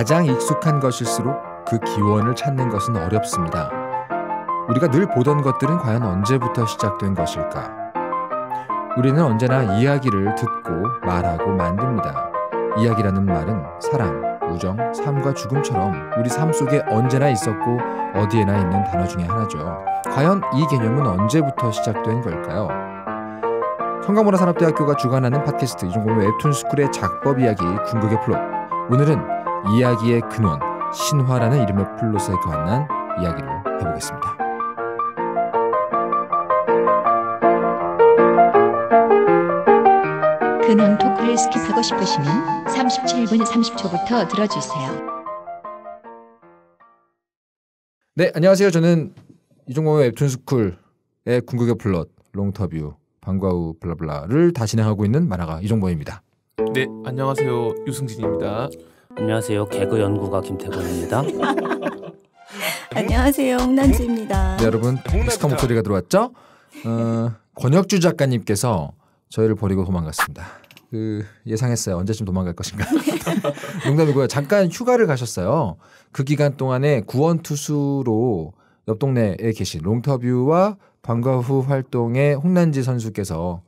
가장 익숙한 것일수록 그 기원을 찾는 것은 어렵습니다. 우리가 늘 보던 것들은 과연 언제부터 시작된 것일까? 우리는 언제나 이야기를 듣고 말하고 만듭니다. 이야기라는 말은 사랑, 우정, 삶과 죽음처럼 우리 삶 속에 언제나 있었고 어디에나 있는 단어 중의 하나죠. 과연 이 개념은 언제부터 시작된 걸까요? 성가모라 산업대학교가 주관하는 팟캐스트 이종범의 웹툰 스쿨의 작법 이야기 궁극의 플롯. 오늘은 이야기의 근원, 신화라는 이름의 플롯에 관한 이야기를 해보겠습니다. 근황 토크를 스킵하고 싶으시면 37분 30초부터 들어주세요. 네, 안녕하세요. 저는 이종범의 웹툰스쿨의 궁극의 플롯, 롱터뷰, 방과후 블라블라를 다 진행하고 있는 만화가 이종범입니다. 네, 안녕하세요. 유승진입니다. 안녕하세요. 개그 연구가 김태곤입니다. 안녕하세요. 홍난지입니다. 네, 여러분 익숙한 목소리가 들어왔죠? 어, 권혁주 작가님께서 저희를 버리고 도망갔습니다. 그 예상했어요. 언제쯤 도망갈 것인가. 농담이고요. 잠깐 휴가를 가셨어요. 그 기간 동안에 구원 투수로 옆 동네에 계신 롱터뷰와 방과 후 활동의 홍난지 선수께서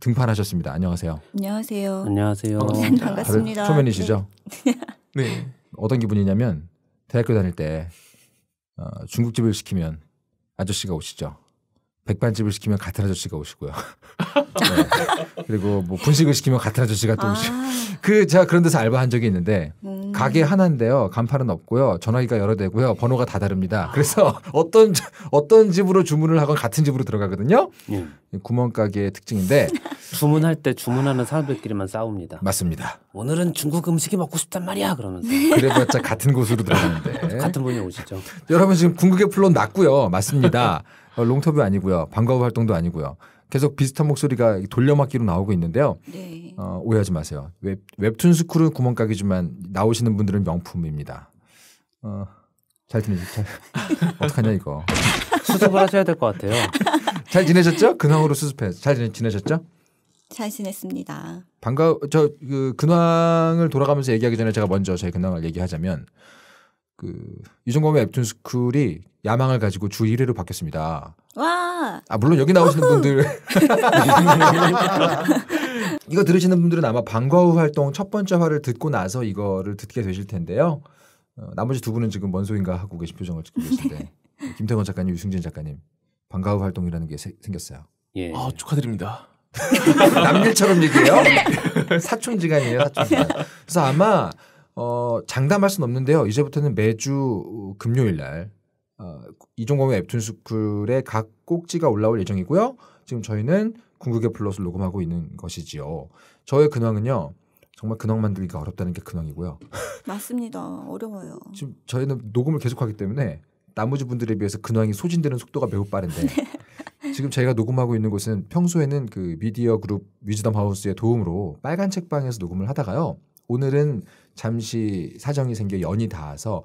등판하셨습니다. 안녕하세요. 안녕하세요. 안녕하세요. 어, 반갑습니다. 초면이시죠? 네. 네. 어떤 기분이냐면 대학교 다닐 때 어, 중국집을 시키면 아저씨가 오시죠. 백반집을 시키면 같은 아저씨가 오시고요. 네. 그리고 뭐 분식을 시키면 같은 아저씨가 또 아. 오시고. 그 제가 그런 데서 알바한 적이 있는데 음. 가게 하나인데요. 간판은 없고요. 전화기가 여러 대고요. 번호가 다 다릅니다. 그래서 어떤 어떤 집으로 주문을 하건 같은 집으로 들어가거든요. 음. 예. 구멍가게의 특징인데 주문할 때 주문하는 사람들끼리만 싸웁니다. 맞습니다. 오늘은 중국 음식이 먹고 싶단 말이야 그러면서 그래봤자 같은 곳으로 들어가는데 같은 분이 오시죠. 여러분 지금 궁극의 플롯 났고요. 맞습니다. 어, 롱터뷰 아니고요. 반가워 활동도 아니고요. 계속 비슷한 목소리가 돌려막기로 나오고 있는데요. 네. 어, 오해하지 마세요. 웹, 웹툰 스쿨은 구멍가게지만 나오시는 분들은 명품입니다. 어, 잘 지내셨죠? 어떡하냐 이거. 수습을 하셔야 될 것 같아요. 잘 지내셨죠? 근황으로 수습해. 잘 지내셨죠? 잘 지냈습니다. 반가 저그 근황을 돌아가면서 얘기하기 전에 제가 먼저 저희 근황을 얘기하자면 그 유정범의 웹툰 스쿨이 야망을 가지고 주 1회로 바뀌었습니다. 와! 아 물론 여기 나오시는 분들 이거 들으시는 분들은 아마 방과 후 활동 첫 번째 화를 듣고 나서 이거를 듣게 되실 텐데요. 어, 나머지 두 분은 지금 뭔 소린가 하고 계신 표정을 짓고 계신데 김태권 작가님, 유승진 작가님 방과 후 활동이라는 게 세, 생겼어요. 예. 아 축하드립니다. 남일처럼 얘기해요. 사촌지간이에요. 사촌지간. 그래서 아마 어, 장담할 수는 없는데요. 이제부터는 매주 어, 금요일 날 어, 이종범의 웹툰 스쿨의 각 꼭지가 올라올 예정이고요. 지금 저희는 궁극의 플스를 녹음하고 있는 것이지요. 저의 근황은요. 정말 근황 만들기가 어렵다는 게 근황이고요. 맞습니다. 어려워요. 지금 저희는 녹음을 계속하기 때문에 나머지 분들에 비해서 근황이 소진되는 속도가 매우 빠른데 네. 지금 저희가 녹음하고 있는 곳은 평소에는 그 미디어 그룹 위즈덤 하우스의 도움으로 빨간 책방에서 녹음을 하다가요. 오늘은 잠시 사정이 생겨 연이 닿아서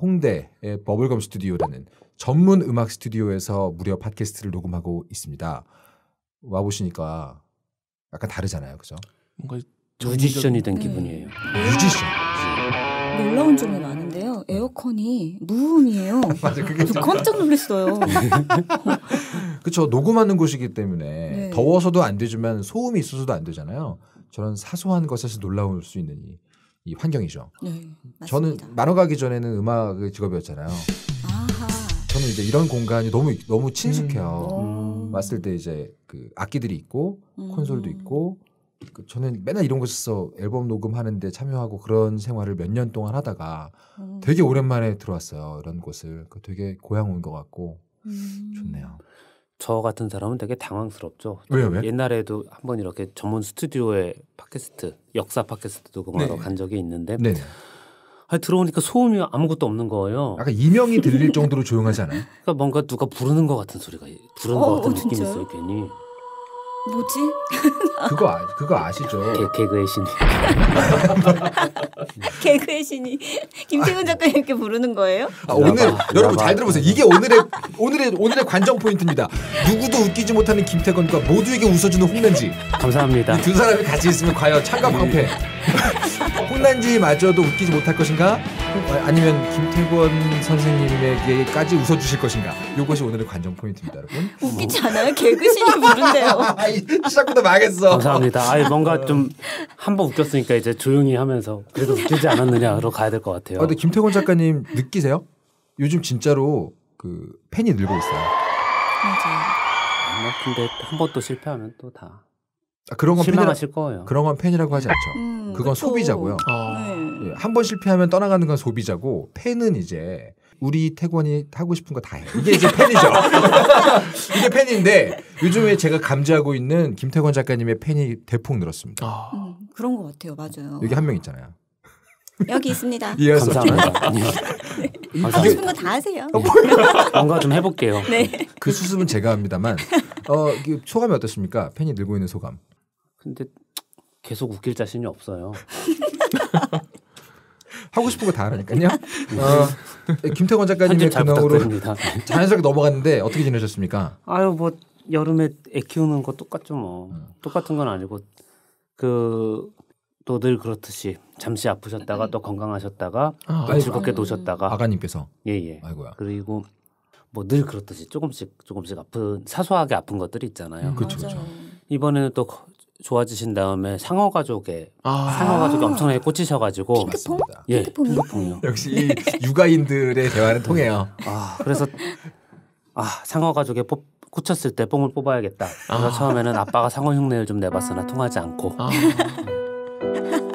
홍대의 버블검 스튜디오라는 전문 음악 스튜디오에서 무려 팟캐스트를 녹음하고 있습니다. 와 보시니까 약간 다르잖아요, 그죠? 뭔가 뮤지션이 된 네. 기분이에요. 뮤지션. 놀라운 점이 많은데요. 에어컨이 무음이에요. 맞아, 그게 깜짝 놀랐어요. 그렇죠. 녹음하는 곳이기 때문에 네. 더워서도 안 되지만 소음이 있어서도 안 되잖아요. 저런 사소한 것에서 놀라울 수 있는 이이 환경이죠. 네, 저는 만화 가기 전에는 음악의 직업이었잖아요. 아하. 저는 이제 이런 공간이 너무 너무 친숙해요. 음. 음. 왔을 때 이제 그 악기들이 있고 음. 콘솔도 있고 그 저는 맨날 이런 곳에서 앨범 녹음하는데 참여하고 그런 생활을 몇 년 동안 하다가 음. 되게 오랜만에 들어왔어요. 이런 곳을 그 되게 고향 온 것 같고 음. 좋네요. 저 같은 사람은 되게 당황스럽죠. 왜요? 왜? 옛날에도 한번 이렇게 전문 스튜디오에 팟캐스트 역사 팟캐스트 녹음하러 네. 간 적이 있는데 네. 아 들어오니까 소음이 아무것도 없는 거예요. 약간 이명이 들릴 정도로 조용하지 아요 그러니까 뭔가 누가 부르는 것 같은 소리가 부르는 어, 것 같은 어, 느낌이 있어요 괜히. 뭐지? 그거 아, 그거 아시죠? 개, 그의 신이. 개그의 신이 김태훈 작가님 이렇게 부르는 거예요? 아, 오늘 드라 여러분 드라잘 들어보세요. 이게 오늘의 오늘의 오늘의 관정 포인트입니다. 누구도 웃기지 못하는 김태건과 모두에게 웃어주는 홍난지. 감사합니다. 두 사람이 같이 있으면 과연 창과 방패. 네. 홍난지마저도 웃기지 못할 것인가? 아, 아니면 김태권 선생님에게까지 웃어주실 것인가? 이것이 오늘의 관전 포인트입니다, 여러분. 웃기지 않아요? 개그신이 부른대요. 아, 시작부터 망했어. 감사합니다. 아니 뭔가 좀 한 번 웃겼으니까 이제 조용히 하면서 그래도 웃기지 않았느냐로 가야 될 것 같아요. 아, 근데 김태곤 작가님 느끼세요? 요즘 진짜로 그 팬이 늘고 있어요. 맞아요. 근데 한 번 또 실패하면 또 다. 아, 그런 건 실망하실 팬이라, 거예요. 그런 건 팬이라고 하지 않죠. 음, 그건 그쵸. 소비자고요. 어. 아. 네. 예, 한번 실패하면 떠나가는 건 소비자고 팬은 이제 우리 태권이 하고 싶은 거 다 해. 이게 이제 팬이죠. 이게 팬인데 요즘에 제가 감지하고 있는 김태권 작가님의 팬이 대폭 늘었습니다. 아. 음, 그런 것 같아요. 맞아요. 여기 한 명 있잖아요. 여기 있습니다. 이어서. 감사합니다. 하고 예. 네. 싶은 거 다 하세요. 어, 뭔가 좀 해볼게요. 네. 그 수습은 제가 합니다만 어, 소감이 어떻습니까? 팬이 늘고 있는 소감. 근데 계속 웃길 자신이 없어요. 하고 싶은 거 다 하라니까요. 네. 어, 네, 김태권 작가님의 근황으로 그 자연스럽게 넘어갔는데 어떻게 지내셨습니까? 아유 뭐 여름에 애 키우는 거 똑같죠 뭐 음. 똑같은 건 아니고 그 또 늘 그렇듯이 잠시 아프셨다가 또 건강하셨다가 아, 또 아이고, 즐겁게 아이고. 노셨다가 아, 아가님께서 예예 예. 아이고야 그리고 뭐 늘 그렇듯이 조금씩 조금씩 아픈 사소하게 아픈 것들이 있잖아요. 음, 그렇죠, 그렇죠. 이번에는 또 좋아지신 다음에 상어 가족에 아~ 상어 가족이 엄청나게 꽂히셔가지고 핑크퐁? 예, 핑크퐁이요? 역시 이 육아인들의 대화를 통해요. 아 그래서 아 상어 가족에 뽑 꽂혔을 때 뽕을 뽑아야겠다. 그래서 아~ 처음에는 아빠가 상어 흉내를 좀 내봤으나 아. 통하지 않고 아. 네.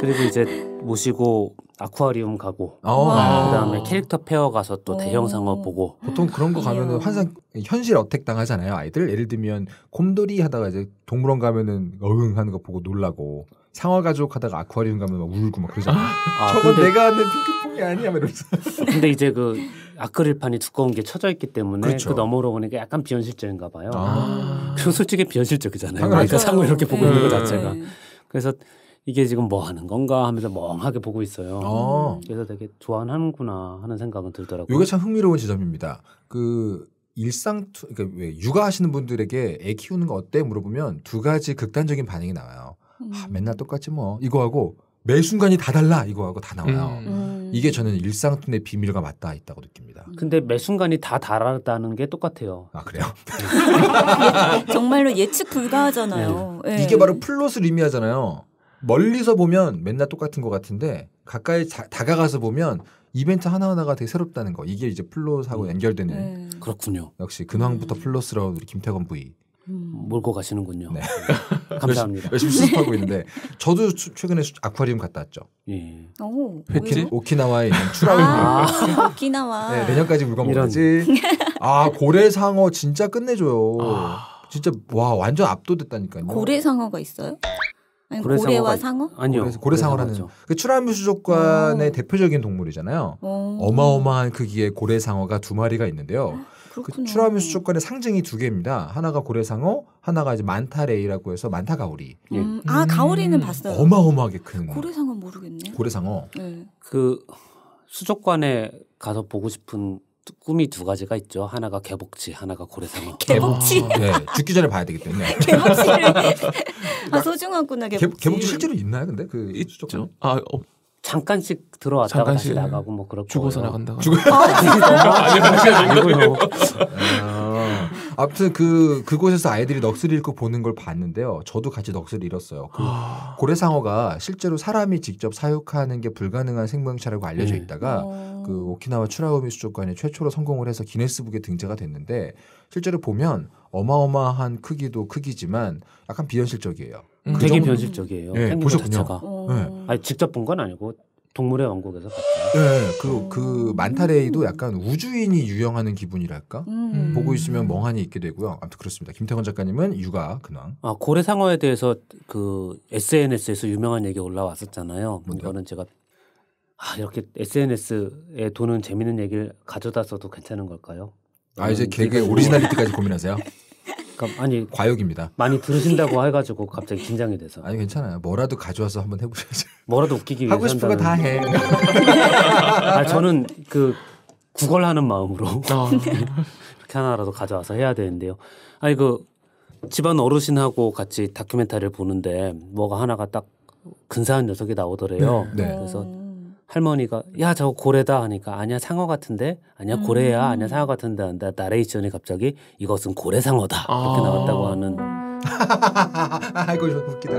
그리고 이제 모시고 아쿠아리움 가고 어. 그다음에 캐릭터 페어 가서 또 어. 대형 상어 보고 보통 그런 거 가면은 환상 현실 어택 당하잖아요 아이들 예를 들면 곰돌이 하다가 이제 동물원 가면은 어흥 하는 거 보고 놀라고 상어 가족 하다가 아쿠아리움 가면 막 울고 막 그러잖아 아, 저건 근데... 내가 하는 핑크퐁이 아니야 이러면서 근데 이제 그 아크릴판이 두꺼운 게 쳐져 있기 때문에 그 그렇죠. 그 너머로 오는 게 약간 비현실적인가 봐요 아~ 솔직히 비현실적이잖아요 그러니까 상어 이렇게 보고 네. 있는 거 자체가 네. 그래서 이게 지금 뭐 하는 건가 하면서 멍하게 보고 있어요. 아. 그래서 되게 좋아하는구나 하는 생각은 들더라고요. 이게 참 흥미로운 지점입니다. 그 일상 투, 그러니까 왜 육아하시는 분들에게 애 키우는 거 어때 물어보면 두 가지 극단적인 반응이 나와요. 음. 아, 맨날 똑같지 뭐 이거하고 매 순간이 다 달라 이거하고 다 나와요. 음. 음. 이게 저는 일상 투의 비밀과 맞닿아 있다고 느낍니다. 음. 근데 매 순간이 다 다르다는 게 똑같아요. 아 그래요? 정말로 예측 불가하잖아요. 네. 네. 이게 바로 플롯을 의미하잖아요. 멀리서 보면 맨날 똑같은 것 같은데 가까이 자, 다가가서 보면 이벤트 하나하나가 되게 새롭다는 거. 이게 이제 플롯하고 음. 연결되는. 네. 그렇군요. 역시 근황부터 네. 플러스라고 우리 김태건 부위 음. 몰고 가시는군요. 네. 감사합니다. 열심히, 수습하고 있는데 저도 수, 최근에 수, 아쿠아리움 갔다 왔죠. 예. 오, 회티 오키나와에 있는 추라우. 아, 오키나와. 네, 내년까지 물건 먹지. 아 고래 상어 진짜 끝내줘요. 아. 진짜 와 완전 압도됐다니까요. 고래 상어가 있어요? 아니, 고래와 상어? 아니요. 고래상어라는 그 출하무수족관의 어. 대표적인 동물이잖아요. 오. 어. 어마어마한 크기의 고래상어가 두 마리가 있는데요. 그 추라미수족관의 상징이 두 개입니다. 하나가 고래상어, 하나가 이제 만타레이라고 해서 만타가오리. 예. 음, 아 음, 가오리는 봤어요. 어마어마하게 큰. 고래상어 모르겠네. 고래상어. 네. 그 수족관에 가서 보고 싶은 꿈이 두 가지가 있죠. 하나가 개복치, 하나가 고래상어. 개복치. 아, 네, 죽기 전에 봐야 되기 때문에. 개복치를. 아, 아 소중하구나 개복치. 개, 복치 실제로 있나요, 근데 그 있죠. 아 어. 잠깐씩 들어왔다가 잠깐씩 다시 나가고 뭐 그렇고 죽어서 나간다고 죽어. 아, 아니요, 아니요. 아. 아무튼 그 그곳에서 아이들이 넋을 잃고 보는 걸 봤는데요. 저도 같이 넋을 잃었어요. 그 아. 고래상어가 실제로 사람이 직접 사육하는 게 불가능한 생명체라고 알려져 네. 있다가 음. 그 오키나와 추라우미 수족관에 최초로 성공을 해서 기네스북에 등재가 됐는데 실제로 보면 어마어마한 크기도 크기지만 약간 비현실적이에요. 음. 그 되게 정도... 비현실적이에요. 네, 보셨군요. 자체가. 어. 네. 아니 직접 본 건 아니고 동물의 왕국에서 봤죠. 네, 그리고 그, 그 만타레이도 약간 우주인이 유영하는 기분이랄까 음. 보고 있으면 멍하니 있게 되고요. 아무튼 그렇습니다. 김태건 작가님은 육아 근황. 아 고래상어에 대해서 그 SNS에서 유명한 얘기 올라왔었잖아요. 뭔데요? 이거는 제가 아 이렇게 SNS에 도는 재밌는 얘기를 가져다 써도 괜찮은 걸까요? 아 이제 음, 개그 오리지널리티까지 고민하세요? 그러니까 아니 과욕입니다. 많이 들으신다고 해가지고 갑자기 긴장이 돼서. 아니 괜찮아요. 뭐라도 가져와서 한번 해보셔야죠. 뭐라도 웃기기 위해서 하고 싶은 거 다 해. 아 저는 그 구걸하는 마음으로 아. 이렇게 하나라도 가져와서 해야 되는데요. 아니 그 집안 어르신하고 같이 다큐멘터리를 보는데 뭐가 하나가 딱 근사한 녀석이 나오더래요. 네. 네. 그래서 할머니가 야 저거 고래다 하니까 아니야 상어 같은데 아니야 고래야 음. 아니야 상어 같은데 한다 나레이션이 갑자기 이것은 고래상어다 아. 이렇게 나왔다고 하는 아이고 이 웃기다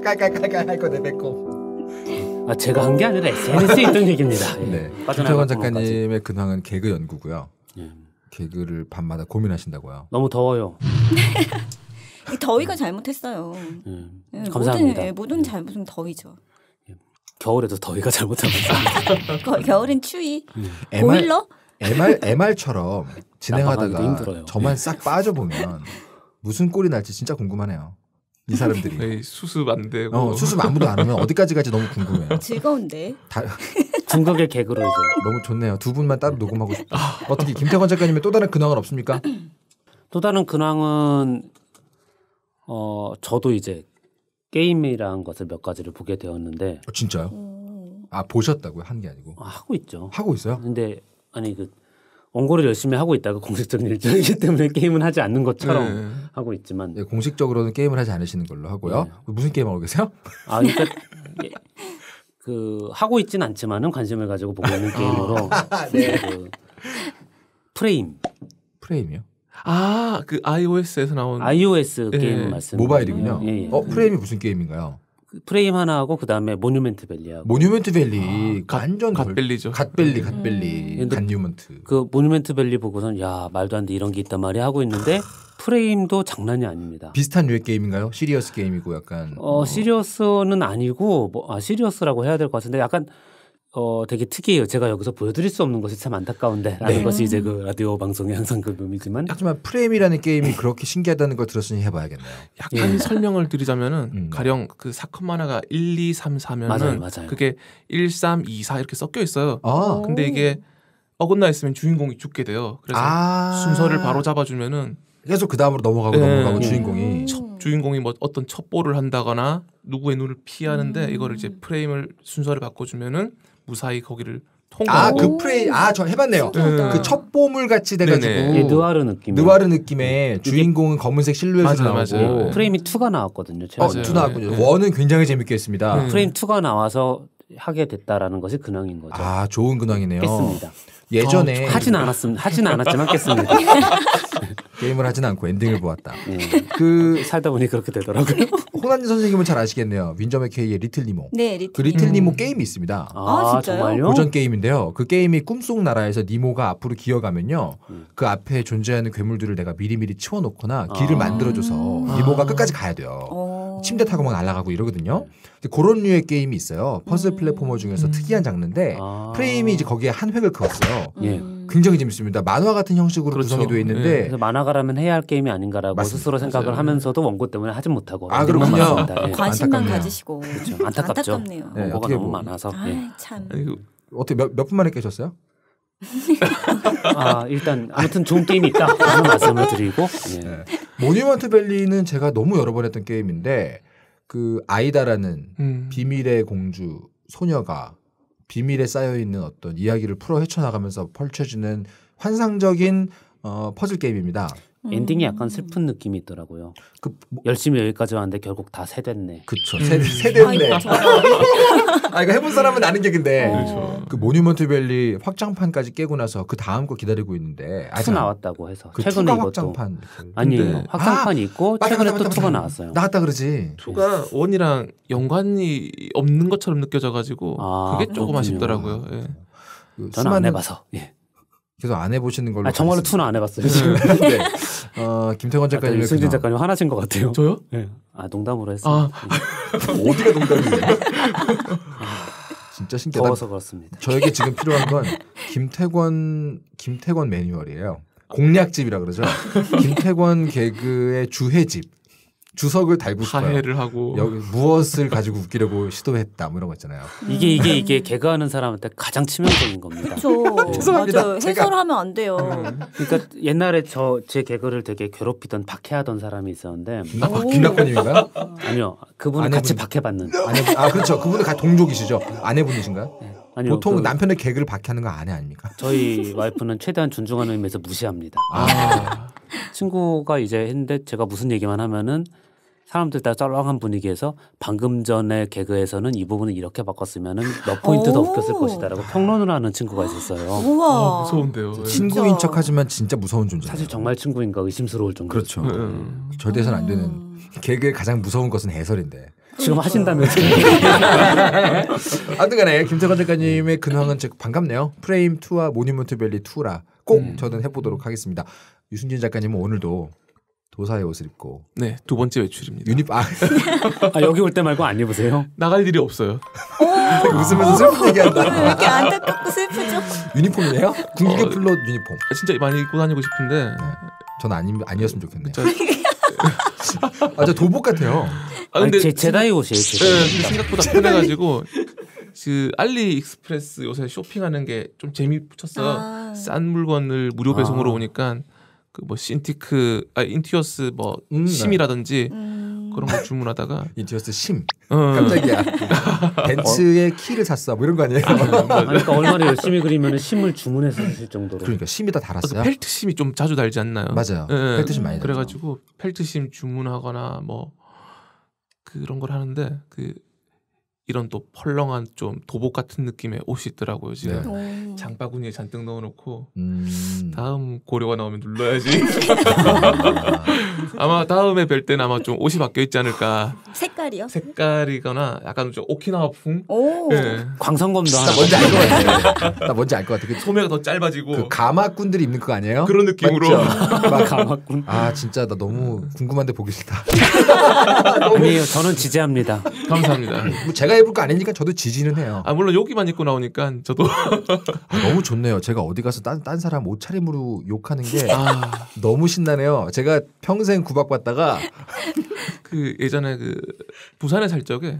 깔깔깔깔 할거 내 배꼽 아 제가 한 게 아니라 SNS에 있던 얘기입니다. 예. 네. 김태환 작가님의 근황은 개그 연구고요. 예. 개그를 밤마다 고민하신다고요. 너무 더워요. 더위가 잘못했어요. 예. 예, 감사합니다. 예, 모든, 예, 모든 잘못은 더위죠. 겨울에도 더위가 잘못하면 겨울엔 추위 네. 보일러 MR MR처럼 진행하다가 저만 네. 싹 빠져보면 무슨 꼴이 날지 진짜 궁금하네요. 이 사람들이 네, 수습 안 되고 어, 수습 아무도 안 하면 어디까지 갈지 너무 궁금해요. 즐거운데 다, 궁극의 개그로 이제 너무 좋네요. 두 분만 따로 녹음하고 싶다. 아. 어떻게 김태권 작가님의 또 다른 근황은 없습니까? 또 다른 근황은 어 저도 이제 게임이라는 것을 몇 가지를 보게 되었는데 어, 진짜요? 음. 아 보셨다고요? 한 게 아니고 아, 하고 있죠. 하고 있어요? 근데 아니 그 원고를 열심히 하고 있다가 공식적인 일정이기 때문에 게임은 하지 않는 것처럼 네. 하고 있지만 네, 공식적으로는 게임을 하지 않으시는 걸로 하고요. 네. 무슨 게임 하고 계세요? 아 그러니까 예, 그 하고 있진 않지만은 관심을 가지고 보고 있는 게임으로 아, 네. 네. 그 프레임 프레임이요? 아, 그 iOS에서 나온 iOS 예. 게임 예. 말씀. 모바일이군요. 예, 예. 어, 프레임이 무슨 게임인가요? 그 프레임 하나하고 그다음에 모뉴멘트 밸리하고 모뉴멘트 밸리 아, 완전 갓밸리죠. 그 갓밸리 예. 갓밸리 음. 갓뉴먼트. 그 모뉴멘트 밸리 보고선 야, 말도 안 돼. 이런 게 있단 말이야 하고 있는데 프레임도 장난이 아닙니다. 비슷한 류의 게임인가요? 시리어스 게임이고 약간 어, 어. 시리어스는 아니고 뭐 아, 시리어스라고 해야 될 것 같은데 약간 어, 되게 특이해요. 제가 여기서 보여드릴 수 없는 것이 참 안타까운데라는 네. 것이 이제 그 라디오 방송의 항상 그묘이지만 하지만 프레임이라는 게임이 그렇게 신기하다는 걸 들었으니 해봐야겠네요. 약간 예. 설명을 드리자면은 음. 네. 가령 그사컷 만화가 1, 2, 3, 4면은 맞아요, 맞아요. 그게 1, 3, 2, 4 이렇게 섞여 있어요. 아. 근데 이게 어긋나 있으면 주인공이 죽게 돼요. 그래서 아. 순서를 바로 잡아주면은 계속 그 다음으로 넘어가고 네. 넘어가고 주인공이 음. 첫, 주인공이 뭐 어떤 첩보를 한다거나 누구의 눈을 피하는데 음. 이거를 이제 프레임을 순서를 바꿔주면은 무사히 거기를 아그 프레이 아저 해봤네요. 그 첫 보물 같이 돼가지고 느와르 느낌 느와르 느낌의 네. 주인공은 검은색 실루엣을 나오고 프레임 2가 나왔거든요. 제가 어, 2 나왔군요. 네. 원은 굉장히 재밌게 했습니다. 네. 프레임 2가 나와서 하게 됐다라는 것이 근황인 거죠. 아 좋은 근황이네요. 깼습니다. 예전에 어, 하진 않았음 하진 않았지만 깼습니다. 게임을 하진 않고 엔딩을 보았다. 음. 그 살다 보니 그렇게 되더라고요. 호남님 선생님은 잘 아시겠네요. 윈저 맥케이의 리틀 리모. 네, 리틀, 그 리틀 리모. 음. 게임이 있습니다. 아, 아 진짜요? 고전 게임인데요. 그 게임이 꿈속 나라에서 니모가 앞으로 기어가면요. 음. 그 앞에 존재하는 괴물들을 내가 미리미리 치워놓거나 아. 길을 아. 만들어줘서 니모가 아. 끝까지 가야 돼요. 어. 침대 타고 막 날아가고 이러거든요. 그런 류의 게임이 있어요. 퍼즐 음. 플랫포머 중에서 음. 특이한 장르인데 아. 프레임이 이제 거기에 한 획을 그었어요. 음. 예. 굉장히 재밌습니다. 만화 같은 형식으로 그렇죠. 구성이 되어 있는데 예. 그래서 만화가라면 해야 할 게임이 아닌가라고 맞습니다. 스스로 생각을 맞아요. 네. 하면서도 원고 때문에 하지 못하고 아 그렇군요. 예. 관심만 가지시고 그렇죠. 안타깝죠. 안타깝네요. 원고가 네, 너무 뭐. 많아서 아, 참. 어떻게 몇, 몇 분 만에 깨셨어요? 아 일단 아무튼 좋은 게임이 있다 말씀을 드리고 예. 네. 모뉴먼트 밸리는 제가 너무 여러 번 했던 게임인데 그 아이다라는 음. 비밀의 공주 소녀가 비밀에 쌓여 있는 어떤 이야기를 풀어 헤쳐나가면서 펼쳐지는 환상적인 어, 퍼즐 게임입니다. 음. 엔딩이 약간 슬픈 느낌이 있더라고요. 그 뭐, 열심히 여기까지 왔는데 결국 다 세댔네. 그쵸. 세, 세댔네. 아 이거 해본 사람은 아는 게 근데 어. 그렇죠. 그 모뉴먼트 밸리 확장판까지 깨고 나서 그 다음 거 기다리고 있는데 아 나왔다고 해서 그 최근에 이것 확장판. 아니 어, 확장판이 아, 있고 맞다, 최근에 맞다, 또 투가 나왔어요. 나왔다 그러지. 투가 원이랑 연관이 없는 것처럼 느껴져가지고 아, 그게 조금 그렇군요. 아쉽더라고요. 예. 그 저는 수많은... 안 해봐서. 예. 계속 안 해보시는 걸로. 아, 정말로 투는 안 해봤어요. 네. 어, 김태권 작가님. 아, 승진 작가님 화나신 것 같아요. 저요? 네. 아, 농담으로 했어요. 아. 네. 어디가 농담이에 아, 진짜 신기하다. 더워서 그렇습니다. 저에게 지금 필요한 건 김태권, 김태권 매뉴얼이에요. 공략집이라 그러죠. 김태권 개그의 주회집. 주석을 달고 파해를 싶어요. 하고 여기 무엇을 가지고 웃기려고 시도했다 뭐 이런 거 있잖아요. 음. 이게 이게 이게 개그하는 사람한테 가장 치명적인 겁니다. 그렇죠. 죄송합니다. 해설하면 안 돼요. 네. 그러니까 옛날에 저 제 개그를 되게 괴롭히던 박해하던 사람이 있었는데 김낙관님인가요? 아니요. 그분은 아내분... 같이 박해받는. 아내... 아 그렇죠. 그분은 동족이시죠. 아내분이신가요? 네. 아니요, 보통 그, 남편의 개그를 박해하는 건 아내 아닙니까? 저희 와이프는 최대한 존중하는 의미에서 무시합니다. 아. 친구가 이제 했는데 제가 무슨 얘기만 하면은 사람들 다쩔렁한 분위기에서 방금 전에 개그에서는 이 부분을 이렇게 바꿨으면은 몇 포인트 더 웃겼을 것이다라고 평론을 하는 친구가 있었어요. 우와. 어, 무서운데요. 친구인 척하지만 진짜 무서운 존재. 사실 정말 친구인가 의심스러울 정도. 그렇죠. 음. 네. 절대선 안 되는 음. 개그의 가장 무서운 것은 해설인데. 지금 하신다면서. 아무튼간에 김태관 작가님의 근황은 즉 반갑네요. 프레임 2와 모니먼트 밸리 2라 꼭 음. 저는 해보도록 하겠습니다. 유승진 작가님은 오늘도 도사의 옷을 입고 네 두 번째 외출입니다. 유니폼 아, 아 여기 올 때 말고 안 입으세요? 나갈 일이 없어요. 어? 웃으면서 슬픈 어? 얘기한다. 왜 이렇게 안타깝고 슬프죠? 유니폼이에요? 궁극의 어, 플롯 유니폼. 아, 진짜 많이 입고 다니고 싶은데 네. 전 아니, 아니었으면 좋겠네요. 아, 저 도복 같아요. 아, 근데 제, 제다이 옷이에요. 네, 생각보다 편해가지고 그 알리 익스프레스 요새 쇼핑하는 게 좀 재미 붙였어 아~ 싼 물건을 무료 배송으로 아. 오니까 그뭐 신티크 아 인티어스 뭐 음, 네. 심이라든지 음. 그런 걸 주문하다가 인티어스 심 어. 깜짝이야 벤츠의 키를 샀어 뭐 이런 거 아니에요? 아, 그러니까 얼마나 열심히 그리면 심을 주문해서 쓰실 정도로 그러니까 심이 다 달았어요. 펠트 심이 좀 자주 달지 않나요? 맞아요. 네, 펠트 심 많이 달죠. 그래가지고 펠트 심 주문하거나 뭐 그런 걸 하는데 그 이런 또 펄렁한 좀 도복 같은 느낌의 옷이 있더라고요. 지금 네. 장바구니에 잔뜩 넣어놓고 음. 다음 고려가 나오면 눌러야지. 아마 다음에 뵐 때는 아마 좀 옷이 바뀌어 있지 않을까. 색깔이요? 색깔이거나 약간 좀 오키나와풍. 네. 광선검도 나 뭔지 알 것 같아. 네. 나 뭔지 알 것 같아. 그, 그 소매가 더 짧아지고. 그 가마꾼들이 입는 거 아니에요? 그런 느낌으로. 막 가마꾼. 아 진짜 나 너무 궁금한데 보기 싫다. 아니요, 저는 지지합니다. 감사합니다. 네. 네. 뭐 제가 입을 거 아니니까 저도 지지는 해요. 아 물론 여기만 입고 나오니까 저도 아, 너무 좋네요. 제가 어디 가서 딴, 딴 사람 옷차림으로 욕하는 게 아, 너무 신나네요. 제가 평생 구박받다가 그 예전에 그 부산에 살 적에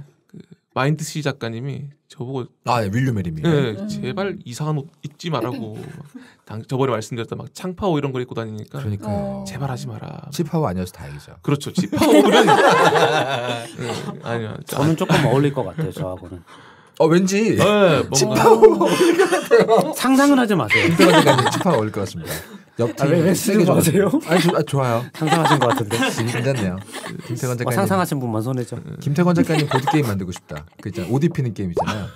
마인드 씨 작가님이 저보고 아 예, 윌류메림이 네, 예, 음. 제발 이상한 옷 입지 말라고 당, 저번에 말씀드렸던 막 창파오 이런 걸 입고 다니니까 그러니까 제발 하지 마라 치파오 아니어서 다행이죠 그렇죠 치파오는 네, 예, 아니요 저는 조금 어울릴 것 같아요 저하고는 어 왠지 네, 치파오 어울릴 것 같아요 상상을 하지 마세요 집파오 어울릴 것 같습니다 옆팀 아, 왜, 왜게 좋아하세요? 아니, 아, 좋아요. 상상하신 것 같은데. 괜찮네요. 음, 김태건 어, 작가님. 어, 상상하신 분만 손해죠. 음, 김태건 작가님 보드 게임 만들고 싶다. 그 있잖아. 옷 입히는 게임 있잖아요.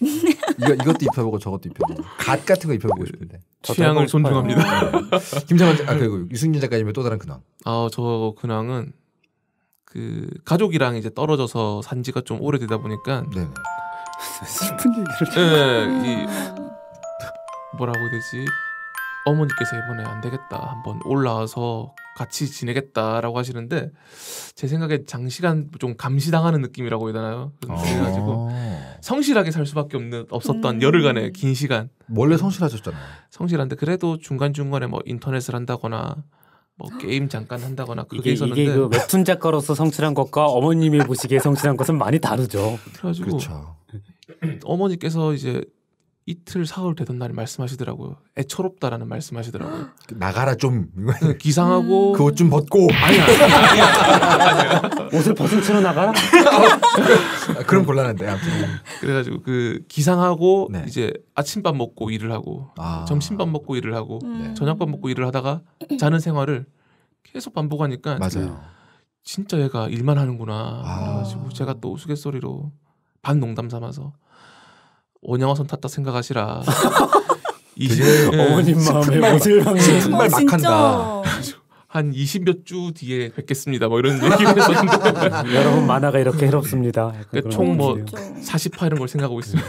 이거 이것도 입혀보고 저것도 입혀보고 갓 같은 거 입혀보고 싶은데 취향을 존중합니다. 네. 김태건 아 그리고 유승준 작가님의 또 다른 근황. 아저 근황은 그 가족이랑 이제 떨어져서 산 지가 좀 오래되다 보니까 네. 슬픈 얘기를. 네, 네, 네, 이 뭐라고 해야 되지? 어머니께서 이번에 안 되겠다 한번 올라와서 같이 지내겠다라고 하시는데 제 생각에 장시간 좀 감시당하는 느낌이라고 해야 되나요? 아. 그래가지고 성실하게 살 수밖에 없는 없었던 음~ 열흘간의 긴 시간 원래 성실하셨잖아요. 성실한데 그래도 중간 중간에 뭐 인터넷을 한다거나 뭐 게임 잠깐 한다거나 그게 이게, 있었는데 이게 그 웹툰 작가로서 성실한 것과 어머님이 보시기에 성실한 것은 많이 다르죠. 그래가지고 그렇죠. 어머니께서 이제 이틀 사흘 되던 날에 말씀하시더라고요. 애처롭다라는 말씀하시더라고요. 그 나가라 좀 네, 기상하고 음. 그옷 좀 벗고 아니야, 아니야. 옷을 벗은 채로 나가라. 아, 그럼 곤란한데 아무튼 그래가지고 그 기상하고 네. 이제 아침밥 먹고 일을 하고 아. 점심밥 먹고 일을 하고 음. 네. 저녁밥 먹고 일을 하다가 자는 생활을 계속 반복하니까 맞아요. 진짜 얘가 일만 하는구나. 아. 그래가지고 제가 또 우스갯소리로 반 농담 삼아서 오냐와선 탔다 생각하시라. 이제 어머님 마음에 모질 방식 정말 막한다. 한 20몇 주 뒤에 뵙겠습니다. 뭐 이런 얘기를 했었는데. 여러분 만화가 이렇게 해롭습니다. 그러니까 총뭐 40화 이런 걸 생각하고 있습니다.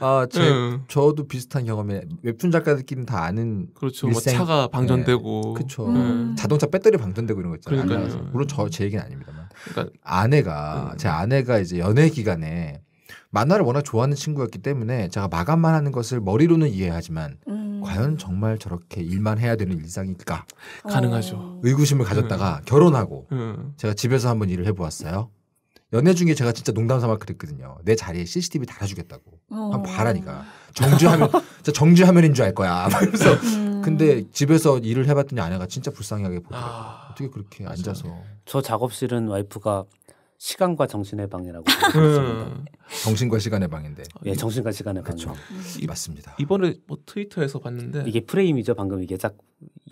아, 제, 응. 저도 비슷한 경험에 웹툰 작가들끼리는 다 아는 그렇죠. 뭐 일생... 뭐 차가 네. 방전되고 네. 그렇죠. 음. 자동차 배터리 방전되고 이런 거 있잖아요. 물론 저 제 얘기는 아닙니다만. 그러니까 아내가 음. 제 아내가 이제 연애 기간에 만화를 워낙 좋아하는 친구였기 때문에 제가 마감만 하는 것을 머리로는 이해하지만 음. 과연 정말 저렇게 일만 해야 되는 일상일까? 가능하죠. 어. 의구심을 가졌다가 음. 결혼하고 음. 제가 집에서 한번 일을 해보았어요. 연애 중에 제가 진짜 농담 삼아 그랬거든요. 내 자리에 CCTV 달아주겠다고. 어. 한번 봐라니까. 정지하면 정지하면인줄 알 거야. 그래서 음. 근데 집에서 일을 해봤더니 아내가 진짜 불쌍하게 보더라고요. 아. 어떻게 그렇게 앉아서. 저 작업실은 와이프가 시간과 정신의 방이라고 음. 정신과 시간의 방인데. 예, 정신과 시간의 방. 그렇죠. 맞습니다. 이번에 뭐 트위터에서 봤는데 이게 프레임이죠. 방금 이게 짝.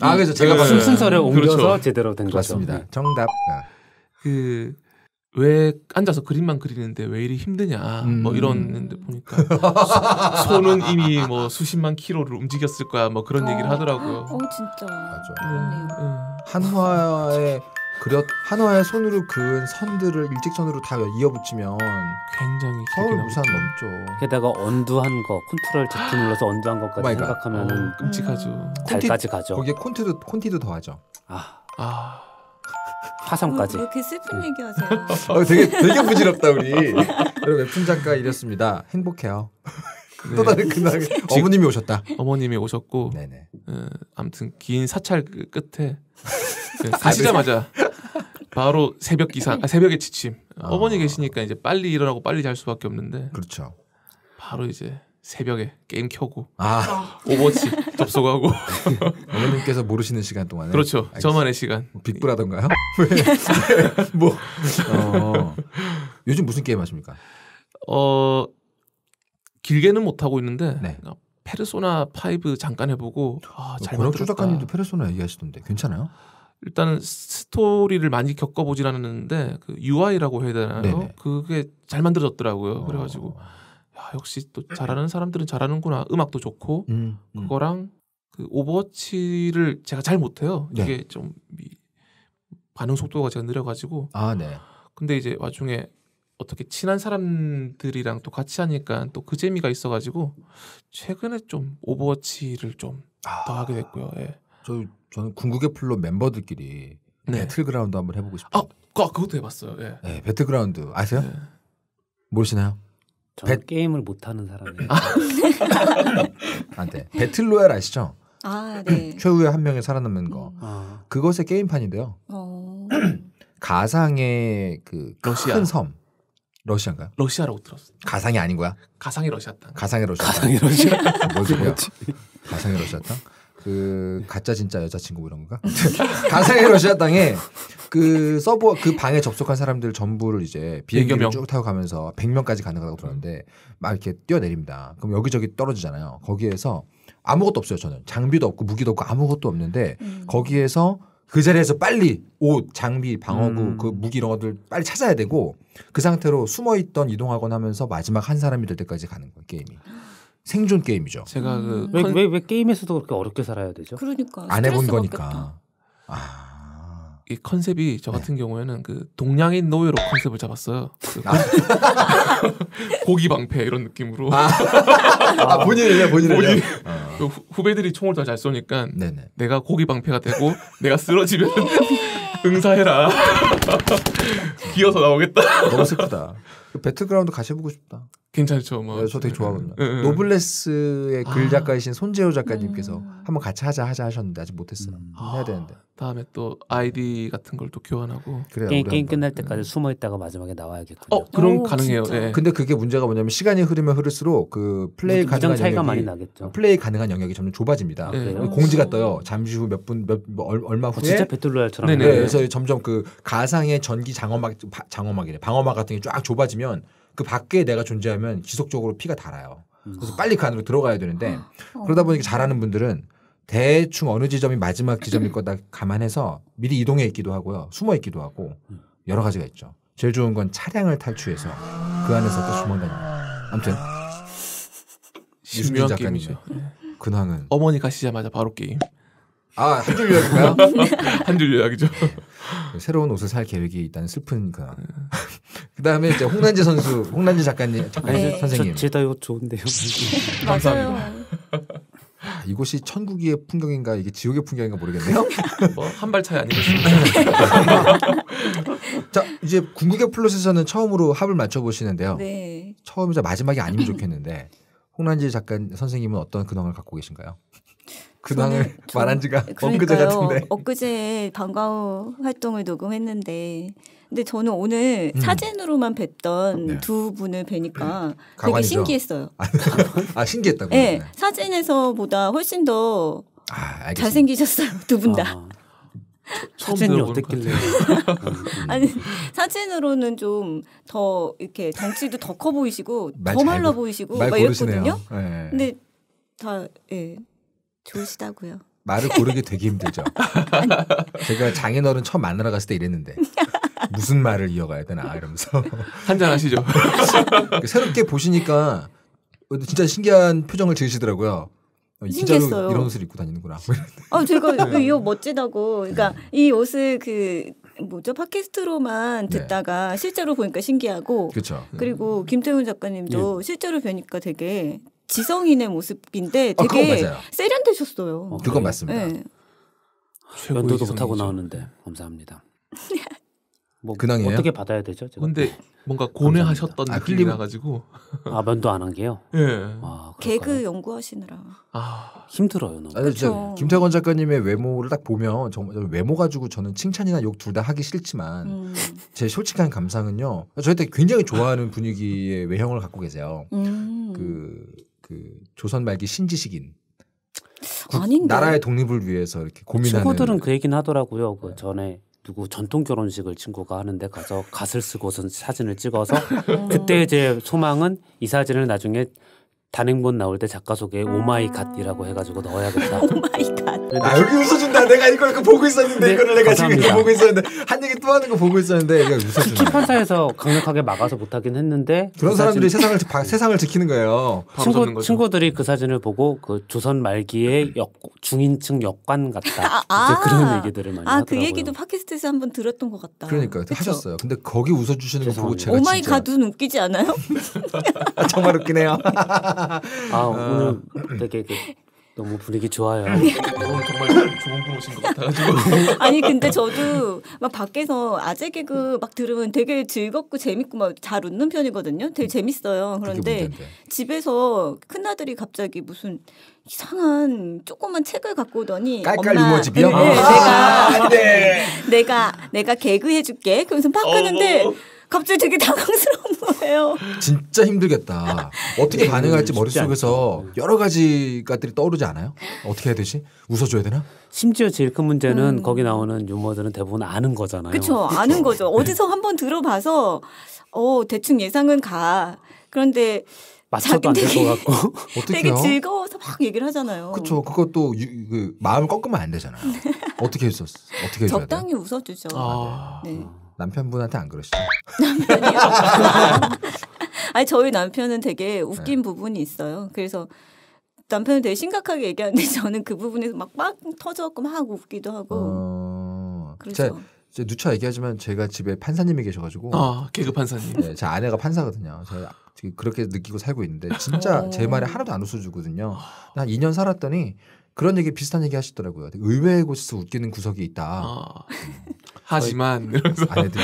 아, 그래서 제가 네. 순, 순서를 옮겨서 그렇죠. 제대로 된 거죠. 맞습니다. 네. 정답. 아. 그왜 앉아서 그림만 그리는데 왜 이리 힘드냐 뭐 음. 뭐 이런 데 보니까 소, 손은 이미 뭐 수십만 킬로를 움직였을 거야 뭐 그런 어. 얘기를 아. 하더라고요. 어 진짜. 맞아. 네. 네. 한화의 그려 한화의 손으로 그은 선들을 일직선으로 다 이어붙이면 굉장히 서울 무산 넘죠. 게다가 언두한 거 컨트롤 Z 아, 눌러서 언두한 것까지 oh 생각하면은 어, 끔찍하죠. 음. 달까지 가죠. 거기에 콘티도 콘티도 더하죠. 아. 아. 화성까지. 뭐, 그렇게 슬픈 얘기하세요. 어, 되게 되게 부질없다 우리. 여러분 웹툰 작가 이랬습니다. 행복해요. 그 또 다른 네. 근황. 어머님이 오셨다. 어머님이 오셨고. 네네. 어, 아무튼 긴 사찰 그 끝에 가시자마자 아, 네. 바로 새벽 기상, 아, 새벽에 지침. 아. 어. 머니 계시니까 이제 빨리 일어나고 빨리 잘 수밖에 없는데. 그렇죠. 바로 이제 새벽에 게임 켜고 아. 오버워치 접속하고 어머님께서 모르시는 시간 동안에 그렇죠 알겠습니다. 저만의 시간 빅브라던가요? 예. 뭐 어, 요즘 무슨 게임 하십니까? 어 길게는 못 하고 있는데 네. 페르소나 5 잠깐 해보고 아잘 권혁주 작가님도 페르소나 얘기하시던데 괜찮아요? 일단은 스토리를 많이 겪어보진 않았는데 그 UI라고 해야 되나요? 네네. 그게 잘 만들어졌더라고요. 어. 그래가지고 야, 역시 또 잘하는 사람들은 잘하는구나. 음악도 좋고 음, 음. 그거랑 그 오버워치를 제가 잘 못해요. 네. 이게 좀 반응 속도가 제가 느려가지고 아 네. 근데 이제 와중에 어떻게 친한 사람들이랑 또 같이 하니까 또 그 재미가 있어가지고 최근에 좀 오버워치를 좀더 아. 하게 됐고요. 예. 저 저는 궁극의 플로 멤버들끼리 네. 배틀그라운드 한번 해보고 아, 싶어요. 그, 아, 그, 것도 해봤어요. 예. 네, 배틀그라운드 아세요? 네. 모르시나요? 저 배... 게임을 못하는 사람이에요. 아. 안돼. 배틀로얄 아시죠? 아, 네. 최후의 한 명이 살아남는 거. 음. 아. 그것의 게임판인데요. 어... 가상의 그큰 섬. 러시아인가요? 러시아라고 들었어. 가상이 아닌 거야? 가상의 러시아 땅. 가상의 러시아. 가상의 러시아. 뭔 소리야? 가상의 러시아 땅? 그 가짜 진짜 여자친구 뭐 이런 건가? 가상의 러시아 땅에 그 서버 그 방에 접속한 사람들 전부를 이제 비행기를 쭉 타고 가면서 100명까지 가능하다고 들었는데 막 이렇게 뛰어내립니다. 그럼 여기저기 떨어지잖아요. 거기에서 아무것도 없어요 저는 장비도 없고 무기도 없고 아무것도 없는데 음. 거기에서 그 자리에서 빨리 옷, 장비, 방어구, 음. 그 무기 이런 것들 빨리 찾아야 되고 그 상태로 숨어 있던 이동하곤 하면서 마지막 한 사람이 될 때까지 가는 거예요 게임이. 생존 게임이죠. 제가 그왜왜 음, 왜, 왜 게임에서도 그렇게 어렵게 살아야 되죠? 그러니까 안 해본 거니까. 아. 이 컨셉이 저 네. 같은 경우에는 그 동양인 노예로 컨셉을 잡았어요. 그 아. 고기 방패 이런 느낌으로. 아, 아 본인이네 본인이네. 본인. 아. 그 후배들이 총을 더 잘 쏘니까 네네. 내가 고기 방패가 되고 내가 쓰러지면 응사해라. 기어서 나오겠다. 너무 슬프다. 그 배틀그라운드 같이 해보고 싶다. 괜찮죠. 뭐. 네, 저 되게 좋아하거든요. 응, 노블레스의 글 아. 작가이신 손재호 작가님께서 음. 한번 같이 하자 하자 하셨는데 아직 못했어요. 음. 해야 되는데. 아. 다음에 또 아이디 같은 걸 또 교환하고 그래요, 게임, 게임 끝날 때까지 네. 음. 숨어 있다가 마지막에 나와야겠군요. 어, 그럼 오, 가능해요. 예. 근데 그게 문제가 뭐냐면 시간이 흐르면 흐를수록 그 플레이 가능한 차이가 영역이, 많이 나겠죠. 플레이 가능한 영역이 점점 좁아집니다. 네. 공지가 떠요. 잠시 후 몇 분몇 몇, 몇, 뭐 얼마 후에 어, 진짜 배틀로얄처럼 네, 그래서 점점 그 가상의 전기 장어막 장어막이래. 방어막 같은 게 쫙 좁아지면 그 밖에 내가 존재하면 지속적으로 피가 달아요. 그래서 음. 빨리 그 안으로 들어가야 되는데 아. 그러다 보니까 잘하는 분들은 대충 어느 지점이 마지막 지점일 거다 감안해서 미리 이동해 있기도 하고요. 숨어 있기도 하고 여러 가지가 있죠. 제일 좋은 건 차량을 탈취해서 그 안에서 또 숨어 다니다 아무튼 신묘한 게임이죠. 근황은 어머니 가시자마자 바로 게임. 아, 한줄 요약인가요? 한 줄 요약이죠. 네. 새로운 옷을 살 계획이 있다는 슬픈 그. 그 다음에 이제 홍난지 선수, 홍난지 작가님, 작가님 네. 선생님. 제다 이 좋은데요. 감사합니다. 이곳이 천국의 풍경인가 이게 지옥의 풍경인가 모르겠네요. 뭐한발 차이 아니겠습니까? 네. 자 이제 궁극의 플롯에서는 처음으로 합을 맞춰 보시는데요. 네. 처음이자 마지막이 아니면 좋겠는데 홍란지 작가 선생님은 어떤 근황을 갖고 계신가요? 그황을 말한 지가 엊그제 같은데. 엊그제 방과후 활동을 녹음했는데 근데 저는 오늘 음. 사진으로만 뵀던 네. 두 분을 뵈니까 네. 되게 신기했어요. 아, 아 신기했다고요? 네, 네. 사진에서보다 훨씬 더 아, 잘생기셨어요 두 분 다. 아. 사진이 어땠길래? 아니 사진으로는 좀 더 이렇게 덩치도 더 커 보이시고 더 말라 보이시고 막 이랬거든요. 네. 근데 다 예. 좋으시다고요. 말을 고르게 되게 힘들죠. 제가 장인어른 처음 만나러 갔을 때 이랬는데 무슨 말을 이어가야 되나 이러면서 한잔 하시죠. 새롭게 보시니까 진짜 신기한 표정을 지으시더라고요. 어, 신기했어요. 이런 옷을 입고 다니는구나. 아, 제가 네. 그 이 멋지다고. 그러니까 네. 이 옷을 그 뭐죠 팟캐스트로만 네. 듣다가 네. 실제로 보니까 신기하고 그쵸. 그리고 음. 김태훈 작가님도 예. 실제로 뵈니까 되게 지성인의 모습인데 아, 되게 아, 세련되셨어요. 어, 그건 맞습니다. 네. 연도도 못하고 나오는데 감사합니다. 뭐 근황이에요? 어떻게 받아야 되죠? 제가? 근데 네. 뭔가 고뇌하셨던 아, 느낌이라 가지고 아 면도 안 한 게요. 예. 아, 개그 연구하시느라 아 힘들어요 너무. 아니, 진 김태건 작가님의 외모를 딱 보면 정말 외모 가지고 저는 칭찬이나 욕 둘 다 하기 싫지만 음. 제 솔직한 감상은요. 저희 때 굉장히 좋아하는 분위기의 외형을 갖고 계세요. 음. 그그 조선 말기 신지식인 아닌 나라의 독립을 위해서 이렇게 고민하는 친구들은 그 얘기는 하더라고요. 그 네. 전에 누구 전통 결혼식을 친구가 하는데 가서 갓을 쓰고선 사진을 찍어서 그때 이제 소망은 이 사진을 나중에 단행본 나올 때 작가 소개 오마이갓이라고 아. 해가지고 넣어야겠다. 오마이갓. 아 여기 웃어준다. 내가 이걸 그 보고 있었는데 네, 이거를 내가 감사합니다. 지금 보고 있었는데 한 얘기 또 하는 거 보고 있었는데 이거 웃어준다. 출판사에서 강력하게 막아서 못하긴 했는데 그런 그 사람들이 사진... 세상을 바, 세상을 지키는 거예요. 친구, 친구들이 그 사진을 보고 그 조선 말기의 역, 중인층 역관 같다. 아, 아. 그런 얘기들을 많이 아, 그 하더라고요. 아그 얘기도 팟캐스트에서 한 번 들었던 것 같다. 그러니까 그 하셨어요. 근데 거기 웃어주시는 거 보고 제가 오마이갓은 진짜... 웃기지 않아요? 정말 웃기네요. 아 어. 오늘 되게 그, 너무 분위기 좋아요. 오늘 정말 좋은 프로신 것 같아가지고. 아니 근데 저도 막 밖에서 아재 개그 막 들으면 되게 즐겁고 재밌고 막 잘 웃는 편이거든요. 되게 음. 재밌어요. 그런데 집에서 큰 아들이 갑자기 무슨 이상한 조그만 책을 갖고 오더니 깔깔 유머집이요? 네, 아~ 내가 아~ 네. 내가 내가 개그 해줄게. 그러면서 팍 하는데. 어, 어. 갑자기 되게 당황스러운 거예요. 진짜 힘들겠다. 어떻게 네, 반응할지 머릿속에서 네. 여러 가지 것들이 떠오르지 않아요? 어떻게 해야 되지? 웃어줘야 되나? 심지어 제일 큰 문제는 음. 거기 나오는 유머들은 대부분 아는 거잖아요. 그렇죠. 아는 거죠. 네. 어디서 한 번 들어봐서 어 대충 예상은 가. 그런데 맞춰도 안될것 같고 되게 즐거워서 막 얘기를 하잖아요. 그렇죠. 그것도 유, 그 마음 꺾으면 안 되잖아요. 어떻게 했었어? 어떻게 해줘야 적당히 웃어주죠. 아, 네. 남편분한테 안 그러시죠? 남편이요? 아니 저희 남편은 되게 웃긴 네. 부분이 있어요. 그래서 남편은 되게 심각하게 얘기하는데 저는 그 부분에서 막 빵 터져갖고 막 웃기도 하고. 어... 그렇죠. 제 누차 얘기하지만 제가 집에 판사님이 계셔가지고 아 개그 판사님 네, 제 아내가 판사거든요 제가 그렇게 느끼고 살고 있는데 진짜 어... 제 말에 하나도 안 웃어주거든요 한 2년 살았더니 그런 얘기 비슷한 얘기 하시더라고요 의외의 곳에서 웃기는 구석이 있다 아... 음. 하지만 아내들이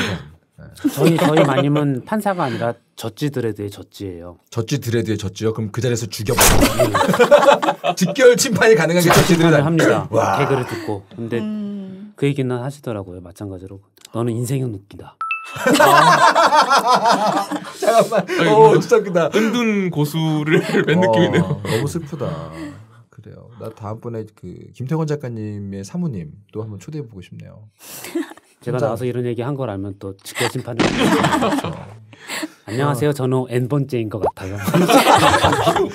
네. 저희 저희 마님은 판사가 아니라 젖지 드레드의 젖지예요. 젖지 드레드의 젖지요? 그럼 그 자리에서 죽여버려. 직결 심판이 가능한 게 젖지 드레드 합니다. 와. 개그를 듣고 근데 음. 그 얘기는 하시더라고요. 마찬가지로 너는 인생은 웃기다. 잠깐만. 아 진짜 웃기다. 은둔 고수를 뵌 느낌이네요. 어, 너무 슬프다. 그래요. 나 다음번에 그 김태권 작가님의 사모님 또 한번 초대해 보고 싶네요. 제가 나와서 이런 얘기 한 걸 알면 또 직권 심판을 그렇죠. 안녕하세요. 저는 n 번째인 것 같아요.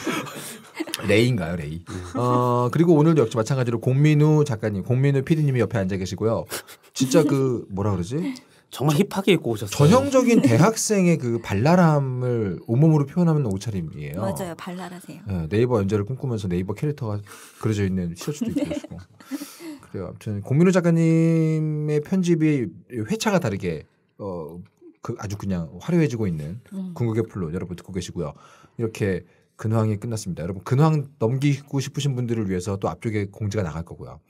레이인가요, 레이? 어, 그리고 오늘도 역시 마찬가지로 공민우 작가님, 공민우 피디님이 옆에 앉아 계시고요. 진짜 그 뭐라 그러지? 정말 힙하게 입고 오셨어요. 전형적인 대학생의 그 발랄함을 온몸으로 표현하면 오차림이에요. 맞아요. 발랄하세요. 네, 네이버 연재를 꿈꾸면서 네이버 캐릭터가 그려져 있는 셔츠도 입고 오시고. 그래요. 아무튼 공민호 작가님의 편집이 회차가 다르게 어, 그 아주 그냥 화려해지고 있는 음. 궁극의 플로 여러분 듣고 계시고요. 이렇게 근황이 끝났습니다. 여러분 근황 넘기고 싶으신 분들을 위해서 또 앞쪽에 공지가 나갈 거고요.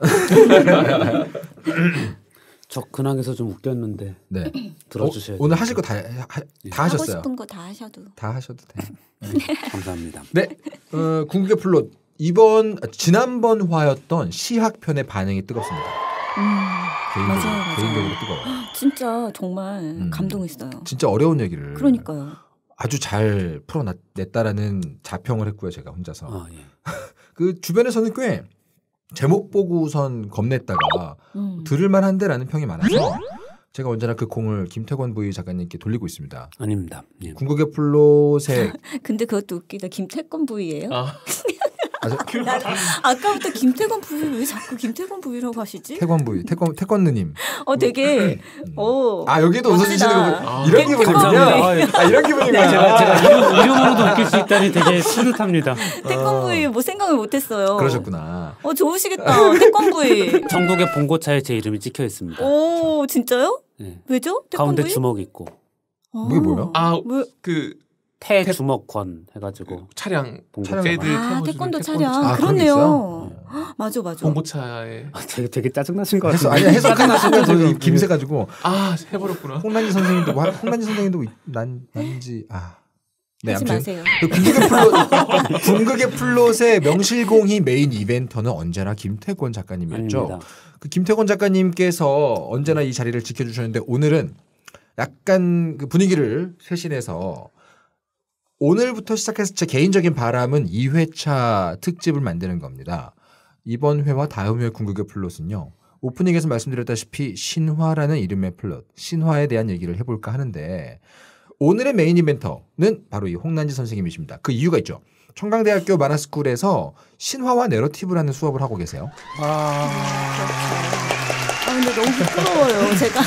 저 근황에서 좀 웃겼는데 네. 들어주셔야 어, 오늘 하실 거다다 하셨어요. 하고 싶은 거 다 하셔도 다 하셔도 돼. 네. 네. 감사합니다. 네, 어, 궁극의 플롯 이번 아, 지난번 화였던 시학 편의 반응이 뜨겁습니다. 음, 개인적으로, 맞아요, 맞아요. 개인적으로 뜨거워. 진짜 정말 음, 감동했어요. 진짜 어려운 얘기를 그러니까요. 아주 잘 풀어냈다라는 자평을 했고요, 제가 혼자서. 아, 예. 그 주변에서는 꽤 제목 보고선 우 겁냈다가 음. 들을 만한데라는 평이 많아서 제가 언제나 그 공을 김태권 부위 작가님께 돌리고 있습니다. 아닙니다. 예. 궁극의 플롯의 근데 그것도 웃기다. 김태권 부위예요? 아. 아, 아까부터 김태권 부위 왜 자꾸 김태권 부위라고 하시지? 태권 부위, 태권 태권 누님. 어 되게 음. 어. 아 여기도 웃어주시는 거 이런 네, 기분이군요. 아 이런 네, 기분이구나. 제가 제가 이름, 아. 이름으로도 웃길 수 있다니 되게 뿌듯합니다. 태권 아. 부위 뭐 생각을 못했어요. 그러셨구나. 어 좋으시겠다 태권 부위. 정독의 봉고차에 제 이름이 찍혀 있습니다. 오 진짜요? 네. 왜죠? 가운데 부위? 주먹 있고. 그게 뭐야? 아, 그 태주먹권 해가지고 그 차량 세드 아 태권도, 태권도 차량 아, 그렇네요. 아, 맞아 맞아. 봉고차에 아, 되게 되게 짜증나신 거 같아요. 아니 해석 끝났을 때 김새 가지고 아 해버렸구나. 홍란지 선생님도 홍란지 선생님도 난 난지 아. 네, 하지 마세요. 그 궁극의, 플롯, 궁극의 플롯의 명실공히 메인 이벤터는 언제나 김태권 작가님이었죠. 아닙니다. 그 김태권 작가님께서 언제나 이 자리를 지켜주셨는데 오늘은 약간 그 분위기를 쇄신해서 오늘부터 시작해서 제 개인적인 바람은 2회차 특집을 만드는 겁니다. 이번 회와 다음 회 궁극의 플롯은요. 오프닝에서 말씀드렸다시피 신화라는 이름의 플롯, 신화에 대한 얘기를 해볼까 하는데 오늘의 메인 이벤터는 바로 이 홍난지 선생님이십니다. 그 이유가 있죠. 청강대학교 만화스쿨에서 신화와 내러티브라는 수업을 하고 계세요. 아, 아 근데 너무 부끄러워요. 제가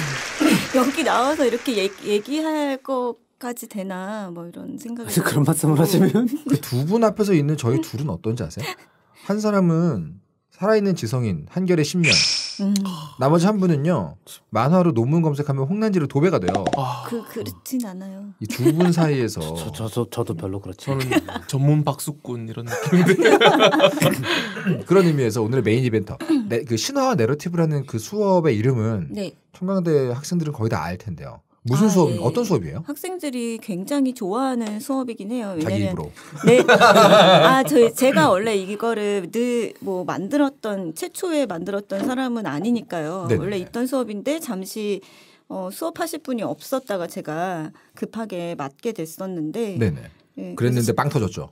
여기 나와서 이렇게 얘기, 얘기할 것 까지 되나 뭐 이런 생각이 그런 말씀을 하시면 어. 그두분 앞에서 있는 저희 음. 둘은 어떤지 아세요? 한 사람은 살아있는 지성인 한결의 10년 음. 나머지 한 분은요 만화로 논문 검색하면 홍난지로 도배가 돼요. 그 아. 그 그렇진 않아요. 이두분 사이에서 저, 저, 저, 저도 별로 그렇죠. 저는 전문 박수꾼 이런 느낌인데 그런 의미에서 오늘 메인 이벤트 네, 그 신화와 내러티브라는 그 수업의 이름은 네. 청강대 학생들은 거의 다 알 텐데요. 무슨 아, 수업? 예. 어떤 수업이에요? 학생들이 굉장히 좋아하는 수업이긴 해요. 왜냐입으 네. 아, 저 제가 원래 이거를 늘 뭐 만들었던 최초에 만들었던 사람은 아니니까요. 네네. 원래 있던 수업인데 잠시 어, 수업하실 분이 없었다가 제가 급하게 맡게 됐었는데. 네네. 예, 그랬는데 빵 터졌죠.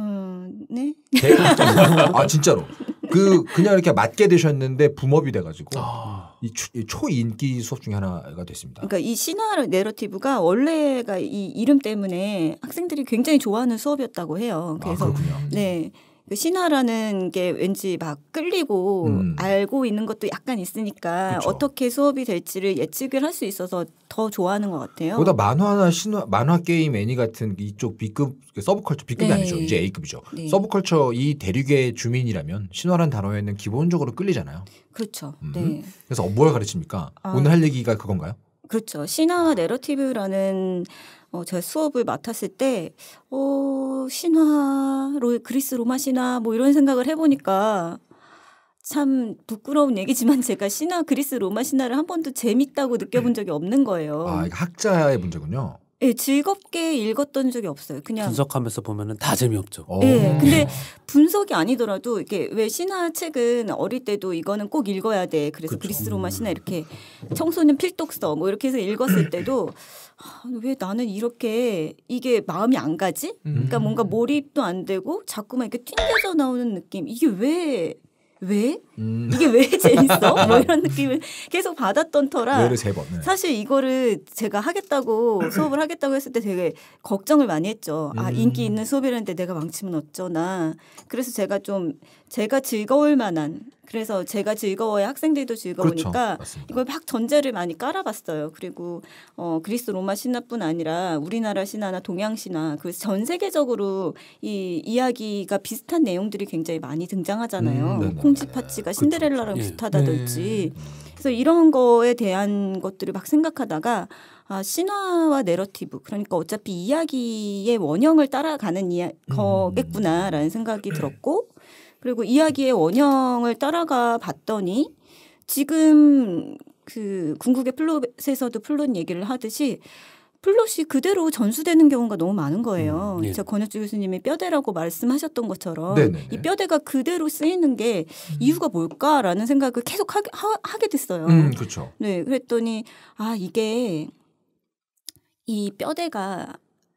어, 네. 대, 아 진짜로. 그 그냥 이렇게 맞게 되셨는데 붐업이 돼가지고 아. 이 초, 인기 수업 중에 하나가 됐습니다. 그러니까 이 신화 내러티브가 원래가 이 이름 때문에 학생들이 굉장히 좋아하는 수업이었다고 해요. 아, 그래서 아, 네. 그 신화라는 게 왠지 막 끌리고 음. 알고 있는 것도 약간 있으니까 그쵸. 어떻게 수업이 될지를 예측을 할 수 있어서 더 좋아하는 것 같아요. 보다 만화나 신화, 만화 게임 애니 같은 이쪽 B급 그러니까 서브컬처 B급이 네. 아니죠. 이제 A급이죠. 네. 서브컬처 이 대륙의 주민이라면 신화란 단어에는 기본적으로 끌리잖아요. 그렇죠. 음. 네. 그래서 어, 뭘 가르칩니까? 아. 오늘 할 얘기가 그건가요? 그렇죠. 신화와 내러티브라는 어, 제가 수업을 맡았을 때, 어, 신화, 로, 그리스 로마 신화, 뭐 이런 생각을 해보니까 참 부끄러운 얘기지만 제가 신화, 그리스 로마 신화를 한 번도 재밌다고 느껴본 네. 적이 없는 거예요. 아, 이거 학자의 문제군요. 예, 즐겁게 읽었던 적이 없어요. 그냥 분석하면서 보면은 다 재미없죠. 어. 예, 근데 분석이 아니더라도 이게 왜 신화 책은 어릴 때도 이거는 꼭 읽어야 돼. 그래서 그쵸. 그리스 로마 신화 음. 이렇게 청소년 필독서 뭐 이렇게 해서 읽었을 때도 아, 왜 나는 이렇게 이게 마음이 안 가지? 음. 그러니까 뭔가 몰입도 안 되고 자꾸만 이렇게 튕겨져 나오는 느낌. 이게 왜 왜? 음. 이게 왜 재밌어? 뭐 이런 느낌을 계속 받았던 터라 네. 사실 이거를 제가 하겠다고 수업을 하겠다고 했을 때 되게 걱정을 많이 했죠. 아, 음. 아 인기 있는 수업이라는데 내가 망치면 어쩌나. 그래서 제가 좀 제가 즐거울 만한 그래서 제가 즐거워야 학생들도 즐거우니까 그렇죠. 이걸 막 전제를 많이 깔아봤어요. 그리고 어, 그리스 로마 신화뿐 아니라 우리나라 신화나 동양 신화 그 전 세계적으로 이 이야기가 비슷한 내용들이 굉장히 많이 등장하잖아요. 음, 콩쥐파치가 신데렐라랑 그렇죠. 비슷하다든지. 네. 그래서 이런 거에 대한 것들을 막 생각하다가 아, 신화와 내러티브 그러니까 어차피 이야기의 원형을 따라가는 이야, 음. 거겠구나라는 생각이 들었고 그리고 이야기의 원형을 따라가 봤더니 지금 그 궁극의 플롯에서도 플롯 얘기를 하듯이 플롯이 그대로 전수되는 경우가 너무 많은 거예요. 음, 예. 권혁주 교수님이 뼈대라고 말씀하셨던 것처럼 네네네. 이 뼈대가 그대로 쓰이는 게 음. 이유가 뭘까라는 생각을 계속 하게, 하, 게 됐어요. 음, 그렇죠. 네, 그랬더니 아 이게 이 뼈대가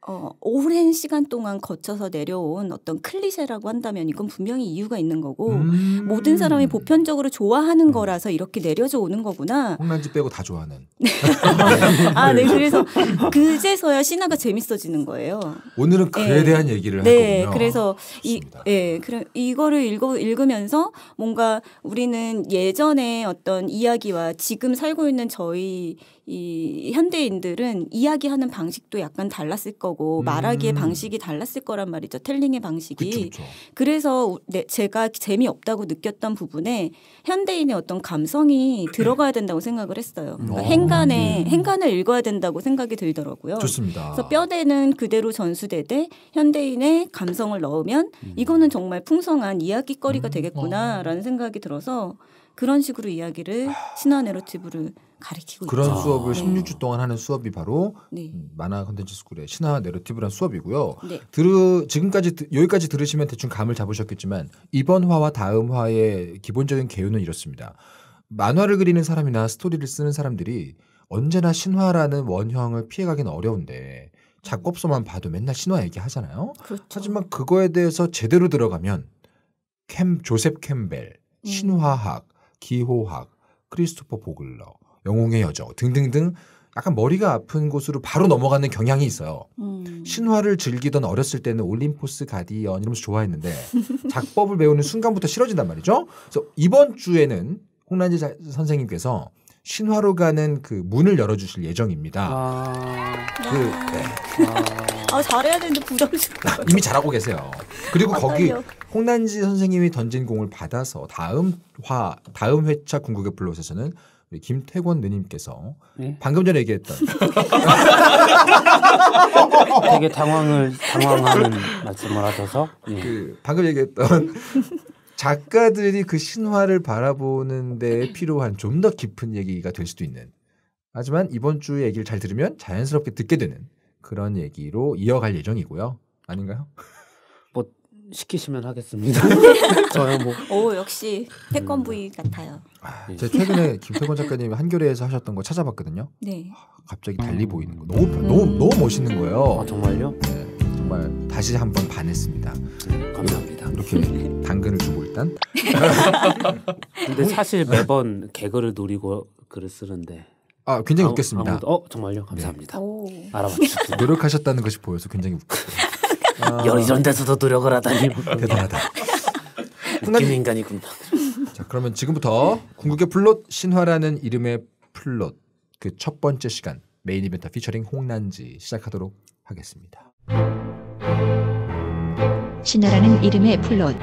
어, 오랜 시간 동안 거쳐서 내려온 어떤 클리셰라고 한다면 이건 분명히 이유가 있는 거고 음~ 모든 사람이 보편적으로 좋아하는 거라서 이렇게 내려져 오는 거구나. 홈런지 빼고 다 좋아하는. 아, 네. 그래서 그제서야 신화가 재밌어지는 거예요. 오늘은 그에 네. 대한 얘기를 네, 거군요. 그래서 이 예, 그 이거를 읽어 읽으면서 뭔가 우리는 예전의 어떤 이야기와 지금 살고 있는 저희 이 현대인들은 이야기하는 방식도 약간 달랐을 거고 음. 말하기의 방식이 달랐을 거란 말이죠. 텔링의 방식이. 그쵸, 그쵸. 그래서 네, 제가 재미없다고 느꼈던 부분에 현대인의 어떤 감성이 들어가야 된다고 생각을 했어요. 그러니까 어. 행간에 음. 행간을 읽어야 된다고 생각이 들더라고요. 좋습니다. 그래서 뼈대는 그대로 전수되되 현대인의 감성을 넣으면 음. 이거는 정말 풍성한 이야기거리가 음. 되겠구나라는 어. 생각이 들어서 그런 식으로 이야기를 아. 신화 내러티브를 가르키고 그런 있죠. 수업을 16주 동안 하는 수업이 바로 네. 음, 만화 컨텐츠 스쿨의 신화 내러티브란 수업이고요. 네. 들으 지금까지 여기까지 들으시면 대충 감을 잡으셨겠지만 이번 화와 다음 화의 기본적인 개요는 이렇습니다. 만화를 그리는 사람이나 스토리를 쓰는 사람들이 언제나 신화라는 원형을 피해가기는 어려운데 작법서만 봐도 맨날 신화 얘기하잖아요. 그렇죠. 하지만 그거에 대해서 제대로 들어가면 캠 조셉 캠벨, 음. 신화학, 기호학, 크리스토퍼 보글러, 영웅의 여정 등등등 약간 머리가 아픈 곳으로 바로 넘어가는 경향이 있어요. 음. 신화를 즐기던 어렸을 때는 올림포스 가디언 이러면서 좋아했는데 작법을 배우는 순간부터 싫어진단 말이죠. 그래서 이번 주에는 홍란지 선생님께서 신화로 가는 그 문을 열어주실 예정입니다. 아, 그, 네. 아, 잘해야 되는데 부담스 아, 이미 잘하고 계세요. 그리고 아, 거기 홍난지 선생님이 던진 공을 받아서 다음 화, 다음 회차 궁극의 플롯에서는 네, 김태권 누님께서 네? 방금 전에 얘기했던 되게 당황을 당황하는 그 말씀을 하셔서 예. 그 방금 얘기했던 작가들이 그 신화를 바라보는 데 필요한 좀 더 깊은 얘기가 될 수도 있는 하지만 이번 주의 얘기를 잘 들으면 자연스럽게 듣게 되는 그런 얘기로 이어갈 예정이고요 아닌가요? 시키시면 하겠습니다. 저야 뭐. 오 역시 패권 부위 같아요. 아, 예. 제 최근에 김태권 작가님이 한겨레에서 하셨던 거 찾아봤거든요. 네. 아, 갑자기 달리 음. 보이는 거 너무 음. 너무 너무 멋있는 거예요. 아, 정말요? 네. 정말 다시 한 번 반했습니다. 네, 감사합니다. 이렇게 당근을 주고 일단. 근데 사실 매번 개그를 노리고 글을 쓰는데. 아 굉장히 아 웃겠습니다. 아무도, 어 정말요? 감사합니다. 네. 알아봐 주셨어 노력하셨다는 것이 보여서 굉장히 웃겼어요. 아. 여, 이런 데서도 노력을 하다니. 대단하다. 웃긴 인간이군자 그러면 지금부터 궁극의 플롯 신화라는 이름의 플롯 그 첫 번째 시간 메인 이벤트 피처링 홍난지 시작하도록 하겠습니다. 신화라는 이름의 플롯.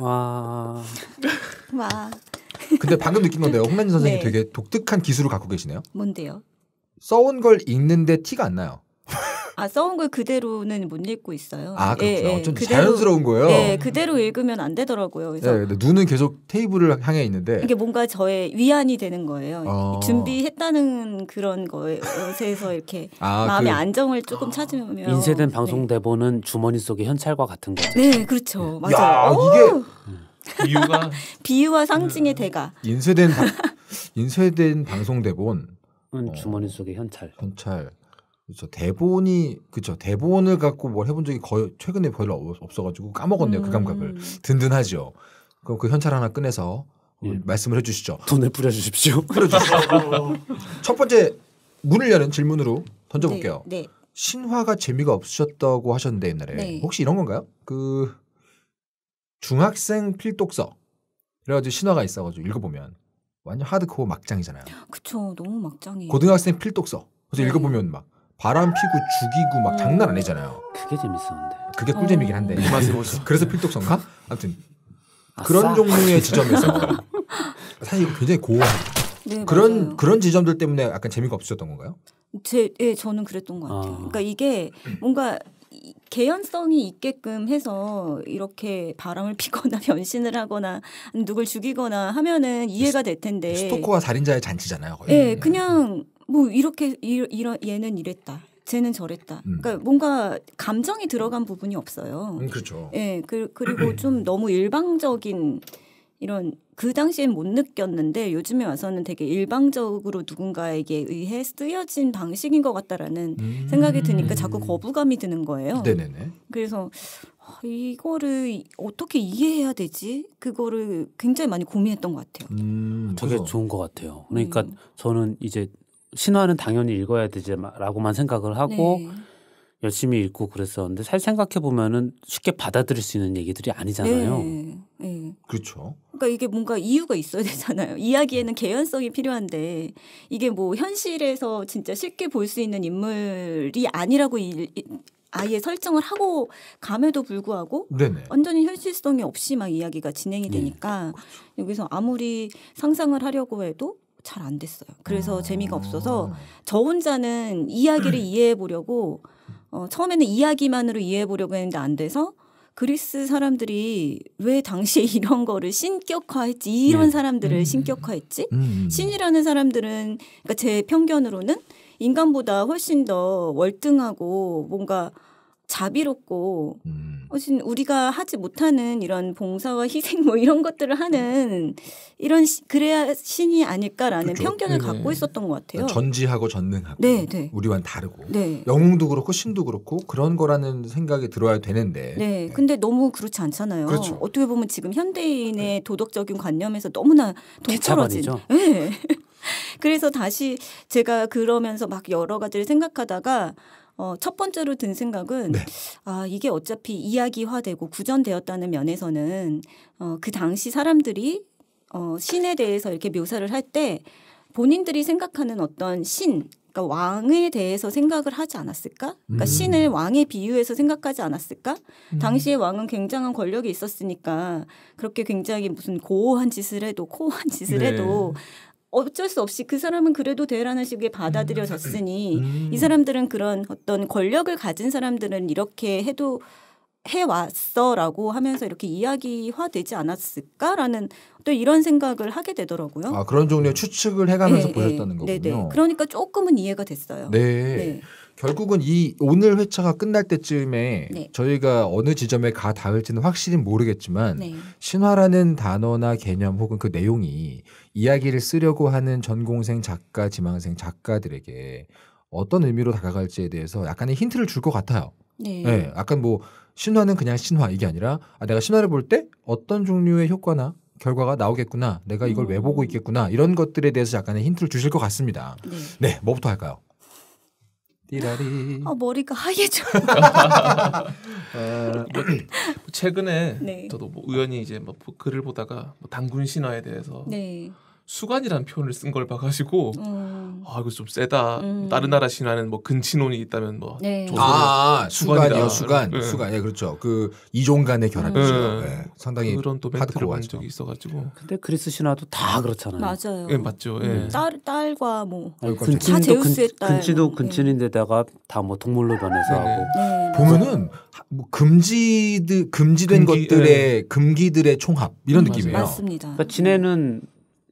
와. 와. 근데 방금 느낀 건데요. 홍난지 선생님 네. 되게 독특한 기술을 갖고 계시네요. 뭔데요? 써온 걸 읽는데 티가 안 나요. 아 써온 걸 그대로는 못 읽고 있어요. 아그렇구 예, 예. 좀 그대로, 자연스러운 거예요. 예, 그대로 읽으면 안 되더라고요. 그래서 예, 눈은 계속 테이블을 향해 있는데 이게 뭔가 저의 위안이 되는 거예요. 어. 준비했다는 그런 거에서 이렇게 아, 마음의 그... 안정을 조금 찾으면 인쇄된 네. 방송 대본은 네. 주머니 속의 현찰과 같은 거죠. 네, 그렇죠. 네. 맞아 이게 비유가 비유와 상징의 음. 대가 인쇄된 바... 인쇄된 방송 대본 어. 주머니 속에 현찰. 현찰. 그렇죠. 대본이 그렇죠. 대본을 갖고 뭘 해본 적이 거의 최근에 별로 없어가지고 까먹었네요. 음. 그 감각을 음. 든든하죠. 그럼 그 현찰 하나 꺼내서 예. 음, 말씀을 해주시죠. 돈을 뿌려주십시오. 뿌려주십시오. 첫 번째 문을 여는 질문으로 던져볼게요. 네, 네. 신화가 재미가 없으셨다고 하셨는데 옛날에 네. 혹시 이런 건가요? 그 중학생 필독서 그래가지고 신화가 있어가지고 읽어보면 완전 하드코어 막장이잖아요. 그쵸, 너무 막장이에요. 고등학생 필독서. 그래서 네. 읽어보면 막 바람 피고 죽이고 막 장난 안 해잖아요. 그게 재밌었는데. 그게 꿀잼이긴 한데. 이 어. 맛으로. 네. 그래서 필독서인가? 아무튼 아싸. 종류의 지점에서 사실 굉장히 고와 네, 그런 맞아요. 그런 지점들 때문에 약간 재미가 없으셨던 건가요? 제, 예, 저는 그랬던 것 같아요. 아. 그러니까 이게 뭔가 개연성이 있게끔 해서 이렇게 바람을 피거나 변신을 하거나 누굴 죽이거나 하면은 이해가 될 텐데 스토커와 살인자의 잔치잖아요. 거의. 네, 그냥 뭐 이렇게 이, 러 얘는 이랬다. 쟤는 저랬다. 음. 그러니까 뭔가 감정이 들어간 부분이 없어요. 음, 그렇죠. 예, 그, 그리고 음. 좀 너무 일방적인 이런 그 당시엔 못 느꼈는데 요즘에 와서는 되게 일방적으로 누군가에게 의해 쓰여진 방식인 것 같다라는 음. 생각이 드니까 자꾸 거부감이 드는 거예요. 네네네. 그래서 아, 이거를 어떻게 이해해야 되지? 그거를 굉장히 많이 고민했던 것 같아요. 음, 아, 되게 좋은 것 같아요. 그러니까 음. 저는 이제 신화는 당연히 읽어야 되지라고만 생각을 하고 네. 열심히 읽고 그랬었는데 살 생각해 보면은 쉽게 받아들일 수 있는 얘기들이 아니잖아요. 네, 네. 그렇죠. 그러니까 이게 뭔가 이유가 있어야 되잖아요. 이야기에는 개연성이 필요한데 이게 뭐 현실에서 진짜 쉽게 볼 수 있는 인물이 아니라고 일, 아예 설정을 하고 감에도 불구하고 네네. 완전히 현실성이 없이 막 이야기가 진행이 네. 되니까 네. 여기서 아무리 상상을 하려고 해도 잘 안 됐어요. 그래서 아~ 재미가 없어서 저 혼자는 이야기를 이해해 보려고 어, 처음에는 이야기만으로 이해해 보려고 했는데 안 돼서 그리스 사람들이 왜 당시에 이런 거를 신격화했지 이런 네. 사람들을 음. 신격화했지 음, 음, 음. 신이라는 사람들은 그러니까 제 편견으로는 인간보다 훨씬 더 월등하고 뭔가 자비롭고 음. 어진 우리가 하지 못하는 이런 봉사와 희생 뭐 이런 것들을 하는 이런 시, 그래야 신이 아닐까라는 그렇 편견을 네네. 갖고 있었던 것 같아요. 전지하고 전능하고 네네. 네. 우리와는 다르고 네. 영웅도 그렇고 신도 그렇고 그런 거라는 생각이 들어야 되는데 네. 네. 근데 너무 그렇지 않잖아요. 그렇죠. 어떻게 보면 지금 현대인의 네. 도덕적인 관념에서 너무나 동떨어진 네. 그래서 다시 제가 그러면서 막 여러 가지를 생각하다가 어, 첫 번째로 든 생각은 네. 아 이게 어차피 이야기화되고 구전되었다는 면에서는 어, 그 당시 사람들이 어, 신에 대해서 이렇게 묘사를 할 때 본인들이 생각하는 어떤 신 그러니까 왕에 대해서 생각을 하지 않았을까? 그러니까 음. 신을 왕에 비유해서 생각하지 않았을까? 음. 당시의 왕은 굉장한 권력이 있었으니까 그렇게 굉장히 무슨 고호한 짓을 해도 코호한 짓을 네. 해도 어쩔 수 없이 그 사람은 그래도 되라는 식의 음, 받아들여졌으니 음. 이 사람들은 그런 어떤 권력을 가진 사람들은 이렇게 해도 해왔어라고 하면서 이렇게 이야기화되지 않았을까라는 또 이런 생각을 하게 되더라고요. 아 그런 종류의 추측을 해가면서 네, 보셨다는 네, 거군요. 네, 네. 그러니까 조금은 이해가 됐어요. 네. 네. 결국은 이 오늘 회차가 끝날 때쯤에 네. 저희가 어느 지점에 가 닿을지는 확실히 모르겠지만 네. 신화라는 단어나 개념 혹은 그 내용이 이야기를 쓰려고 하는 전공생 작가 지망생 작가들에게 어떤 의미로 다가갈지에 대해서 약간의 힌트를 줄 것 같아요. 네. 네. 약간 뭐 신화는 그냥 신화 이게 아니라 아, 내가 신화를 볼 때 어떤 종류의 효과나 결과가 나오겠구나. 내가 이걸 음. 왜 보고 있겠구나. 이런 것들에 대해서 약간의 힌트를 주실 것 같습니다. 네. 네 뭐부터 할까요? 띠라리. 아 머리가 하얘져. 아, 뭐, 최근에 네. 저도 뭐 우연히 이제 뭐 글을 보다가 뭐 단군 신화에 대해서 네. 수관이라는 표현을 쓴 걸 봐가지고 음. 아 이거 좀 세다. 음. 다른 나라 신화는 뭐 근친혼이 있다면 뭐 네. 아, 아, 수관이요 수관 네. 수관 예 그렇죠 그 이종간의 결합이죠. 음. 네. 상당히 그런 또 멘트를 본 적이 있어가지고 근데 그리스 신화도 다 그렇잖아요. 맞아요. 예 맞죠. 예. 음. 딸 딸과 뭐 아니, 어, 근친도 근, 근친도 네. 근친인데다가 다 뭐 동물로 변해서 네. 하고 네. 보면은 뭐 금지드 금지된 금기, 것들의 예. 금기들의 총합 이런 음, 느낌이에요. 맞습니다. 그러니까 지네는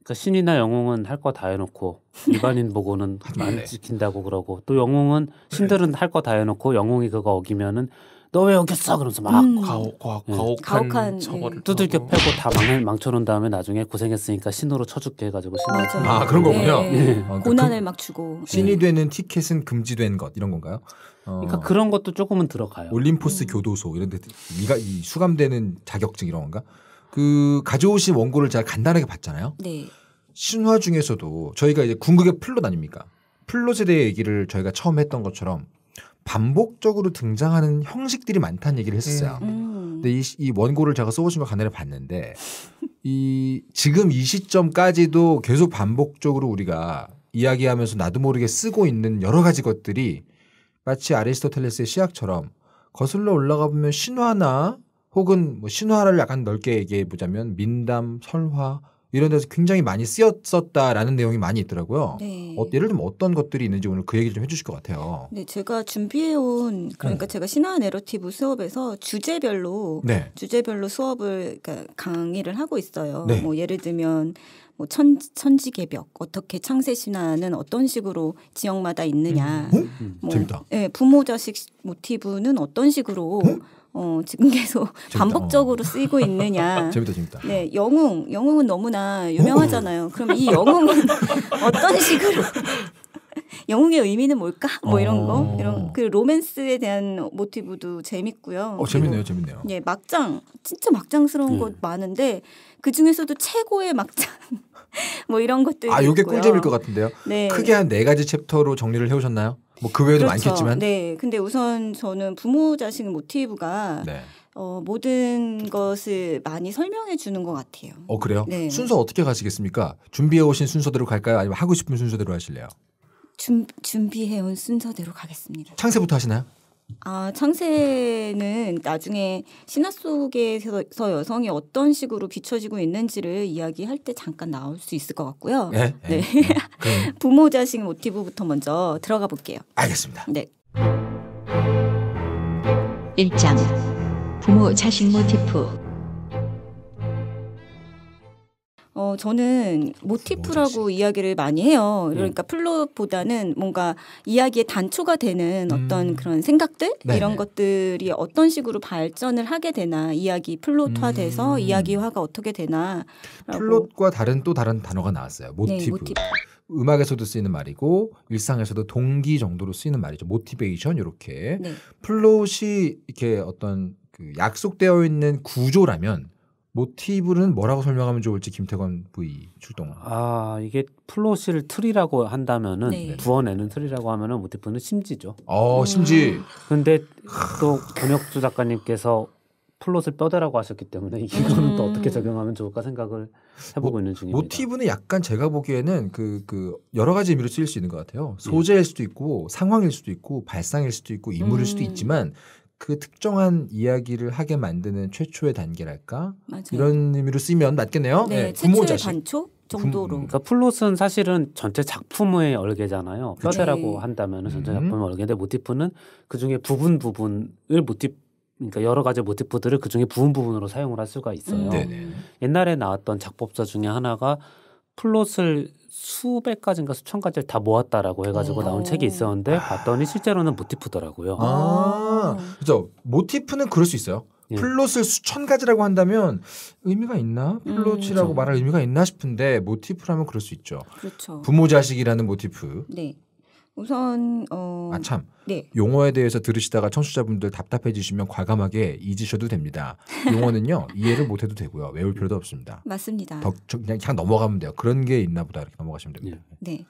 그러니까 신이나 영웅은 할 거 다 해놓고 일반인 보고는 안 네. 지킨다고 그러고 또 영웅은 신들은 네. 할거 다 해놓고 영웅이 그거 어기면은 너왜 어겼어? 그러면서 막 음. 가혹, 가혹, 예. 가 처벌을 예. 두들겨 패고 다 망, 망쳐놓은 다음에 나중에 고생했으니까 신으로 쳐죽게 해가지고 신으로 아 그런 거군요 네. 예. 아, 그러니까 고난을 막 주고 신이 예. 되는 티켓은 금지된 것 이런 건가요? 어. 그러니까 그런 것도 조금은 들어가요 올림포스 음. 교도소 이런 데 수감되는 자격증 이런 건가? 그 가져오신 원고를 제가 간단하게 봤잖아요. 네. 신화 중에서도 저희가 이제 궁극의 플롯 아닙니까? 플롯에 대해 얘기를 저희가 처음 했던 것처럼 반복적으로 등장하는 형식들이 많다는 얘기를 했었어요. 네. 음. 근데 이, 이, 원고를 제가 써오신 걸 간단히 봤는데 이 지금 이 시점까지도 계속 반복적으로 우리가 이야기하면서 나도 모르게 쓰고 있는 여러 가지 것들이 마치 아리스토텔레스의 시학처럼 거슬러 올라가 보면 신화나 혹은 뭐 신화를 약간 넓게 얘기해 보자면 민담, 설화 이런 데서 굉장히 많이 쓰였었다라는 내용이 많이 있더라고요. 네. 어, 예를 들면 어떤 것들이 있는지 오늘 그 얘기를 좀 해주실 것 같아요. 네, 제가 준비해온 그러니까 음. 제가 신화 내러티브 수업에서 주제별로 네. 주제별로 수업을 그러니까 강의를 하고 있어요. 네. 뭐 예를 들면 뭐 천, 천지 개벽 어떻게 창세 신화는 어떤 식으로 지역마다 있느냐. 음. 음. 뭐, 재밌다. 예, 부모 자식 모티브는 어떤 식으로 음? 어, 지금 계속 재밌다. 반복적으로 쓰이고 있느냐. 재밌다, 재밌다. 네, 영웅, 영웅은 너무나 유명하잖아요. 그럼 이 영웅은 어떤 식으로 영웅의 의미는 뭘까? 뭐 이런 거, 어. 이런 그 로맨스에 대한 모티브도 재밌고요. 어, 재밌네요, 재밌네요. 예, 막장 진짜 막장스러운 예. 것 많은데 그 중에서도 최고의 막장. 뭐 이런 것들. 아, 요게 꿀잼일 것 같은데요. 네. 크게 한 네 가지 챕터로 정리를 해오셨나요? 뭐그 외에도 그렇죠. 많겠지만. 네. 근데 우선 저는 부모 자식 모티브가 네. 어, 모든 것을 많이 설명해 주는 것 같아요. 어 그래요? 네. 순서 어떻게 가시겠습니까? 준비해 오신 순서대로 갈까요? 아니면 하고 싶은 순서대로 하실래요? 준, 비해온 순서대로 가겠습니다. 창세부터 하시나요? 아, 창세는 나중에 신화 속에서 여성이 어떤 식으로 비춰지고 있는지를 이야기할 때 잠깐 나올 수 있을 것 같고요. 예, 예. 네. 네. 네. 부모 자식 모티브부터 먼저 들어가 볼게요. 알겠습니다. 네. 1장 부모 자식 모티프 어, 저는 그렇죠. 모티프라고 이야기를 많이 해요. 그러니까 음. 예. 플롯보다는 뭔가 이야기의 단초가 되는 어떤 음. 그런 생각들 네네. 이런 것들이 어떤 식으로 발전을 하게 되나 이야기 플롯화돼서 음. 이야기화가 어떻게 되나 플롯과 다른 또 다른 단어가 나왔어요. 네, 모티브. 네, 모티브. 음악에서도 쓰이는 말이고 일상에서도 동기 정도로 쓰이는 말이죠. 모티베이션 이렇게 네. 플롯이 이렇게 어떤 그 약속되어 있는 구조라면 모티브는 뭐라고 설명하면 좋을지 김태건 부위 출동. 을아 이게 플롯을 틀이라고 한다면은 네. 부어내는 네. 틀이라고 하면은 모티브는 심지죠. 어 음. 심지. 근데 또 권혁주 작가님께서 플롯을 뼈대라고 하셨기 때문에 이거는 음. 또 어떻게 적용하면 좋을까 생각을 해보고 모, 있는 중입니다. 모티브는 약간 제가 보기에는 그, 그 여러 가지 의미로 쓰일 수 있는 것 같아요. 음. 소재일 수도 있고 상황일 수도 있고 발상일 수도 있고 인물일 음. 수도 있지만 그 특정한 이야기를 하게 만드는 최초의 단계랄까 맞아요. 이런 의미로 쓰면 맞겠네요. 네, 네. 최초의 자식. 반초 정도로. 군... 그러니까 플롯은 사실은 전체 작품의 얼개잖아요. 그쵸. 뼈대라고 네. 한다면 전체 음. 작품의 얼개인데 모티프는 그 중에 부분 부분을 모티프 그러니까 여러 가지 모티프들을 그 중에 부분 부분으로 사용을 할 수가 있어요. 음. 옛날에 나왔던 작법사 중에 하나가 플롯을 수백 가지인가 수천 가지를 다 모았다라고 해가지고 오. 음. 나온 책이 있었는데 아. 봤더니 실제로는 모티프더라고요. 아. 아, 그죠. 모티프는 그럴 수 있어요. 예. 플롯을 수천 가지라고 한다면 의미가 있나? 음, 플롯이라고 음. 말할 의미가 있나 싶은데 모티프라면 그럴 수 있죠. 그렇죠. 부모 자식이라는 모티프. 네. 우선 어... 아참 네. 용어에 대해서 들으시다가 청취자분들 답답해지시면 과감하게 잊으셔도 됩니다. 용어는요 이해를 못해도 되고요 외울 필요도 없습니다. 맞습니다. 더, 그냥, 그냥 넘어가면 돼요. 그런 게 있나보다 이렇게 넘어가시면 됩니다. 예. 네. 네.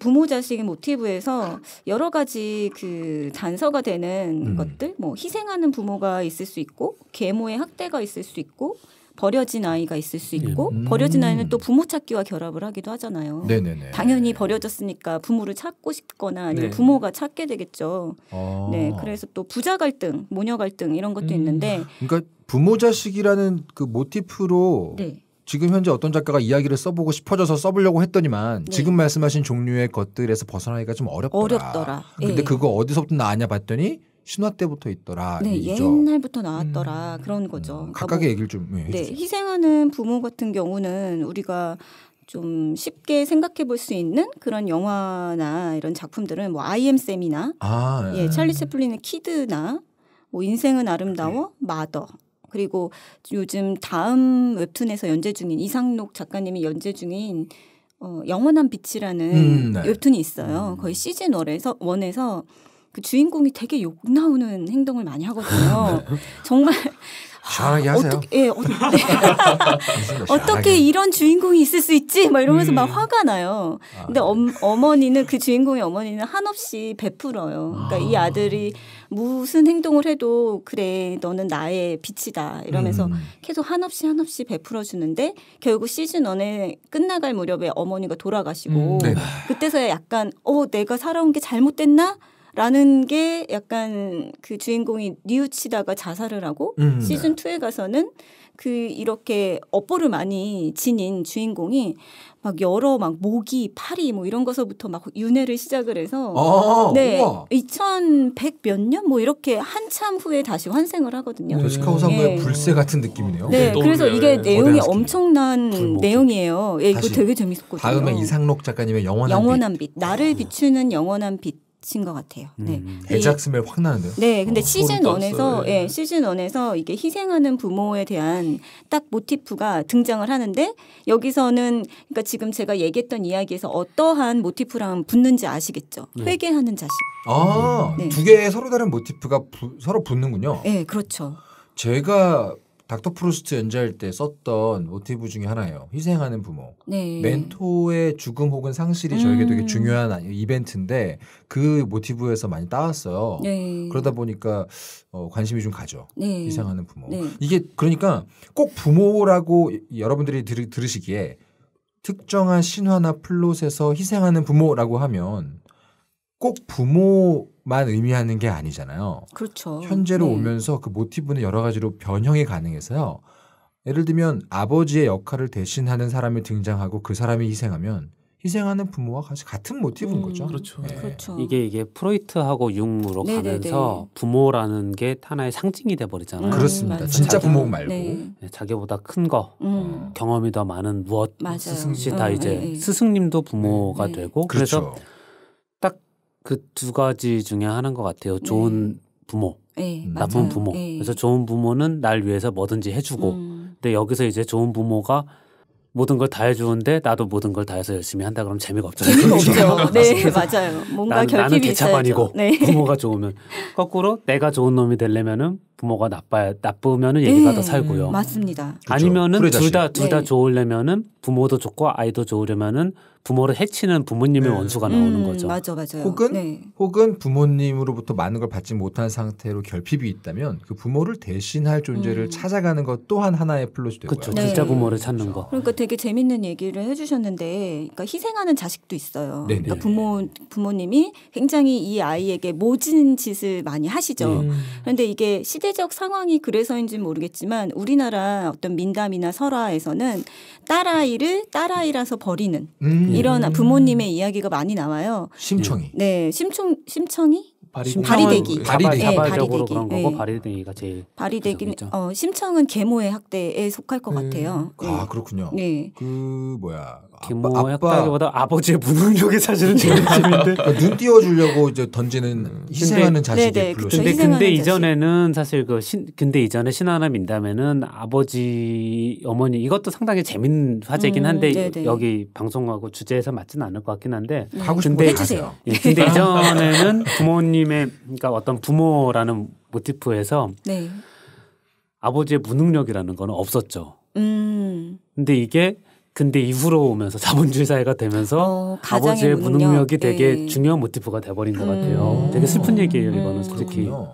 부모 자식의 모티브에서 여러 가지 그 단서가 되는 음. 것들, 뭐 희생하는 부모가 있을 수 있고 계모의 학대가 있을 수 있고 버려진 아이가 있을 수 있고 예. 음. 버려진 아이는 또 부모 찾기와 결합을 하기도 하잖아요. 네네네. 당연히 버려졌으니까 부모를 찾고 싶거나 아니면 네. 부모가 찾게 되겠죠. 아. 네, 그래서 또 부자 갈등, 모녀 갈등 이런 것도 음. 있는데. 그러니까 부모 자식이라는 그 모티프로 네. 지금 현재 어떤 작가가 이야기를 써보고 싶어져서 써보려고 했더니만 네. 지금 말씀하신 종류의 것들에서 벗어나기가 좀 어렵더라. 어렵더라. 근데 예. 그거 어디서부터 나냐 봤더니 신화 때부터 있더라. 네, 얘기죠. 옛날부터 나왔더라. 음. 음 그런 음. 거죠. 음, 각각의 그러니까 뭐, 얘기를 좀 예, 네, 네, 희생하는 부모 같은 경우는 우리가 좀 쉽게 생각해 볼 수 있는 그런 영화나 이런 작품들은 뭐 아이엠 쌤이나 아, 예, 음. 찰리 채플린의 키드나 뭐 인생은 아름다워, 네. 마더 그리고 요즘 다음 웹툰에서 연재 중인 이상록 작가님이 연재 중인 어, 영원한 빛이라는 음, 네. 웹툰이 있어요. 거의 시즌 원에서 원에서 그 주인공이 되게 욕 나오는 행동을 많이 하거든요. 정말 시원하게 아, 하세요. 예, 어, 네. 어떻게, 예, 어떻게, 어떻게 이런 주인공이 있을 수 있지? 막 이러면서 음. 막 화가 나요. 아, 근데 네. 어, 머니는그 주인공의 어머니는 한없이 베풀어요. 그러니까 아. 이 아들이 무슨 행동을 해도 그래 너는 나의 빛이다 이러면서 음. 계속 한없이 한없이 베풀어 주는데 결국 시즌 원에 끝나갈 무렵에 어머니가 돌아가시고 음. 네. 그때서야 약간 어 내가 살아온 게 잘못됐나? 라는 게 약간 그 주인공이 뉘우치다가 자살을 하고 음, 네. 시즌 투에 가서는 그 이렇게 업보를 많이 지닌 주인공이 막 여러 막 모기, 파리 뭐 이런 것서부터막 윤회를 시작을 해서 아, 네. 우와. 2100 몇 년 뭐 이렇게 한참 후에 다시 환생을 하거든요. 저시카 호상무의 네. 불새 같은 느낌이네요. 네. 네. 그래서 이게 네, 네. 내용이 엄청난 불목이. 내용이에요. 예, 이거 되게 재밌었거든요. 다음에 이상록 작가님의 영원한, 영원한 빛. 빛. 나를 비추는 영원한 빛. 끝것 같아요. 네. 음, 애작 스멜 확 나는데요. 네, 근데 어, 시즌 원에서 예, 네. 시즌 원에서 이게 희생하는 부모에 대한 딱 모티프가 등장을 하는데 여기서는 그러니까 지금 제가 얘기했던 이야기에서 어떠한 모티프랑 붙는지 아시겠죠? 네. 회개하는 자식. 아두 네. 개의 서로 다른 모티프가 부, 서로 붙는군요. 네, 그렇죠. 제가 닥터 프루스트 연재할 때 썼던 모티브 중에 하나예요. 희생하는 부모. 네. 멘토의 죽음 혹은 상실이 음. 저에게 되게 음. 중요한 이벤트인데 그 모티브에서 많이 따왔어요. 네. 그러다 보니까 어, 관심이 좀 가죠. 네. 희생하는 부모. 네. 이게 그러니까 꼭 부모라고 여러분들이 들, 들으시기에 특정한 신화나 플롯에서 희생하는 부모라고 하면 꼭 부모 만 의미하는 게 아니잖아요. 그렇죠. 현재로 네. 오면서 그 모티브는 여러 가지로 변형이 가능해서요. 예를 들면 아버지의 역할을 대신하는 사람이 등장하고 그 사람이 희생하면 희생하는 부모와 같이 같은 모티브인 음, 거죠. 그렇죠. 네. 그렇죠. 이게 이게 프로이트하고 융으로 네, 네 가면서 네. 부모라는 게 하나의 상징이 돼 버리잖아요. 음, 그렇습니다. 맞아요. 진짜 부모 말고 네. 네. 자기보다 큰 거, 음. 어, 경험이 더 많은 무엇 스승이 다 음, 이제 예, 예. 스승님도 부모가 되고 그렇죠. 그래서 그두 가지 중에 하나인 것 같아요. 네. 좋은 부모, 네, 나쁜 맞아요. 부모. 네. 그래서 좋은 부모는 날 위해서 뭐든지 해주고, 음. 근데 여기서 이제 좋은 부모가 모든 걸 다 해주는데 나도 모든 걸 다 해서 열심히 한다 그러면 재미가 없잖아요. 재미가 없죠. 그렇죠? 네 맞아요. 뭔가 나는, 결핍이 나는 개차반이고 네. 부모가 좋으면 거꾸로 내가 좋은 놈이 되려면은 부모가 나빠 나쁘면은 음, 얘기가 네. 살고요. 맞습니다. 그렇죠. 아니면은 둘 다 둘다 네. 좋으려면은 부모도 좋고 아이도 좋으려면은 부모를 해치는 부모님의 네. 원수가 나오는 음, 거죠. 맞아, 맞아요. 혹은 네. 혹은 부모님으로부터 많은 걸 받지 못한 상태로 결핍이 있다면 그 부모를 대신할 존재를 음. 찾아가는 것 또한 하나의 플롯이 되고요. 그렇죠. 진짜 네. 부모를 찾는 거. 그러니까 되게 재밌는 얘기를 해주셨는데, 그러니까 희생하는 자식도 있어요. 네네. 그러니까 네. 부모 부모님이 굉장히 이 아이에게 모진 짓을 많이 하시죠. 음. 그런데 이게 시 세대적 상황이 그래서인지는 모르겠지만 우리나라 어떤 민담이나 설화에서는 딸아이를 딸아이라서 버리는 음. 이런 부모님의 이야기가 많이 나와요. 심청이. 네, 심청 심청이 발이대기. 그 발이대기. 발이대기. 그런 거고 네. 발이대기가 제일 발이대기 어, 심청은 계모의 학대에 속할 것 네. 같아요. 아 네. 그렇군요. 네. 그 뭐야 아모였다기보다아 뭐 버지의 무능력의 사실은 제일 재는데눈 네. 그러니까 띄워주려고 이제 던지는 음. 음. 희생하는 자식이 네네, 불러 근데 근데 이전에는 사실 그신 근데 이전에 신하나 민다면은 아버지 어머니 이것도 상당히 재밌는 화제긴 음, 한데 음, 여기 방송하고 주제에서 맞진 않을 것 같긴 한데 하고 싶은 근데, 해주세요. 예, 근데 네. 이전에는 부모님의 그러니까 어떤 부모라는 모티프에서 네. 아버지의 무능력이라는 거는 없었죠. 음. 근데 이게 근데 이후로 오면서 자본주의 사회가 되면서 어, 아버지의 무능력. 이 되게 예. 중요한 모티브가 돼버린 것 음. 같아요. 되게 슬픈 얘기예요 이거는 솔직히. 그렇군요.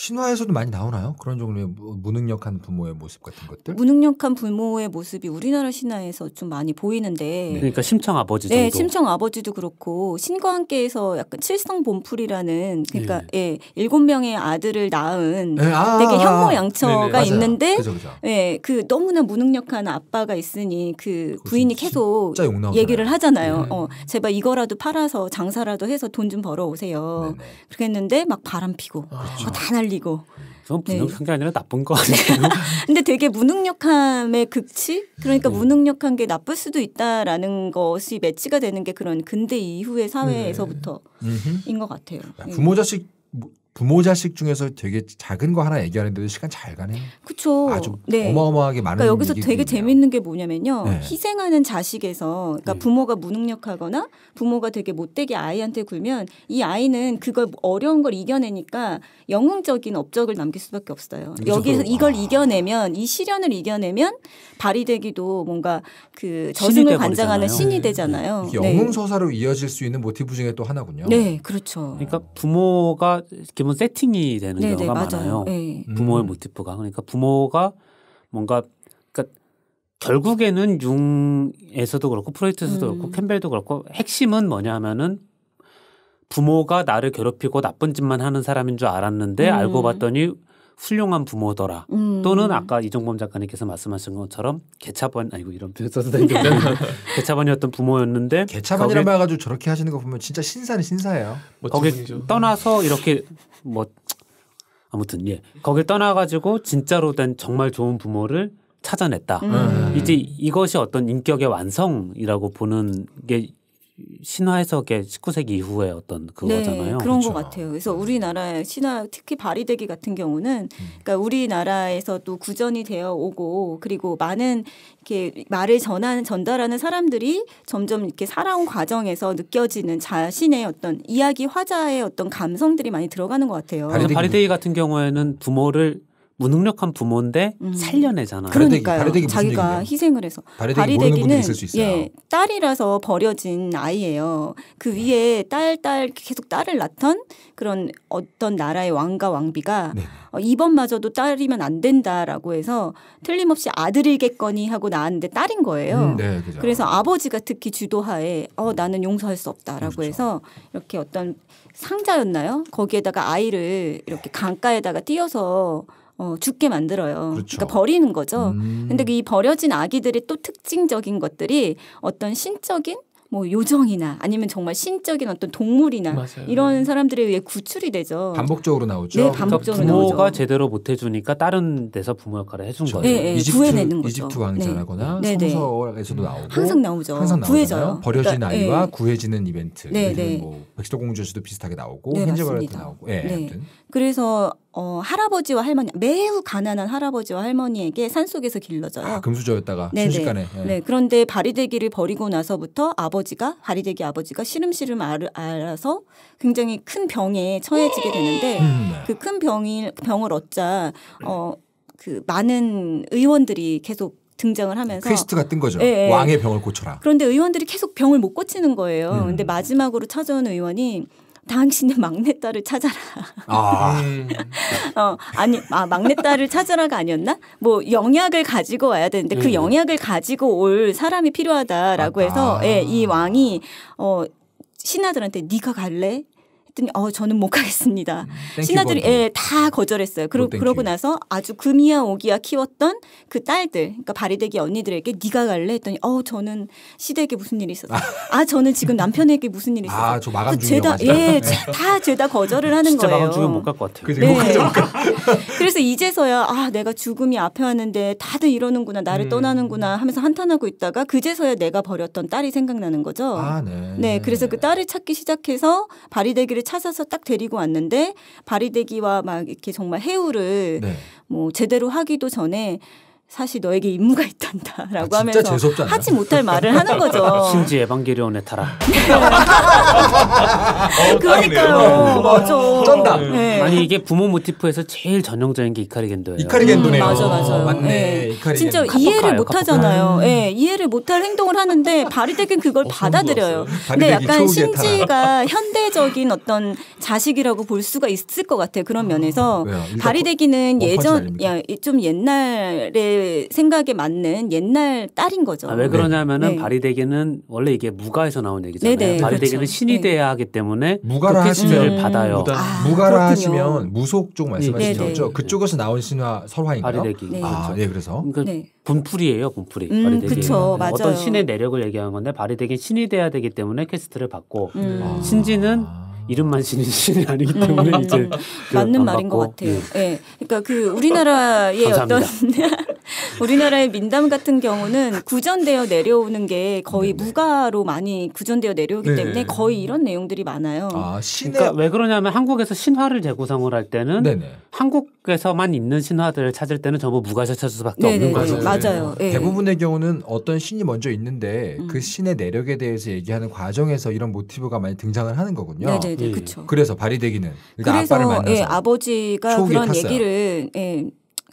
신화에서도 많이 나오나요? 그런 종류의 무능력한 부모의 모습 같은 것들? 무능력한 부모의 모습이 우리나라 신화에서 좀 많이 보이는데. 네. 그러니까 심청 아버지 네, 정도. 네, 심청 아버지도 그렇고 신과 함께해서 약간 칠성 본풀이라는 그러니까 예, 예. 예 일곱 명의 아들을 낳은 네, 아, 되게 현모양처가 있는데 예, 그 너무나 무능력한 아빠가 있으니 그 부인이 계속 얘기를 하잖아요. 네. 어, 제발 이거라도 팔아서 장사라도 해서 돈 좀 벌어 오세요. 그랬는데 막 바람 피고 아, 그렇죠. 다 날려 날리고. 그건 네. 무능력한 게 아니라 나쁜 거 아니에요? 근데 되게 무능력함의 극치? 그러니까 네. 무능력한 게 나쁠 수도 있다라는 것이 매치가 되는 게 그런 근대 이후의 사회에서부터인 네. 것 같아요. 아, 음. 부모 자식 뭐 부모 자식 중에서 되게 작은 거 하나 얘기하는데도 시간 잘 가네. 그렇죠. 아주 네. 어마어마하게 많은. 그러니까 여기서 되게 재밌는 게 뭐냐면요. 네. 희생하는 자식에서 그러니까 네. 부모가 무능력하거나 부모가 되게 못되게 아이한테 굴면 이 아이는 그걸 어려운 걸 이겨내니까 영웅적인 업적을 남길 수밖에 없어요. 여기서 이걸 아. 이겨내면 이 시련을 이겨내면 발휘되기도 뭔가 그 저승을 관장하는 신이 네. 되잖아요. 네. 영웅 서사로 이어질 수 있는 모티브 중에 또 하나군요. 네, 그렇죠. 그러니까 부모가 이렇게 대부분 세팅이 되는 네네, 네, 경우가 맞아요. 많아요. 네. 부모의 음. 모티프가 그러니까 부모가 뭔가 그러니까 결국에는 융에서도 그렇고 프로이트에서도 음. 그렇고 캠벨도 그렇고 핵심은 뭐냐 하면은 부모가 나를 괴롭히고 나쁜 짓만 하는 사람인 줄 알았는데 음. 알고 봤더니 훌륭한 부모더라. 음. 또는 아까 이종범 작가님께서 말씀하신 것처럼 개차반 아니고 이런 표현 써도 되겠 네. 개차반이었던 부모였는데 개차반이란 말 가지고 저렇게 하시는 거 보면 진짜 신사는 신사예요. 거기 떠나서 이렇게 뭐 아무튼 예 거길 떠나가지고 진짜로 된 정말 좋은 부모를 찾아냈다. 음. 이제 이것이 어떤 인격의 완성이라고 보는 게 신화 해석의 19세기 이후에 어떤 그거잖아요. 네, 그런 그렇죠. 것 같아요. 그래서 우리나라 신화 특히 바리대기 같은 경우는 음. 그러니까 우리나라에서 또 구전이 되어 오고 그리고 많은 이렇게 말을 전하는 전달하는 사람들이 점점 이렇게 살아온 과정에서 느껴지는 자신의 어떤 이야기 화자의 어떤 감성들이 많이 들어가는 것 같아요. 바리데이, 바리 같은 경우에는 부모를 무능력한 부모인데 음. 살려내잖아요. 그러니까요. 발효되기, 발효되기 자기가 희생을 해서 발이되기는 예, 딸이라서 버려진 아이예요. 그 네. 위에 딸, 딸 계속 딸을 낳던 그런 어떤 나라의 왕과 왕비가 네. 어, 이번마저도 딸이면 안 된다라고 해서 틀림없이 아들이겠거니 하고 낳았는데 딸인 거예요. 음, 네, 그래서 아버지가 특히 주도하에 어 나는 용서할 수 없다라고 그렇죠. 해서 이렇게 어떤 상자였나요? 거기에다가 아이를 이렇게 강가에다가 띄어서 어, 죽게 만들어요. 그렇죠. 그러니까 버리는 거죠. 음. 근데 그 이 버려진 아기들의 또 특징적인 것들이 어떤 신적인 뭐 요정이나 아니면 정말 신적인 어떤 동물이나 맞아요. 이런 네. 사람들에 의해 구출이 되죠. 반복적으로 나오죠. 네, 그러니까 반복적으로 그러니까 부모가 나오죠. 제대로 못 해주니까 다른 데서 부모 역할을 해준 그렇죠. 거죠. 네, 네, 구해내는 거죠. 이집트 왕자라거나 네, 네, 네. 성서에서도 나오고 항상 나오죠. 항상 구해져요. 그러니까 버려진 그러니까, 아이와 구해지는 이벤트. 네, 네. 뭐 백조 공주에서도 비슷하게 나오고 헨젤바레도 나오고. 네, 네. 아무튼. 그래서 어, 할아버지와 할머니 매우 가난한 할아버지와 할머니에게 산속에서 길러져요. 아, 금수저였다가 네네. 순식간에. 예. 네. 그런데 발이대기를 버리고 나서부터 아버지가 발이대기 아버지가 시름시름 알아서 굉장히 큰 병에 처해지게 되는데 음. 네. 그큰 병이 병을 얻자 어, 그 많은 의원들이 계속 등장을 하면서 퀘스트 같은 거죠. 예, 예. 왕의 병을 고쳐라. 그런데 의원들이 계속 병을 못 고치는 거예요. 음. 근데 마지막으로 찾아온 의원이 당신의 막내딸을 찾아라. 아. 어, 아니, 아, 막내딸을 찾아라가 아니었나? 뭐, 영약을 가지고 와야 되는데 그 음. 영약을 가지고 올 사람이 필요하다라고 해서, 아. 예, 이 왕이, 어, 신하들한테 네가 갈래? 했더니 어 저는 못 가겠습니다. 음, 신하들이 예, 다 거절했어요. 그러, 그러고 나서 아주 금이야 오기야 키웠던 그 딸들, 그러니까 바리대기 언니들에게 네가 갈래 했더니 어 저는 시댁에 무슨 일이 있었어. 아 저는 지금 남편에게 무슨 일이 있었어. 아저 마감 그 중이다. 예, 다 죄다 거절을 하는 진짜 거예요. 진짜 마감 못갈 것 같아요. 그치, 네. 그래서 이제서야 아 내가 죽음이 앞에 왔는데 다들 이러는구나 나를 음. 떠나는구나 하면서 한탄하고 있다가 그제서야 내가 버렸던 딸이 생각나는 거죠. 아, 네. 네, 그래서 그 딸을 찾기 시작해서 바리대기를 아이를 찾아서 딱 데리고 왔는데 발이되기와막 이렇게 정말 해우를 네. 뭐 제대로 하기도 전에 사실 너에게 임무가 있단다라고 아, 하면서 하지 못할 말을 하는 거죠. 신지 에반게리온에 타라. 그러니까요. 맞아. 쩐다. 네. 아니 이게 부모 모티프에서 제일 전형적인 게 이카리 겐도예요. 이카리 겐도네요. 음, 맞아 맞아. 어, 맞네. 네. 이카리 진짜 겐도. 이해를 못 하잖아요. 음. 예. 네, 이해를 못할 행동을 하는데 바리덱은 그걸 어, 받아들여요. 근데 약간 신지가 현대적인 어떤 자식이라고 볼 수가 있을 것 같아요. 그런 면에서 바리덱이는 아, 뭐 뭐 예전 야, 좀 옛날에 생각에 맞는 옛날 딸인 거죠. 아, 왜 네. 그러냐면은 네. 바리대기는 원래 이게 무가에서 나온 얘기잖아요. 네네, 바리대기는 네, 그렇죠. 네. 신이 돼야 하기 때문에 무가라 그 신뢰를 받아요. 아, 무가라 하시면 무속 쪽 말씀하시죠. 네, 네. 그쪽에서 나온 신화 설화인가요? 바리대기. 아, 그렇죠. 예, 그래서. 그러니까 분풀이에요, 분풀이. 음, 바리대기. 그쵸, 맞아요. 어떤 신의 내력을 얘기하는 건데 바리대기 신이 돼야 되기 때문에 퀘스트를 받고 음. 아. 신지는 아. 이름만 신이 신이 아니기 때문에 음. 이제 그 맞는 말인 것 같아요. 예. 네. 그러니까 그 우리나라의 어떤 우리나라의 민담 같은 경우는 구전되어 내려오는 게 거의 네 무가로 많이 구전되어 내려오기 네 때문에 거의 이런 내용들이 많아요. 아, 신의... 그러니까 왜 그러냐면 한국에서 신화를 재구성을 할 때는 네 한국에서만 있는 신화들을 찾을 때는 전부 무가에서 찾을 수밖에 없는 거죠. 맞아요. 네. 예. 대부분의 경우는 어떤 신이 먼저 있는데 그 음. 그 신의 내력에 대해서 얘기하는 과정에서 이런 모티브가 많이 등장을 하는 거군요. 네, 네, 그렇죠. 그래서 발이되기는 그러니까 그래서 예, 아버지가 그런 팠어요. 얘기를 예,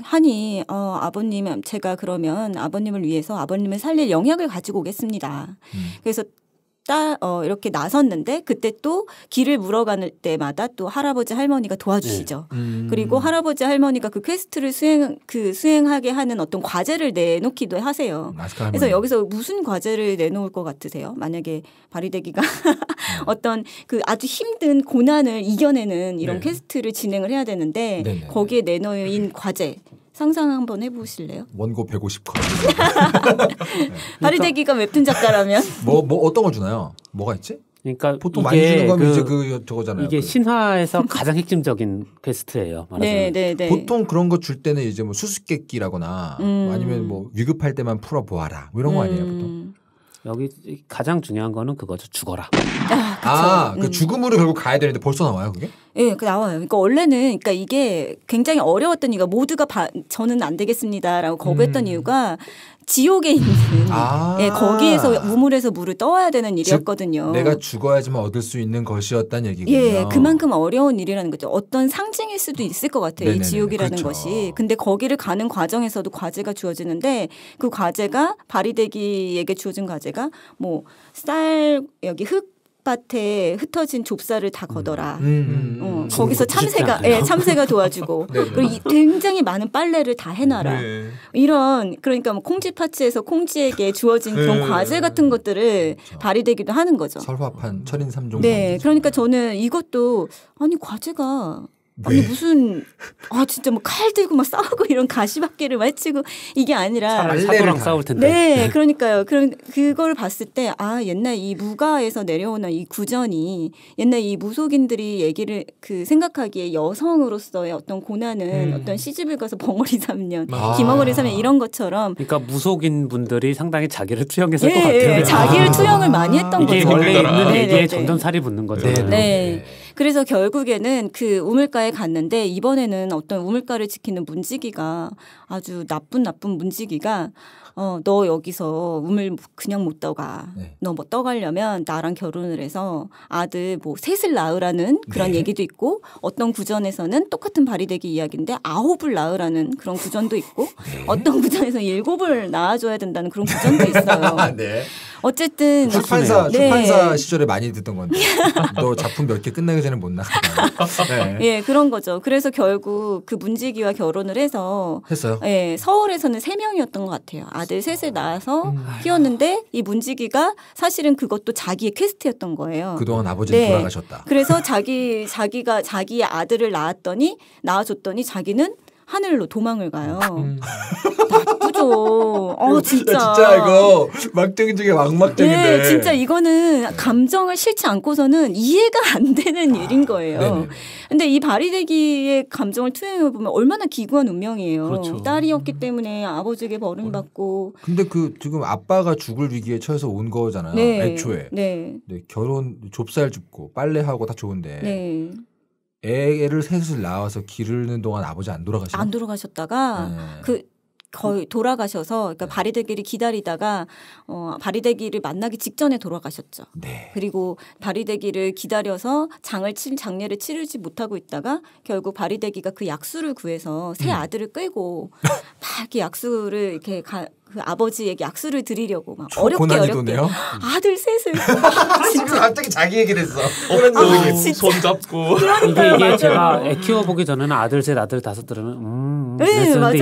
하니 어, 아버님 제가 그러면 아버님을 위해서 아버님을 살릴 영약을 가지고 오겠습니다. 음. 그래서 따, 어, 이렇게 나섰는데 그때 또 길을 물어가는 때마다 또 할아버지 할머니가 도와주시죠. 네. 음. 그리고 할아버지 할머니가 그 퀘스트를 수행 그 수행하게 하는 어떤 과제를 내놓기도 하세요. 그래서 여기서 무슨 과제를 내놓을 것 같으세요? 만약에 바리대기가 음. 어떤 그 아주 힘든 고난을 이겨내는 이런 네. 퀘스트를 진행을 해야 되는데 네, 네, 네. 거기에 내놓인 과제 상상 한번 해보실래요? 원고 150컷. 파리대기가 웹툰 작가라면 뭐, 뭐 어떤 걸 주나요? 뭐가 있지? 그러니까 보통 많이 주는 건 그, 이제 그 저거잖아요. 이게 그. 신화에서 가장 핵심적인 퀘스트예요. 네, 네, 네. 보통 그런 거 줄 때는 이제 뭐 수수께끼라거나 음. 아니면 뭐 위급할 때만 풀어보아라 뭐 이런 거 아니에요 보통. 음. 여기 가장 중요한 거는 그거죠 죽어라. 아, 아, 그 음. 죽음으로 결국 가야 되는데 벌써 나와요, 그게? 예, 네, 그 나와요. 그러니까 원래는 그러니까 이게 굉장히 어려웠던 이유가 모두가 바, 저는 안 되겠습니다라고 거부했던 음. 이유가 지옥에 있는 아~ 예, 거기에서 우물에서 물을 떠와야 되는 일이었거든요. 내가 죽어야지만 얻을 수 있는 것이었다는 얘기군요. 예, 그만큼 어려운 일이라는 거죠. 어떤 상징일 수도 있을 것 같아요. 네네네. 이 지옥이라는 그렇죠. 것이. 근데 거기를 가는 과정에서도 과제가 주어지는데 그 과제가 바리대기에게 주어진 과제가 뭐쌀 여기 흙 텃밭에 흩어진 좁쌀을 다 걷어라. 음, 음, 음, 어, 음. 거기서 참새가 예, 참새가 도와주고 네. 그리고 이, 굉장히 많은 빨래를 다 해놔라. 네. 이런 그러니까 뭐 콩쥐 파츠에서 콩쥐에게 주어진 네. 그런 과제 같은 것들을 그렇죠. 발휘되기도 하는 거죠. 설화판 철인 삼종. 네, 그러니까 저는 이것도 아니 과제가 아니 네. 무슨 아 진짜 뭐 칼 들고 막 싸우고 이런 가시밭길을 외치고 이게 아니라 사도랑 싸울 텐데. 네, 네, 그러니까요. 그런 그걸 봤을 때 아 옛날 이 무가에서 내려오는 이 구전이 옛날 이 무속인들이 얘기를 그 생각하기에 여성으로서의 어떤 고난은 음. 어떤 시집을 가서 벙어리 3년, 아. 기머거리 3년 이런 것처럼. 그러니까 무속인 분들이 상당히 자기를 투영했을 예, 것 같아요. 예, 자기를 아. 투영을 많이 했던 거죠. 이게 원래 있는 얘기에 점점살이 붙는 거죠. 네. 네. 그래서 결국에는 그 우물가에 갔는데 이번에는 어떤 우물가를 지키는 문지기가 아주 나쁜 나쁜 문지기가 어, 너 여기서 우물 그냥 못 떠가. 네. 너뭐 떠가려면 나랑 결혼을 해서 아들 뭐 셋을 낳으라는 그런 네. 얘기도 있고 어떤 구전에서는 똑같은 발이되기 이야기인데 아홉을 낳으라는 그런 구전도 있고 네. 어떤 구전에서 일곱을 낳아줘야 된다는 그런 구전도 있어요. 네. 어쨌든 그 출판사 네. 출판사 시절에 많이 듣던 건데 너 작품 몇 개 끝나기 전에 못 나간다. 네. 예 그런 거죠. 그래서 결국 그 문지기와 결혼을 해서 했어요. 예 서울에서는 세 명이었던 것 같아요. 아들 셋을 낳아서 음. 키웠는데 이 문지기가 사실은 그것도 자기의 퀘스트였던 거예요. 그동안 아버지 네. 돌아가셨다. 그래서 자기 자기가 자기 아들을 낳았더니 낳아줬더니 자기는 하늘로 도망을 가요. 음. 음. 나쁘죠. 어 진짜. 진짜 이거 막대기 중에 막막대기인 네, 예, 진짜 이거는 감정을 싫지 않고서는 이해가 안 되는 아, 일인 거예요. 네네. 근데 이 바리대기의 감정을 투영해 보면 얼마나 기구한 운명이에요. 그렇죠. 딸이었기 음. 때문에 아버지에게 버림받고. 근데 그 지금 아빠가 죽을 위기에 처해서 온 거잖아요. 네. 애초에. 네. 네. 결혼 좁쌀 줍고 빨래하고 다 좋은데. 네. 애를 셋을 낳아서 기르는 동안 아버지 안돌아가셨안 돌아가셨다가 네. 그 거의 돌아가셔서 그러니까 네. 바리대기를 기다리다가 어 바리대기를 만나기 직전에 돌아가셨죠. 네. 그리고 바리대기를 기다려서 장을 칠 장례를 치르지 못하고 있다가 결국 바리대기가 그 약수를 구해서 새 음. 아들을 끌고 막 이렇게 약수를 이렇게 가, 그 아버지에게 악수를 드리려고 막 어렵게 어렵게 아들 셋을 아, 지금 갑자기 자기 얘기를 했어. 어, 손 잡고. 그러니까 이게, 이게 제가 애 키워 보기 전에는 아들 셋, 아들 다섯 들으면 음. 음 네, 맞아요.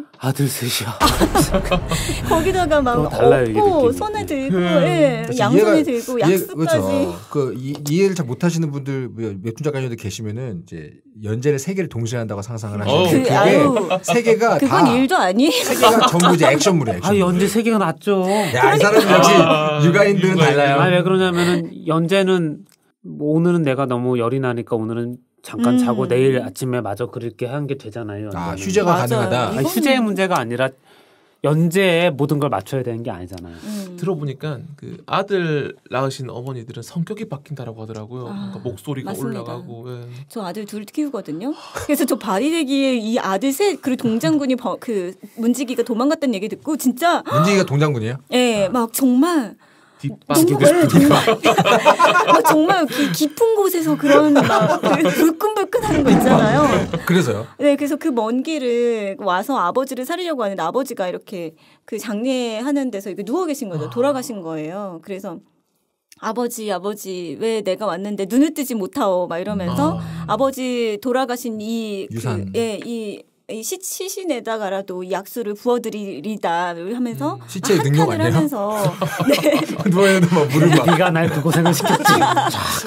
이제 아들 셋이야. 거기다가 막 달라요, 업고 손에 음. 들고 음. 예, 양손에 그 이 들고 약수까지. 이해, 그렇그 이, 해를 잘 못하시는 분들 몇분 뭐 작가님도 계시면은 이제 연재를 세 개를 동시에 한다고 상상을 하시는데 그, 아유, 세 개가 그건 일도 아니에요. 세 개가 전부 이제 액션물이에요. 아, 액션물. 아 연재 세 개가 낫죠. 야이 네, 사람 역시 유가인들은 아, 달라요. 아왜 그러냐면은 연재는 뭐 오늘은 내가 너무 열이 나니까 오늘은 잠깐 음. 자고 내일 아침에 마저 그렇게 하는 게 되잖아요. 아 휴재가 맞아 가능하다. 아니, 휴재의 문제가 아니라 연재에 모든 걸 맞춰야 되는 게 아니잖아요. 음. 들어보니까 그 아들 낳으신 어머니들은 성격이 바뀐다라고 하더라고요. 아, 그러니까 목소리가 맞습니다. 올라가고. 예. 저 아들 둘 키우거든요. 그래서 저 바리대기에 이 아들 셋 그리고 동장군이 버, 그 문지기가 도망갔다는 얘기 듣고 진짜 문지기가 동장군이에요? 예, 아. 막 정말 뒷방 뭐 정말 기, 그 깊은 곳에서 그런 불끈불끈하는 거 있잖아요. 그래서요? 네, 그래서 그 먼 길을 와서 아버지를 살리려고 하는데 아버지가 이렇게 그 장례하는 데서 이렇게 누워 계신 거죠. 돌아가신 거예요. 그래서 아버지 아버지 왜 내가 왔는데 눈을 뜨지 못하오 막 이러면서 아. 버지 돌아가신 이예이 그, 예, 이 시, 시신에다가라도 약수를 부어드리리다 하면서 음. 시체 능력 아 하면서 네. 누워있는막 물을 막 네가 날 고생을 시켰지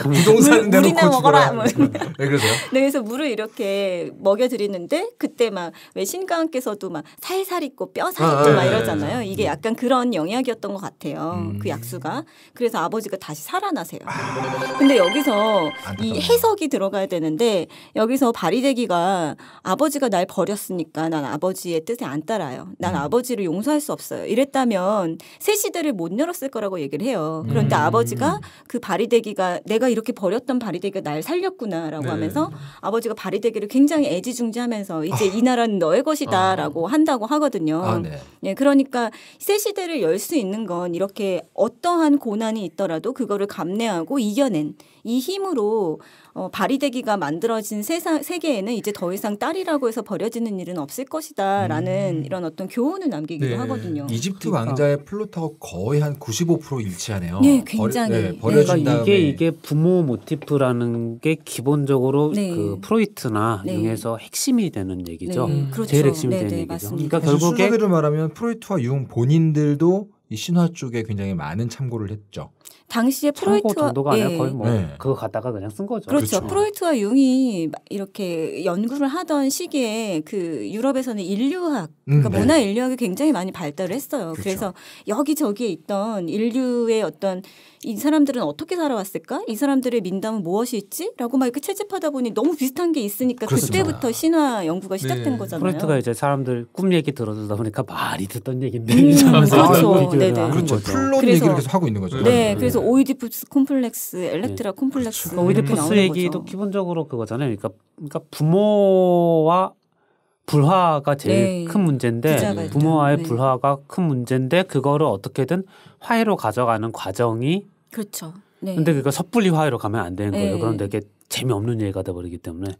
부동산 내놓고 먹어라 뭐. 네, 왜 그러세요? 네, 그래서 물을 이렇게 먹여드리는데 그때 막왜 신가왕께서도 막 살살 있고 뼈살 아, 있고 아, 막 아, 이러잖아요 아, 이게 약간 그런 영향이었던 것 같아요 그 음. 그 약수가 그래서 아버지가 다시 살아나세요 아. 근데 여기서 이 해석이 들어가야 되는데 여기서 발이 되기가 아버지가 날 버려 어렸으니까 난 아버지의 뜻에 안 따라요. 난 음. 아버지를 용서할 수 없어요. 이랬다면 새 시대를 못 열었을 거라고 얘기를 해요. 그런데 음. 아버지가 그 바리대기가 내가 이렇게 버렸던 바리대기가 날 살렸구나라고 네. 하면서 아버지가 바리대기를 굉장히 애지중지하면서 이제 아. 이 나라는 너의 것이다라고 아. 한다고 하거든요. 아, 네. 예, 그러니까 새 시대를 열 수 있는 건 이렇게 어떠한 고난이 있더라도 그거를 감내하고 이겨낸 이 힘으로 어, 바리데기가 만들어진 세상 세계에는 이제 더 이상 딸이라고 해서 버려지는 일은 없을 것이다라는 음. 이런 어떤 교훈을 남기기도 네. 하거든요. 이집트 그러니까. 왕자의 플루타고 거의 한 95% 일치하네요. 네, 굉장히 버려, 네, 네, 버려진 그러니까 이게 이게 부모 모티프라는 게 기본적으로 네. 그 프로이트나 융에서 네. 핵심이 되는 얘기죠. 음. 그렇죠. 제일 핵심이 되는 얘기죠. 맞습니다. 그러니까 결국에 순서대로 말하면 프로이트와 융 본인들도 이 신화 쪽에 굉장히 많은 참고를 했죠. 당시에 프로이트와 정도가 아니라 예. 거의 뭐 예. 네. 그거 갖다가 그냥 쓴 거죠. 그렇죠. 그렇죠. 프로이트와 융이 이렇게 연구를 하던 시기에 그 유럽에서는 인류학, 음, 그러니까 음, 네. 문화 인류학이 굉장히 많이 발달을 했어요. 그렇죠. 그래서 여기 저기에 있던 인류의 어떤 이 사람들은 어떻게 살아왔을까? 이 사람들의 민담은 무엇이 있지?라고 막 이렇게 채집하다 보니 너무 비슷한 게 있으니까 그렇습니다. 그때부터 신화 연구가 시작된 네. 거잖아요. 프로이트가 이제 사람들 꿈 얘기 들어주다 보니까 많이 듣던 얘기인데 음, 그렇죠. 네네. 그렇죠. 풀로 그렇죠. 얘기를 계속 하고 있는 거죠. 네, 네. 그래서 그래서 오이디푸스 콤플렉스, 엘렉트라 네. 콤플렉스. 그렇죠. 그러니까 오이디푸스 얘기도 거죠. 기본적으로 그거잖아요. 그러니까, 그러니까 부모와 불화가 제일 네. 큰 문제인데 부모와의 네. 불화가 큰 문제인데 그거를 어떻게든 화해로 가져가는 과정이 그렇죠. 네. 근데 그거 섣불리 화해로 가면 안 되는 거예요. 네. 그런데 이게 재미없는 얘기가 돼 버리기 때문에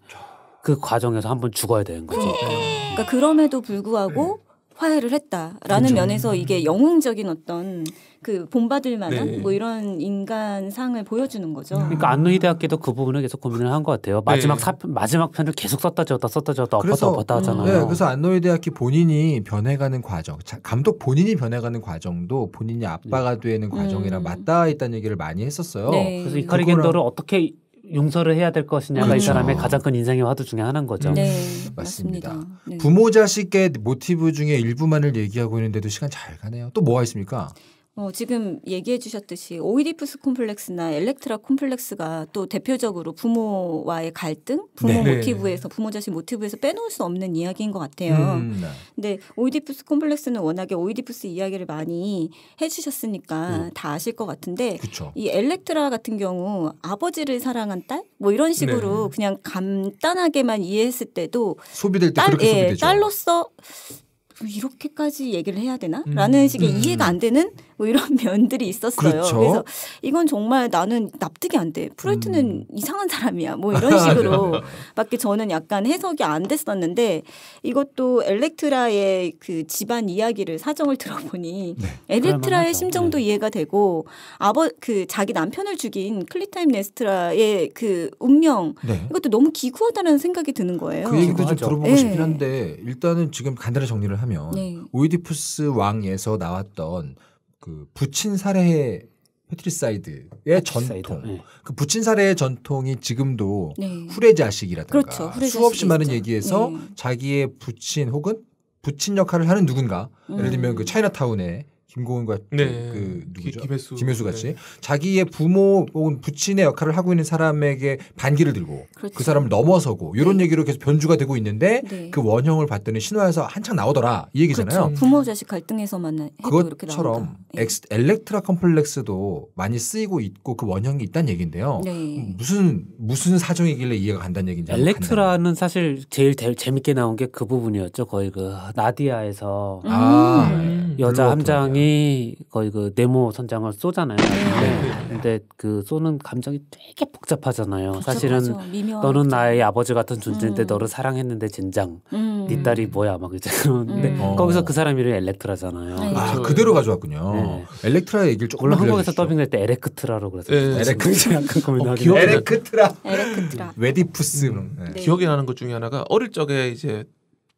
그 과정에서 한번 죽어야 되는 거죠. 네. 그러니까 그럼에도 불구하고 화해를 했다라는 그렇죠. 면에서 이게 영웅적인 어떤 그 본받을 만한 네. 뭐 이런 인간상을 보여주는 거죠. 그러니까 안노희 대학교도 그 부분을 계속 고민을 한 것 같아요. 네. 마지막 네. 사, 마지막 편을 계속 썼다 지었다 썼다 지었다 엎었다 엎었다 음. 하잖아요. 네, 그래서 안노희 대학교 본인이 변해가는 과정, 감독 본인이 변해가는 과정도 본인이 아빠가 네. 되는 과정이랑 음. 맞닿아 있다는 얘기를 많이 했었어요. 네. 그래서 이카리 겐더를 어떻게 용서를 해야 될 것이냐가 그렇죠. 이 사람의 가장 큰 인생의 화두 중에 하나인 거죠. 네, 맞습니다. 맞습니다. 네. 부모 자식의 모티브 중에 일부만을 얘기하고 있는데도 시간 잘 가네요. 또 뭐가 있습니까? 어, 지금 얘기해 주셨듯이 오이디푸스 콤플렉스나 엘렉트라 콤플렉스가 또 대표적으로 부모와의 갈등, 부모 네. 모티브에서 부모 자식 모티브에서 빼놓을 수 없는 이야기인 것 같아요. 음, 네. 데 오이디푸스 콤플렉스는 워낙에 오이디푸스 이야기를 많이 해주셨으니까 음. 다 아실 것 같은데 그쵸. 이 엘렉트라 같은 경우 아버지를 사랑한 딸 뭐 이런 식으로 네. 그냥 간단하게만 이해했을 때도 소비될 때 딸, 그렇게 예, 소비되죠. 예, 딸로서 이렇게까지 얘기를 해야 되나? 음. 라는 음. 식의 음. 이해가 안 되는 뭐 이런 면들이 있었어요. 그렇죠? 그래서 이건 정말 나는 납득이 안 돼. 프로이트는 음. 이상한 사람이야. 뭐 이런 식으로 음. 밖에 저는 약간 해석이 안 됐었는데 이것도 엘렉트라의 그 집안 이야기를 사정을 들어보니 네. 엘렉트라의 심정도 네. 이해가 되고 아버 그 자기 남편을 죽인 클리타임 네스트라의 그 운명 네. 이것도 너무 기구하다는 생각이 드는 거예요. 그 얘기도 좀 들어보고 네. 싶긴 한데 일단은 지금 간단히 정리를 하면 네. 오이디푸스 왕에서 나왔던 그 부친 살해 페트리사이드의 페트리사이드. 전통. 네. 그 부친 사례의 전통이 지금도 네. 후레자식이라든가 그렇죠. 후레자식 수없이 많은 있죠. 얘기에서 네. 자기의 부친 혹은 부친 역할을 하는 누군가 음. 예를 들면 그 음. 차이나타운의 김고은과 그, 네. 그 누구죠? 김혜수, 김혜수 같이 네. 자기의 부모 혹은 부친의 역할을 하고 있는 사람에게 반기를 들고 그렇죠. 그 사람을 넘어서고 이런 네. 얘기로 계속 변주가 되고 있는데 네. 그 원형을 봤더니 신화에서 한창 나오더라 이 그렇죠. 얘기잖아요. 그렇죠. 부모 자식 갈등에서 만난 그것처럼 예. 엑스, 엘렉트라 컴플렉스도 많이 쓰이고 있고 그 원형이 있다는 얘기인데요. 네. 무슨 무슨 사정이길래 이해가 간다는 얘기인지 엘렉트라는 사실 제일 대, 재밌게 나온 게 그 부분이었죠. 거의 그 나디아에서 아, 음. 여자 함장이 감이 거의 그 네모 선장을 쏘잖아요. 근데, 네. 네. 근데 그 쏘는 감정이 되게 복잡하잖아요. 사실은 복잡하죠. 너는 나의 아버지 같은 존재인데 음. 너를 사랑했는데 진작 음. 네 딸이 뭐야 막 이제 그런데 음. 네. 거기서 그 사람 이름이 엘렉트라잖아요. 아, 그 그대로 가져왔군요. 네. 엘렉트라 얘기를 조금 물론 한국에서 더빙할때 에렉트라로 그랬어요. 네. 라 고민하긴 에렉트라 에렉트라 웨디푸스 뭐. 네. 기억이 나는 것 중에 하나가 어릴 적에 이제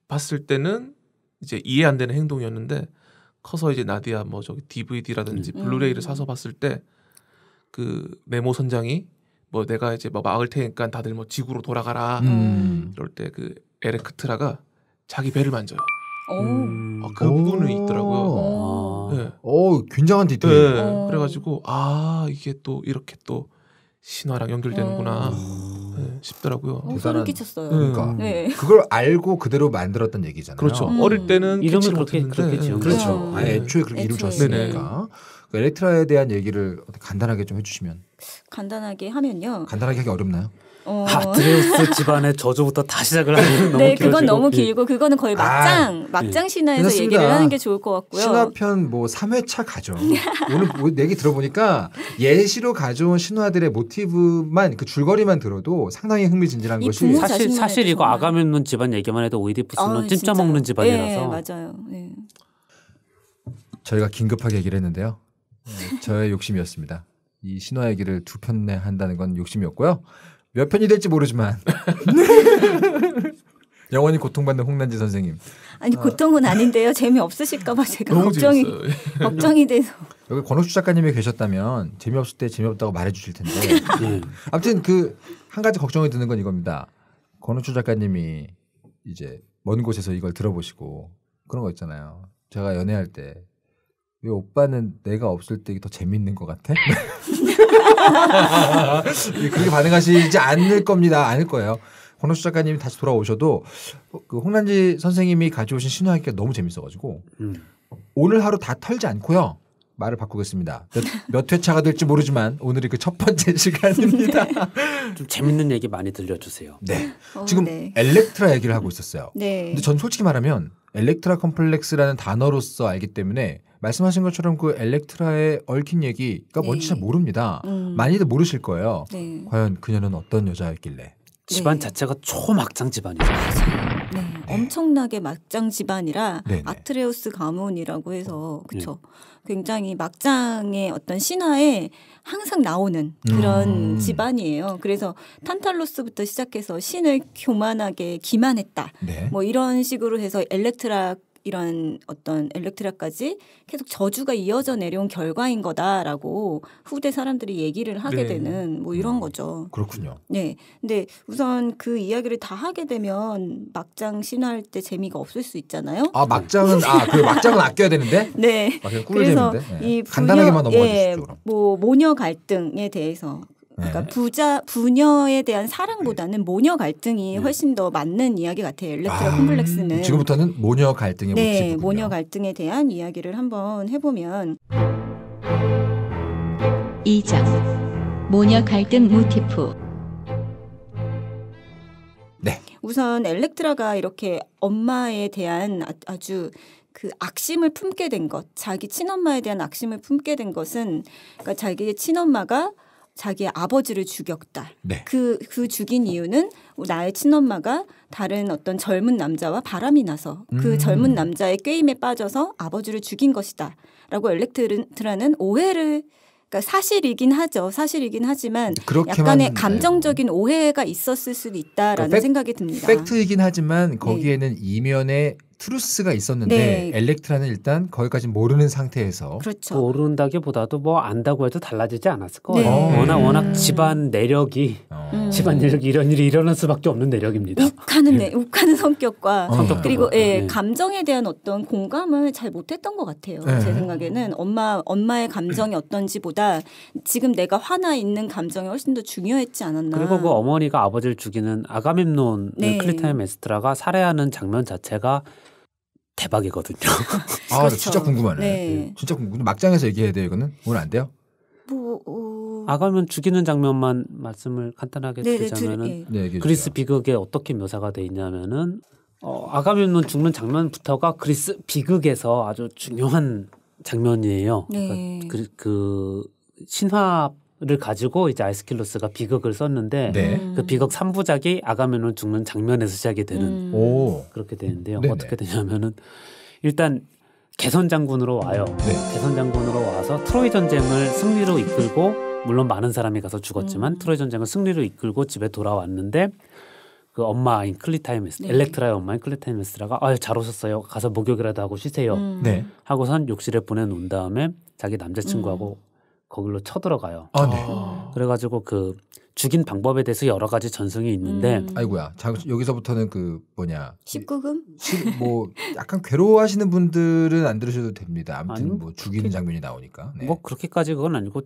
봤을 때는 이제 이해 안 되는 행동이었는데 커서 이제 나디아 뭐 저기 DVD라든지 음. 블루레이를 사서 음. 봤을 때 그 메모 선장이 뭐 내가 이제 뭐 막을 테니까 다들 뭐 지구로 돌아가라 음. 이럴 때 그 에레크트라가 자기 배를 만져요. 음. 아, 그 부분이 있더라고요. 어, 네. 굉장한 디테일. 네. 그래가지고 아 이게 또 이렇게 또 신화랑 연결되는구나 어... 네, 싶더라고요. 어, 대단름 끼쳤어요. 음. 그러니까 네. 그걸 알고 그대로 만들었던 얘기잖아요. 그렇죠. 음. 어릴 때는 이름을 그렇게 그렇겠죠. 그렇죠. 네. 아, 애초에 그렇게 이름 줬으니까. 네. 그 엘렉트라에 대한 얘기를 간단하게 좀 해주시면. 간단하게 하면요. 간단하게 하기 어렵나요? 어. 아트레우스 집안의 저주부터 다 시작을 하는 네, 너무 네, 그건 너무 예. 길고 그거는 거의 막장 아, 막장 예. 신화에서 괜찮습니다. 얘기를 하는 게 좋을 것 같고요. 신화편 뭐 3회차 가죠. 오늘 뭐 얘기 들어보니까 예시로 가져온 신화들의 모티브만 그 줄거리만 들어도 상당히 흥미진진한 것이 사실 사실 이거 아가멤논 집안 얘기만 해도 오이디푸스는 아, 찜짜 먹는 집안이라서 네, 맞아요. 네. 저희가 긴급하게 얘기를 했는데요. 네, 저의 욕심이었습니다. 이 신화 얘기를 두편내 한다는 건 욕심이었고요. 몇 편이 될지 모르지만 영원히 고통받는 홍난지 선생님. 아니 아. 고통은 아닌데요. 재미 없으실까봐 제가 걱정이 걱정이 돼서. 여기 권호수 작가님이 계셨다면 재미없을 때 재미없다고 말해주실 텐데. 네. 예. 아무튼 그 한 가지 걱정이 드는 건 이겁니다. 권호수 작가님이 이제 먼 곳에서 이걸 들어보시고 그런 거 있잖아요. 제가 연애할 때 왜 오빠는 내가 없을 때 더 재밌는 것 같아? 예, 그렇게 반응하시지 않을 겁니다. 아닐 거예요. 권호수 작가님이 다시 돌아오셔도 그 홍란지 선생님이 가져오신 신화학기가 너무 재밌어가지고 음. 오늘 하루 다 털지 않고요. 말을 바꾸겠습니다. 몇, 몇 회차가 될지 모르지만 오늘이 그 첫 번째 시간입니다. 좀 재밌는 얘기 많이 들려주세요. 네. 어, 지금 네. 엘렉트라 얘기를 하고 있었어요. 네. 근데 전 솔직히 말하면 엘렉트라 컴플렉스라는 단어로서 알기 때문에 말씀하신 것처럼 그 엘렉트라에 얽힌 얘기가 그러니까 뭔지 네. 잘 모릅니다. 음. 많이들 모르실 거예요. 네. 과연 그녀는 어떤 여자였길래? 집안 네. 자체가 초막장 집안이죠. 네. 네, 네. 엄청나게 막장 집안이라 네네. 네. 아트레우스 가문이라고 해서 어, 예. 그쵸죠 굉장히 막장의 어떤 신화에 항상 나오는 그런 음. 집안이에요. 그래서 탄탈로스부터 시작해서 신을 교만하게 기만했다. 네. 뭐 이런 식으로 해서 엘렉트라 이런 어떤 엘렉트라까지 계속 저주가 이어져 내려온 결과인 거다라고 후대 사람들이 얘기를 하게 네. 되는 뭐 이런 음, 거죠. 그렇군요. 네. 근데 우선 그 이야기를 다 하게 되면 막장 신화할 때 재미가 없을 수 있잖아요. 아, 막장은 아, 그 막장은 아껴야 되는데? 네. 아, 그래서 네. 이 분여, 간단하게만 넘어가 예, 주시죠. 그럼. 뭐 모녀 갈등에 대해서 그러니까 네. 부자 부녀에 대한 사랑보다는 모녀 갈등이 네. 훨씬 더 맞는 이야기 같아요. 엘렉트라 아, 콤플렉스는 지금부터는 모녀 갈등의 네, 모티브군요. 모녀 갈등에 대한 이야기를 한번 해보면 2장 모녀 갈등 모티프 네. 우선 엘렉트라가 이렇게 엄마에 대한 아, 아주 그 악심을 품게 된 것, 자기 친엄마에 대한 악심을 품게 된 것은 그러니까 자기의 친엄마가 자기의 아버지를 죽였다. 네. 그, 그 죽인 이유는 나의 친엄마가 다른 어떤 젊은 남자와 바람이 나서 그 음. 젊은 남자의 게임에 빠져서 아버지를 죽인 것이다. 라고 엘렉트라는 오해를 그러니까 사실이긴 하죠. 사실이긴 하지만 약간의 네. 감정적인 오해가 있었을 수도 있다라는 그러니까 팩, 생각이 듭니다. 팩트이긴 하지만 거기에는 네. 이면에 투루스가 있었는데 네. 엘렉트라는 일단 거기까지 모르는 상태에서 그렇죠. 모른다기보다도 뭐 안다고 해도 달라지지 않았을 거예요. 네. 어. 워낙 워낙 음. 집안 내력이 음. 집안 내력이 이런 일이 일어날 수밖에 없는 내력입니다. 욱하는 네. 욱하는 성격과 어. 성 그리고 예, 네. 감정에 대한 어떤 공감을 잘 못했던 것 같아요. 네. 제 생각에는 엄마 엄마의 감정이 어떤지보다 지금 내가 화나 있는 감정이 훨씬 더 중요했지 않았나. 그리고 그 어머니가 아버지를 죽이는 아가멤논 네. 클리타임 에스트라가 살해하는 장면 자체가 대박이거든요. 아, 그렇죠. 진짜 궁금하네. 네. 예, 진짜 궁금. 막장에서 얘기해야 돼요. 이거는 오늘 안 돼요? 뭐 어... 아가면 죽이는 장면만 말씀을 간단하게 네네, 네, 드리자면은 예. 네, 그리스 비극에 어떻게 묘사가 돼 있냐면은 어, 아가면은 죽는 장면부터가 그리스 비극에서 아주 중요한 장면이에요. 네. 그러니까 그, 그 신화 를 가지고 이제 아이스킬로스가 비극을 썼는데 네. 음. 그 비극 3부작이 아가면논 죽는 장면에서 시작이 되는 음. 그렇게 되는데요. 네네. 어떻게 되냐면은 일단 개선 장군으로 와요. 네. 개선 장군으로 와서 트로이 전쟁을 승리로 이끌고 물론 많은 사람이 가서 죽었지만 음. 트로이 전쟁을 승리로 이끌고 집에 돌아왔는데 그 엄마인 클리타이메스 네. 엘렉트라의 엄마인 클리타이메스라가 아유 잘 오셨어요 가서 목욕이라도 하고 쉬세요 음. 네. 하고선 욕실에 보내놓은 다음에 자기 남자친구하고 음. 거기로 쳐들어가요. 아, 네. 아. 그래가지고 그 죽인 방법에 대해서 여러 가지 전승이 있는데 음. 아이고야 자, 여기서부터는 그 뭐냐 19금 시, 뭐 약간 괴로워하시는 분들은 안 들으셔도 됩니다 아무튼 아니, 뭐 죽이는 그렇게, 장면이 나오니까 네. 뭐 그렇게까지 그건 아니고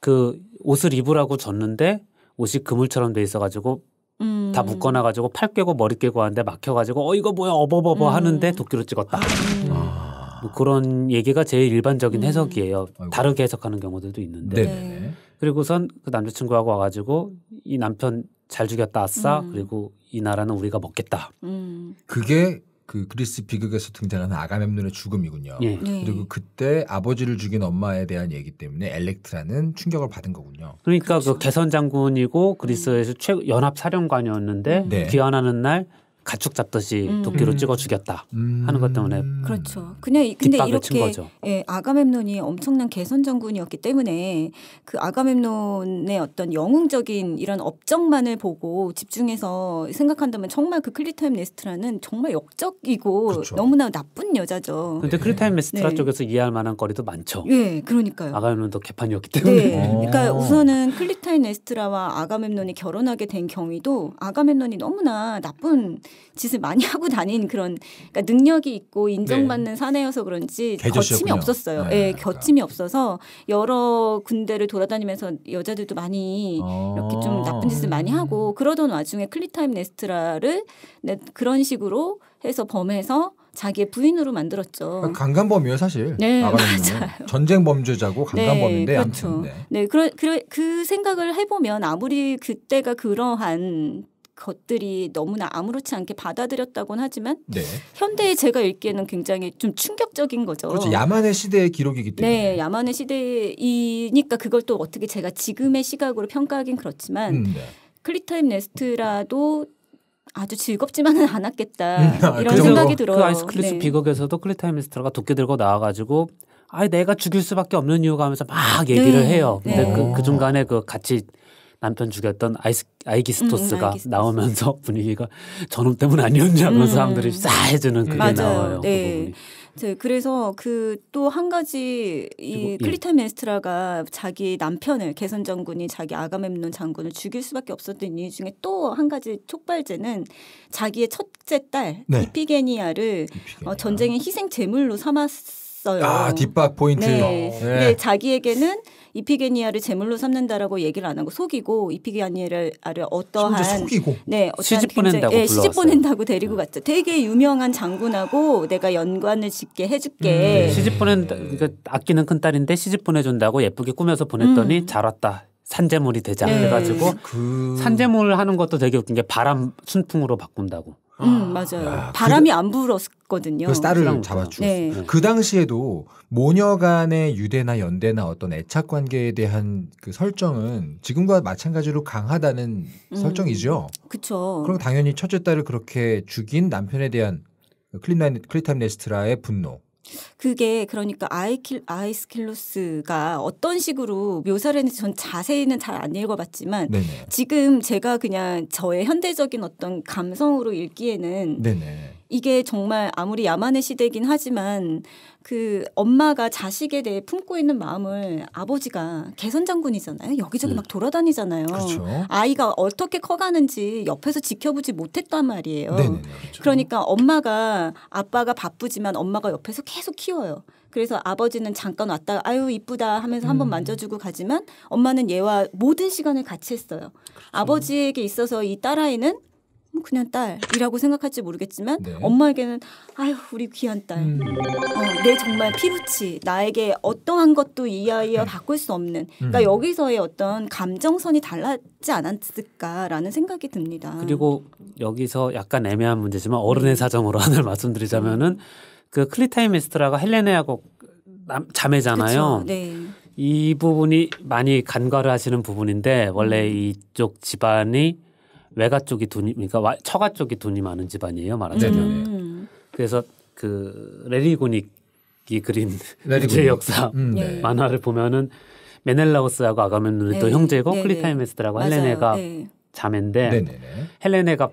그 옷을 입으라고 졌는데 옷이 그물처럼 돼 있어가지고 음. 다 묶어놔가지고 팔 깨고 머리 깨고 하는데 막혀가지고 어 이거 뭐야 어버버버 음. 하는데 도끼로 찍었다 아. 음. 아. 뭐 그런 얘기가 제일 일반적인 음. 해석이에요. 아이고. 다르게 해석하는 경우들도 있는데. 네 그리고선 그 남자친구하고 와가지고 이 남편 잘 죽였다 아싸 음. 그리고 이 나라는 우리가 먹겠다. 음. 그게 그 그리스 비극에서 등장하는 아가멤논의 죽음이군요. 예. 네. 그리고 그때 아버지를 죽인 엄마에 대한 얘기 때문에 엘렉트라는 충격을 받은 거군요. 그러니까 그쵸. 그 그렇죠. 개선 장군이고 그리스에서 음. 최 연합 사령관이었는데 음. 네. 귀환하는 날 가축 잡듯이 음. 도끼로 음. 찍어 죽였다 음. 하는 것 때문에 그렇죠. 그냥 근데 이렇게 예, 아가멤논이 엄청난 개선 장군이었기 때문에 그 아가멤논의 어떤 영웅적인 이런 업적만을 보고 집중해서 생각한다면 정말 그 클리타임 레스트라는 정말 역적이고 그렇죠. 너무나 나쁜 여자죠. 근데 네. 클리타임 레스트라 네. 쪽에서 이해할 만한 거리도 많죠. 예, 그러니까요. 아가멤논도 개판이었기 네. 때문에. 네. 그러니까 어. 우선은 클리타임 레스트라와 아가멤논이 결혼하게 된 경위도 아가멤논이 너무나 나쁜 짓을 많이 하고 다닌 그런 그러니까 능력이 있고 인정받는 네. 사내여서 그런지 개저씨였군요. 거침이 없었어요. 네. 예, 네. 네, 거침이 없어서 여러 군대를 돌아다니면서 여자들도 많이 어. 이렇게 좀 어. 나쁜 짓을 많이 하고 그러던 와중에 클리타임 네스트라를 네, 그런 식으로 해서 범해서 자기의 부인으로 만들었죠. 그러니까 강간범이요 사실. 네, 맞아요. 전쟁 범죄자고 네, 강간범인데 네, 그렇죠. 아무튼, 네. 네, 그러, 그그 생각을 해보면 아무리 그때가 그러한 것들이 너무나 아무렇지 않게 받아들였다곤 하지만 네. 현대의 제가 읽기에는 굉장히 좀 충격적인 거죠. 그렇죠. 야만의 시대의 기록이기 네, 때문에. 네, 야만의 시대이니까 그걸 또 어떻게 제가 지금의 시각으로 평가하긴 그렇지만 음, 네. 클리타임 네스트라도 아주 즐겁지만은 않았겠다 음, 아, 이런 그 생각이 들어요. 그 아이스클리스 네. 비극에서도 클리타임 네스트라가 도끼 들고 나와가지고 아 내가 죽일 수밖에 없는 이유가 하면서 막 얘기를 네. 해요. 근데 네. 그, 그 중간에 그 같이 남편 죽였던 아이스, 아이기스토스가 음, 음 나오면서 분위기가 저놈 때문 아니었냐면서 음. 사람들이 싸해주는 그게 맞아요. 나와요. 그 네. 그 그래서 그 또 한 가지 이 클리타메스트라가 예. 자기 남편을 개선 장군이 자기 아가멤논 장군을 죽일 수밖에 없었던 이유 중에 또 한 가지 촉발제는 자기의 첫째 딸 네. 이피게니아를 어, 이피게니아. 어, 전쟁의 희생 제물로 삼았어요. 아 뒷박 포인트. 네. 네. 근데 자기에게는 이피게니아를 제물로 삼는다라고 얘기를 안 하고 속이고 이피게니아를 어떠한 속이고 네 시집 보낸다고 네, 시집 보낸다고 데리고 네. 갔죠. 되게 유명한 장군하고 내가 연관을 짓게 해줄게. 음, 네. 시집 보낸다 네. 그러니까 아끼는 큰 딸인데 시집 보내준다고 예쁘게 꾸며서 보냈더니 음. 잘 왔다. 산재물이 되자 네. 해가지고 그... 산재물 하는 것도 되게 웃긴 게 바람 순풍으로 바꾼다고. 아, 음, 맞아요. 아, 바람이 그, 안 불었거든요. 그래서 딸을 잡아주고 네. 그 당시에도 모녀 간의 유대나 연대나 어떤 애착 관계에 대한 그 설정은 지금과 마찬가지로 강하다는 음, 설정이죠. 그죠 그럼 당연히 첫째 딸을 그렇게 죽인 남편에 대한 그 클린리타임 레스트라의 분노 그게 그러니까 아이킬 아이스킬로스가 어떤 식으로 묘사를 했는지 전 자세히는 잘 안 읽어봤지만 네네. 지금 제가 그냥 저의 현대적인 어떤 감성으로 읽기에는 네네. 이게 정말 아무리 야만의 시대긴 하지만 그 엄마가 자식에 대해 품고 있는 마음을 아버지가 개선장군이잖아요. 여기저기 음. 막 돌아다니잖아요. 그렇죠. 아이가 어떻게 커가는지 옆에서 지켜보지 못했단 말이에요. 네네 그렇죠. 그러니까 엄마가 아빠가 바쁘지만 엄마가 옆에서 계속 키워요. 그래서 아버지는 잠깐 왔다 아유 이쁘다 하면서 한번 음. 만져주고 가지만 엄마는 얘와 모든 시간을 같이 했어요. 그렇죠. 아버지에게 있어서 이 딸아이는 뭐 그냥 딸이라고 생각할지 모르겠지만 네. 엄마에게는 아유 우리 귀한 딸, 음. 어, 내 정말 피부치 나에게 어떠한 것도 이 아이와 음. 바꿀 수 없는. 그러니까 음. 여기서의 어떤 감정선이 달랐지 않았을까라는 생각이 듭니다. 그리고 여기서 약간 애매한 문제지만 어른의 네. 사정으로 하나 를 말씀드리자면은 네. 그 클리타임 미스트라가 헬레네하고 남, 자매잖아요. 네. 이 부분이 많이 간과를 하시는 부분인데 원래 음. 이쪽 집안이 외가 쪽이 돈이 그러니까 와, 처가 쪽이 돈이 많은 집안이에요 말하자면. 음. 네. 그래서 그 레리고닉이 그린 문제 역사 음, 네. 예. 만화를 보면은 메넬라우스하고 아가멤논이 네. 또 형제고 네. 네, 네. 클리타임메스트라고 헬레네가 자매인데 헬레네가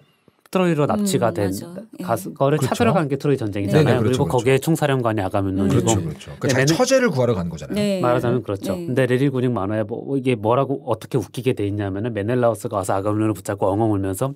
트로이로 음, 납치가 음, 된 예. 가수 거를 그렇죠. 차별화 간게 트로이 전쟁이잖아요. 네네, 네, 그렇죠, 리고 그렇죠. 거기에 총사령관이 아가면논이고 그렇죠, 네, 그렇죠. 그러니까 네, 처제를 구하러 간 거잖아요. 네. 말하자면 그렇죠. 네. 근데 레릴 군인 만화에 뭐, 뭐 이게 뭐라고 어떻게 웃기게 돼 있냐면은 메넬라우스가 와서 아가면논을 붙잡고 엉엉 울면서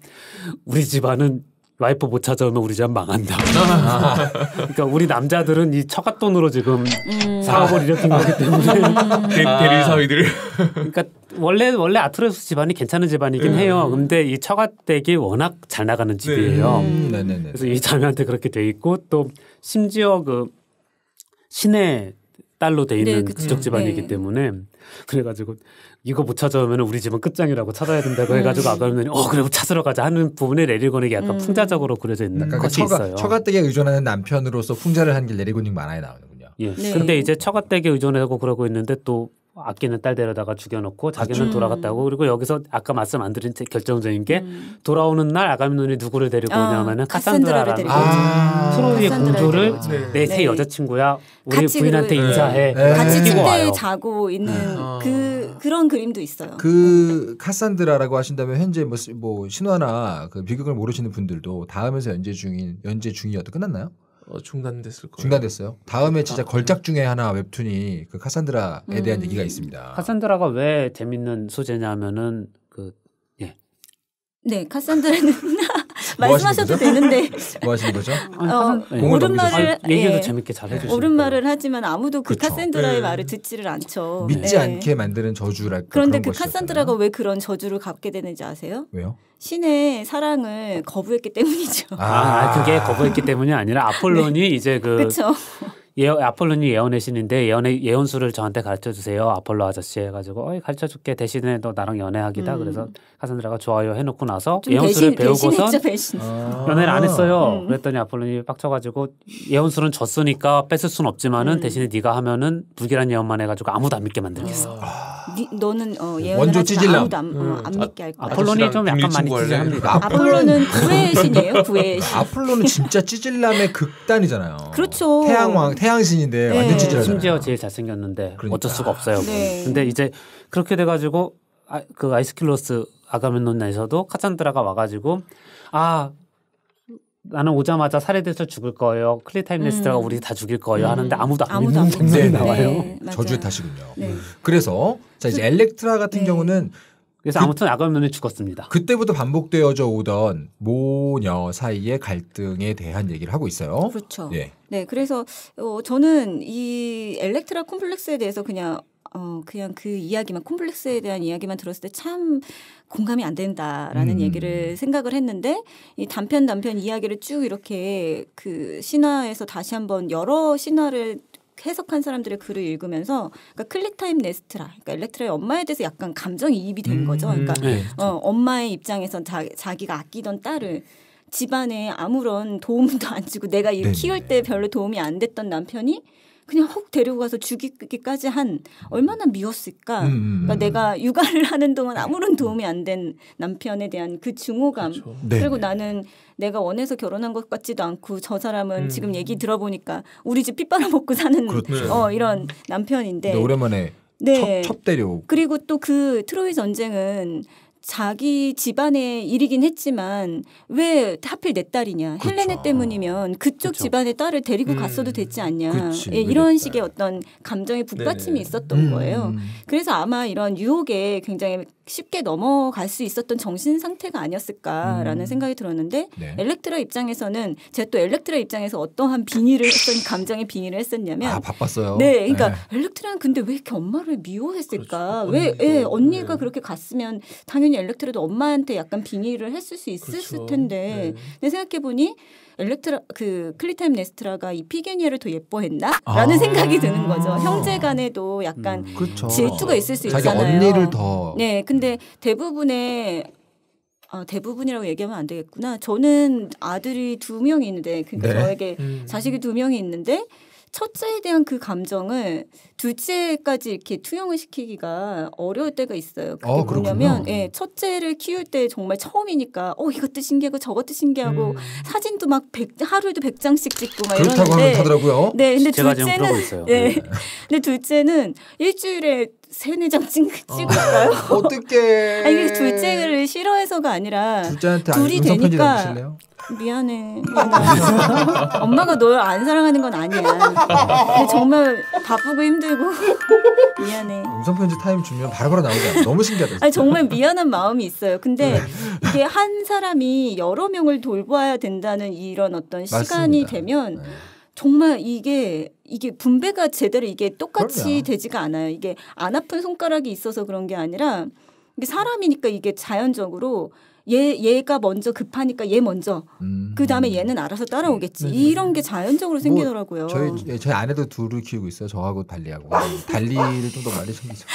우리 집안은 와이프 못 찾아오면 우리 집 망한다. 그러니까 우리 남자들은 이 처갓돈으로 지금 음. 사업을 일으킨 거기 때문에 음. 대, 아. 리 사위들. 그러니까 원래 원래 아트레스 집안이 괜찮은 집안이긴 네. 해요. 근데 이 처갓댁이 워낙 잘 나가는 네. 집이에요. 네. 음. 그래서 이 자매한테 그렇게 돼 있고 또 심지어 그 시내 딸로 돼 있는 네, 그적 집안이기 네. 때문에 그래가지고 이거 못 찾아오면 우리 집은 끝장이라고 찾아야 된다고 해가지고 음. 아가면은 어 그래 뭐 찾으러 가자 하는 부분에 레리건에게 약간 음. 풍자적으로 그려져 있는 그러니 것이 처가, 있어요. 처가댁에 의존하는 남편으로서 풍자를 한게 레리건이 만화에 나오는군요. 예. 네. 근데 이제 처가댁에 의존하고 그러고 있는데 또 아끼는 딸 데려다가 죽여놓고 자기는 음. 돌아갔다고 그리고 여기서 아까 말씀 안 드린 결정적인 게 음. 돌아오는 날 아가미 눈이 누구를 데리고 어, 오냐면은 카산드라를 데리고 아~ 트로이의 공주를 내새 네. 네. 여자친구야 우리 그 부인한테 네. 인사해 네. 같이 네. 침대에 자고 있는 어. 그 그런 그림도 있어요. 그 카산드라라고 하신다면 현재 뭐, 뭐 신화나 그 비극을 모르시는 분들도 다음에서 연재 중인 연재 중이어도 끝났나요? 어, 중단됐을 거예요. 중단됐어요. 다음에 진짜 아, 걸작 네. 중에 하나 웹툰이 그 카산드라에 음. 대한 얘기가 있습니다. 카산드라가 왜 재밌는 소재냐면은 그 예. 네, 카산드라는 뭐 말씀하셔도 되는데 뭐 하시는 거죠? 어, 옳 말을 얘기도 재밌게 잘 해주시고 옳은 말을 하지만 아무도 그 카산드라의 네. 말을 듣지를 않죠. 믿지 네. 않게 만드는 저주랄까 그런데 그 카산드라가 왜 그런 저주를 갚게 되는지 아세요? 왜요? 신의 사랑을 거부했기 때문이죠. 아, 아 그게 거부했기 때문이 아니라 아폴론이 네. 이제 그 그쵸. 예, 아폴로님 예언하시는데 예언의 예언수를 저한테 가르쳐 주세요. 아폴로 아저씨 해가지고 어이 가르쳐 줄게 대신에 너 나랑 연애하기다. 음. 그래서 카산드라가 좋아요 해놓고 나서 예언수를 배우고서 아~ 연애를 안 했어요. 음. 그랬더니 아폴로니 빡쳐가지고 예언수는 졌으니까 뺏을 순 없지만은 음. 대신에 네가 하면은 불길한 예언만 해가지고 아무도 안 믿게 만들겠어. 어. 아~ 니, 너는 어, 네, 예언을 아도 안, 어, 음. 안, 안, 아, 믿게 할 거야. 아, 폴로이좀 약간 많이 찌질합니다. 아폴로는 구애의 신이에요. 구애의 신. 아폴로는 진짜 찌질남의 극단이잖아요. 그렇죠. 태양왕 태양 태양신인데 네. 완전 찌질하 심지어 제일 잘생겼는데 그러니까. 어쩔 수가 없어요. 네. 근데 이제 그렇게 돼가지고 아, 그 아이스킬로스 아가멤논에서도 카산드라가 와가지고 아 나는 오자마자 살해돼서 죽을 거예요. 클리타임네스트가 음. 우리 다 죽일 거예요. 음. 하는데 아무도 안 아무도 믿는 데 네, 나와요. 네, 저주의 탓이군요. 네. 그래서 자 이제 그 엘렉트라 같은 네. 경우는 그래서 그, 아무튼 아가멤논이 죽었습니다. 그때부터 반복되어져 오던 모녀 사이의 갈등에 대한 얘기를 하고 있어요. 그렇죠. 예. 네, 그래서 어, 저는 이 엘렉트라 콤플렉스에 대해서 그냥 어, 그냥 그 이야기만 콤플렉스에 대한 이야기만 들었을 때 참 공감이 안 된다라는 음. 얘기를 생각을 했는데 이 단편 단편 이야기를 쭉 이렇게 그 신화에서 다시 한번 여러 신화를 해석한 사람들의 글을 읽으면서 그러니까 클리타임 네스트라 그러니까 엘렉트라의 엄마에 대해서 약간 감정이입이 된 거죠. 음. 그러니까 음, 네. 어, 그렇죠. 엄마의 입장에선 자, 자기가 아끼던 딸을 집안에 아무런 도움도 안 주고 내가 일 키울 때 별로 도움이 안 됐던 남편이 그냥 혹 데리고 가서 죽이기까지 한 얼마나 미웠을까. 음, 음, 음 그러니까 음. 내가 육아를 하는 동안 아무런 도움이 안 된 남편에 대한 그 증오감. 그렇죠. 네. 그리고 나는 내가 원해서 결혼한 것 같지도 않고 저 사람은 음. 지금 얘기 들어보니까 우리 집 핏바라 먹고 사는 그렇죠. 어 이런 남편인데. 오랜만에 네. 첩, 첩 데려. 그리고 또 그 트로이 전쟁은 자기 집안의 일이긴 했지만 왜 하필 내 딸이냐 그쵸. 헬레네 때문이면 그쪽 그쵸. 집안의 딸을 데리고 음. 갔어도 됐지 않냐 그치, 예, 이런 네. 식의 어떤 감정의 북받침이 네 있었던 음. 거예요. 그래서 아마 이런 유혹에 굉장히 쉽게 넘어갈 수 있었던 정신 상태가 아니었을까라는 음. 생각이 들었는데 네. 엘렉트라 입장에서는 제가 또 엘렉트라 입장에서 어떠한 빙의를 했던 감정의 빙의를 했었냐면 아 바빴어요. 네, 그러니까 네. 엘렉트라는 근데 왜 이렇게 엄마를 미워했을까? 그렇죠. 아, 왜 예, 언니가 네. 그렇게 갔으면 당연히 엘렉트라도 엄마한테 약간 빙의를 했을 수 있었을 그렇죠. 텐데 네. 근데 생각해 보니 엘렉트라 그 클리템 네스트라가 이피게니아를더 예뻐했나라는 아~ 생각이 드는 거죠. 형제 음. 간에도 약간 음, 그렇죠. 질투가 있을 수 자기 있잖아요. 언니를 더. 네, 근데 대부분의 아, 대부분이라고 얘기하면 안 되겠구나. 저는 아들이 두 명이 있는데, 그러니까 네. 저에게 음. 자식이 두 명이 있는데, 첫째에 대한 그 감정을 둘째까지 이렇게 투영을 시키기가 어려울 때가 있어요. 그게 어, 뭐냐면 네. 예, 첫째를 키울 때 정말 처음이니까 어 이것도 신기하고 저것도 신기하고 음. 사진도 막1 하루에도 100장씩 찍고 막 그렇다고 이러는데 하더라고요. 네, 근데 둘째는 네. 네. 근데 둘째는 일주일에 세네 장 찍을까요? 어. 떻게 아니 이게 둘째를 싫어해서가 아니라 둘째한테 둘이 되니까 미안해. 엄마가 널 안 사랑하는 건 아니야. 정말 바쁘고 힘들고 미안해. 음성 편지 타임 주면 바로바로 나오잖아. 너무 신기하다. 아니, 정말 미안한 마음이 있어요. 근데 네. 이게 한 사람이 여러 명을 돌봐야 된다는 이런 어떤 맞습니다. 시간이 되면. 네. 정말 이게 이게 분배가 제대로 이게 똑같이 그럼요. 되지가 않아요. 이게 안 아픈 손가락이 있어서 그런 게 아니라 이게 사람이니까 이게 자연적으로 얘 얘가 먼저 급하니까 얘 먼저 음. 그 다음에 얘는 알아서 따라오겠지 네, 네, 이런 게 자연적으로 뭐 생기더라고요. 뭐 저희 예, 저희 아내도 둘을 키우고 있어요. 저하고 달리하고 달리를 좀 더 많이 챙기죠.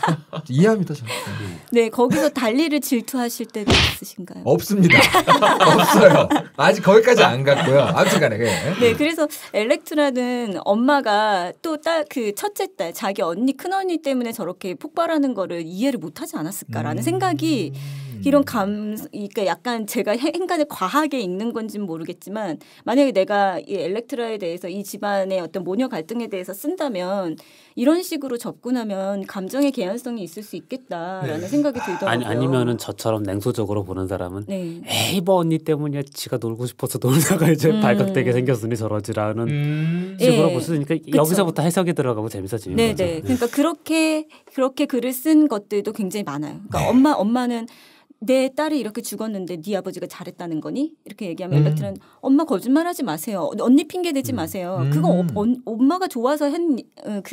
이해합니다. 저네 거기서 달리를 질투하실 때도 있으신가요? 없습니다. 없어요. 아직 거기까지 안 갔고요. 아무튼간에 네. 네 그래서 엘렉트라는 엄마가 또딸그 첫째 딸 자기 언니 큰 언니 때문에 저렇게 폭발하는 거를 이해를 못하지 않았을까라는 음. 생각이. 음. 이런 감, 그러니까 약간 제가 행간을 과하게 읽는 건지는 모르겠지만 만약에 내가 이 엘렉트라에 대해서 이 집안의 어떤 모녀 갈등에 대해서 쓴다면 이런 식으로 접근하면 감정의 개연성이 있을 수 있겠다라는 네. 생각이 들더라고요. 아니, 아니면은 저처럼 냉소적으로 보는 사람은 네. 에이 뭐 언니 때문이야 지가 놀고 싶어서 놀다가 이제 음. 발각되게 생겼으니 저러지라는 음. 식으로 네. 예. 볼수 있으니까 그쵸. 여기서부터 해석이 들어가고 재밌어지는 네네. 거죠. 네. 그러니까 그렇게 그렇게 글을 쓴 것들도 굉장히 많아요. 그러니까 네. 엄마 엄마는 내 딸이 이렇게 죽었는데 네 아버지가 잘했다는 거니? 이렇게 얘기하면 음. 엘 렉트는 엄마 거짓말하지 마세요. 언니 핑계 대지 음. 마세요. 음. 그거 어, 어, 엄마가 좋아서 한그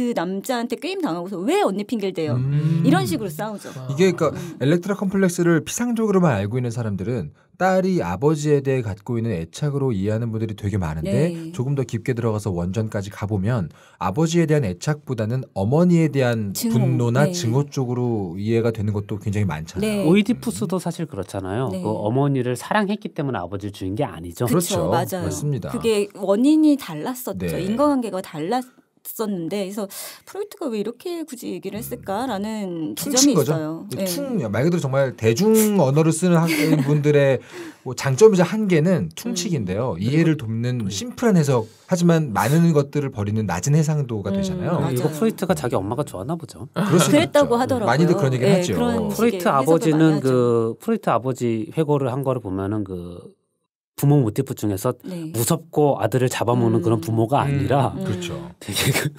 어, 남자한테 게임 당하고서 왜 언니 핑계를 대요? 음. 이런 식으로 싸우죠. 이게 그러니까 음. 엘렉트라 컴플렉스를 피상적으로만 알고 있는 사람들은 딸이 아버지에 대해 갖고 있는 애착으로 이해하는 분들이 되게 많은데 네. 조금 더 깊게 들어가서 원전까지 가보면 아버지에 대한 애착보다는 어머니에 대한 증오. 분노나 네. 증오 쪽으로 이해가 되는 것도 굉장히 많잖아요. 네. 오이디푸스도 사실 그렇잖아요. 네. 그 어머니를 사랑했기 때문에 아버지를 죽인 게 아니죠. 그렇죠. 그렇죠. 맞아요. 맞습니다. 그게 원인이 달랐었죠. 네. 인과관계가 달랐 있었는데 그래서 프로이트가 왜 이렇게 굳이 얘기를 했을까라는 지점이 음, 거죠? 있어요. 네. 말 그대로 정말 대중 언어를 쓰는 분들의 뭐 장점이자 한계는 퉁치인데요 음. 이해를 음. 돕는 음. 심플한 해석 하지만 많은 것들을 버리는 낮은 해상도가 되잖아요. 음, 이거 프로이트가 자기 엄마가 좋아하나 보죠. 그랬다고 네, 하더라고요. 많이들 그런 얘기를 네, 하죠. 프로이트 아버지는 그 프로이트 아버지 회고를 한 거를 보면은 그 부모 모티프 중에서 네. 무섭고 아들을 잡아먹는 음. 그런 부모가 음. 아니라 음. 그렇죠. 되게 그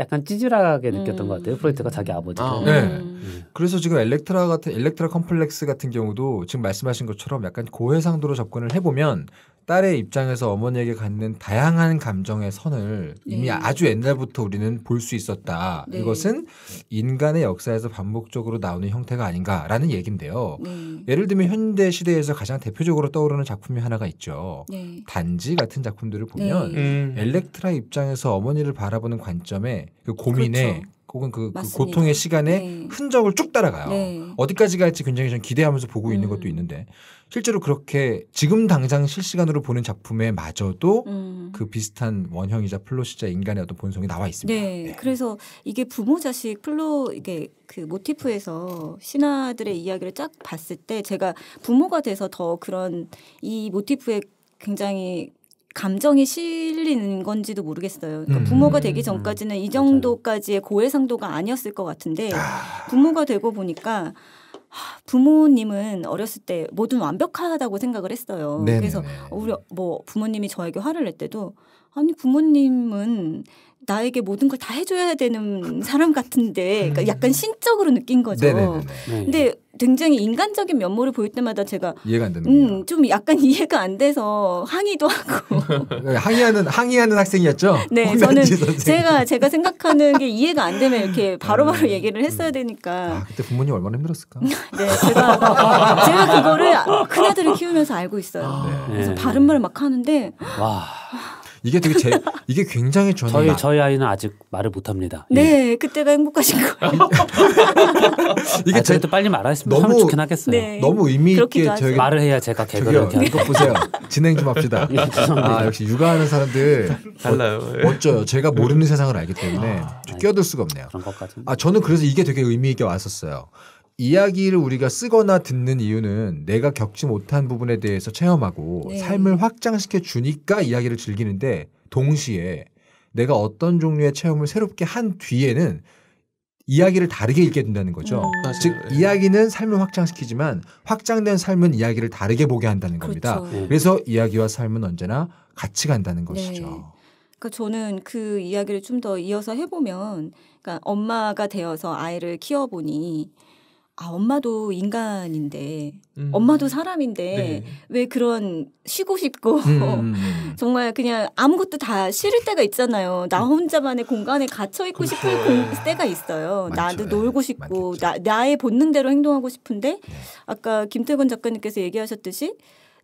약간 찌질하게 느꼈던 음. 것 같아요. 프로이트가 자기 아버지를. 아, 네. 음. 그래서 지금 엘렉트라 같은 엘렉트라 컴플렉스 같은 경우도 지금 말씀하신 것처럼 약간 고해상도로 접근을 해보면 딸의 입장에서 어머니에게 갖는 다양한 감정의 선을 이미 네. 아주 옛날부터 우리는 볼 수 있었다. 네. 이것은 인간의 역사에서 반복적으로 나오는 형태가 아닌가라는 얘긴데요. 네. 예를 들면 현대 시대에서 가장 대표적으로 떠오르는 작품이 하나가 있죠. 네. 단지 같은 작품들을 네. 보면 음. 엘렉트라 입장에서 어머니를 바라보는 관점에 그 고민에 그렇죠. 혹은 그, 그 고통의 시간에 네. 흔적을 쭉 따라가요. 네. 어디까지 갈지 굉장히 좀 기대하면서 보고 음. 있는 것도 있는데 실제로 그렇게 지금 당장 실시간으로 보는 작품에 마저도 음. 그 비슷한 원형이자 플롯이자 인간의 어떤 본성이 나와 있습니다. 네. 네. 그래서 이게 부모 자식 플로 이게 그 모티프에서 신하들의 이야기를 쫙 봤을 때 제가 부모가 돼서 더 그런 이 모티프에 굉장히 감정이 실리는 건지도 모르겠어요. 그러니까 음, 부모가 되기 전까지는 이 음, 정도까지의 고해상도가 아니었을 것 같은데 아. 부모가 되고 보니까 부모님은 어렸을 때 모든 완벽하다고 생각을 했어요. 네네네. 그래서 우리 뭐 부모님이 저에게 화를 낼 때도 아니 부모님은 나에게 모든 걸 다 해줘야 되는 사람 같은데 그러니까 음. 약간 신적으로 느낀 거죠. 네네네. 네. 근데 굉장히 인간적인 면모를 보일 때마다 제가 이해가 안 되는 음, 좀 약간 이해가 안 돼서 항의도 하고 네, 항의하는 항의하는 학생이었죠. 네, 저는 선생님. 제가 제가 생각하는 게 이해가 안 되면 이렇게 음. 바로바로 바로 음. 얘기를 했어야 되니까. 아, 그때 부모님 얼마나 힘들었을까? 네, 제가 제가 그거를 큰 아들을 키우면서 알고 있어요. 아, 네. 그래서 바른 말막 하는데 와. 이게 되게 제 이게 굉장히 저는 저희 나... 저희 아이는 아직 말을 못합니다. 네, 예. 그때가 행복하신 거예요. 이게 아, 제 빨리 말하셨면 너무 좋긴 하겠어요. 네. 너무 의미 있게 저희 말을 해야 제가 개그를 이렇게 이거 보세요. 진행 좀 합시다. 예, 아, 역시 육아하는 사람들 달라요. 어, 멋져요. 제가 모르는 세상을 알기 때문에 아, 끼어들 수가 없네요. 그런 것까지. 아 저는 그래서 이게 되게 의미 있게 왔었어요. 이야기를 우리가 쓰거나 듣는 이유는 내가 겪지 못한 부분에 대해서 체험하고 네. 삶을 확장시켜 주니까 이야기를 즐기는데 동시에 내가 어떤 종류의 체험을 새롭게 한 뒤에는 이야기를 다르게 읽게 된다는 거죠. 음. 즉 네. 이야기는 삶을 확장시키지만 확장된 삶은 이야기를 다르게 보게 한다는 겁니다. 그 그래서 이야기와 삶은 언제나 같이 간다는 네. 것이죠. 네. 그러니까 저는 그 이야기를 좀 더 이어서 해보면, 그러니까 엄마가 되어서 아이를 키워보니 아 엄마도 인간인데 음. 엄마도 사람인데 네. 왜 그런 쉬고 싶고 음. 음, 음. 정말 그냥 아무것도 다 싫을 때가 있잖아요 나 음. 혼자만의 공간에 갇혀 있고 싶을 네. 때가 있어요 나도 네. 놀고 싶고 나, 나의 본능대로 행동하고 싶은데 네. 아까 김태건 작가님께서 얘기하셨듯이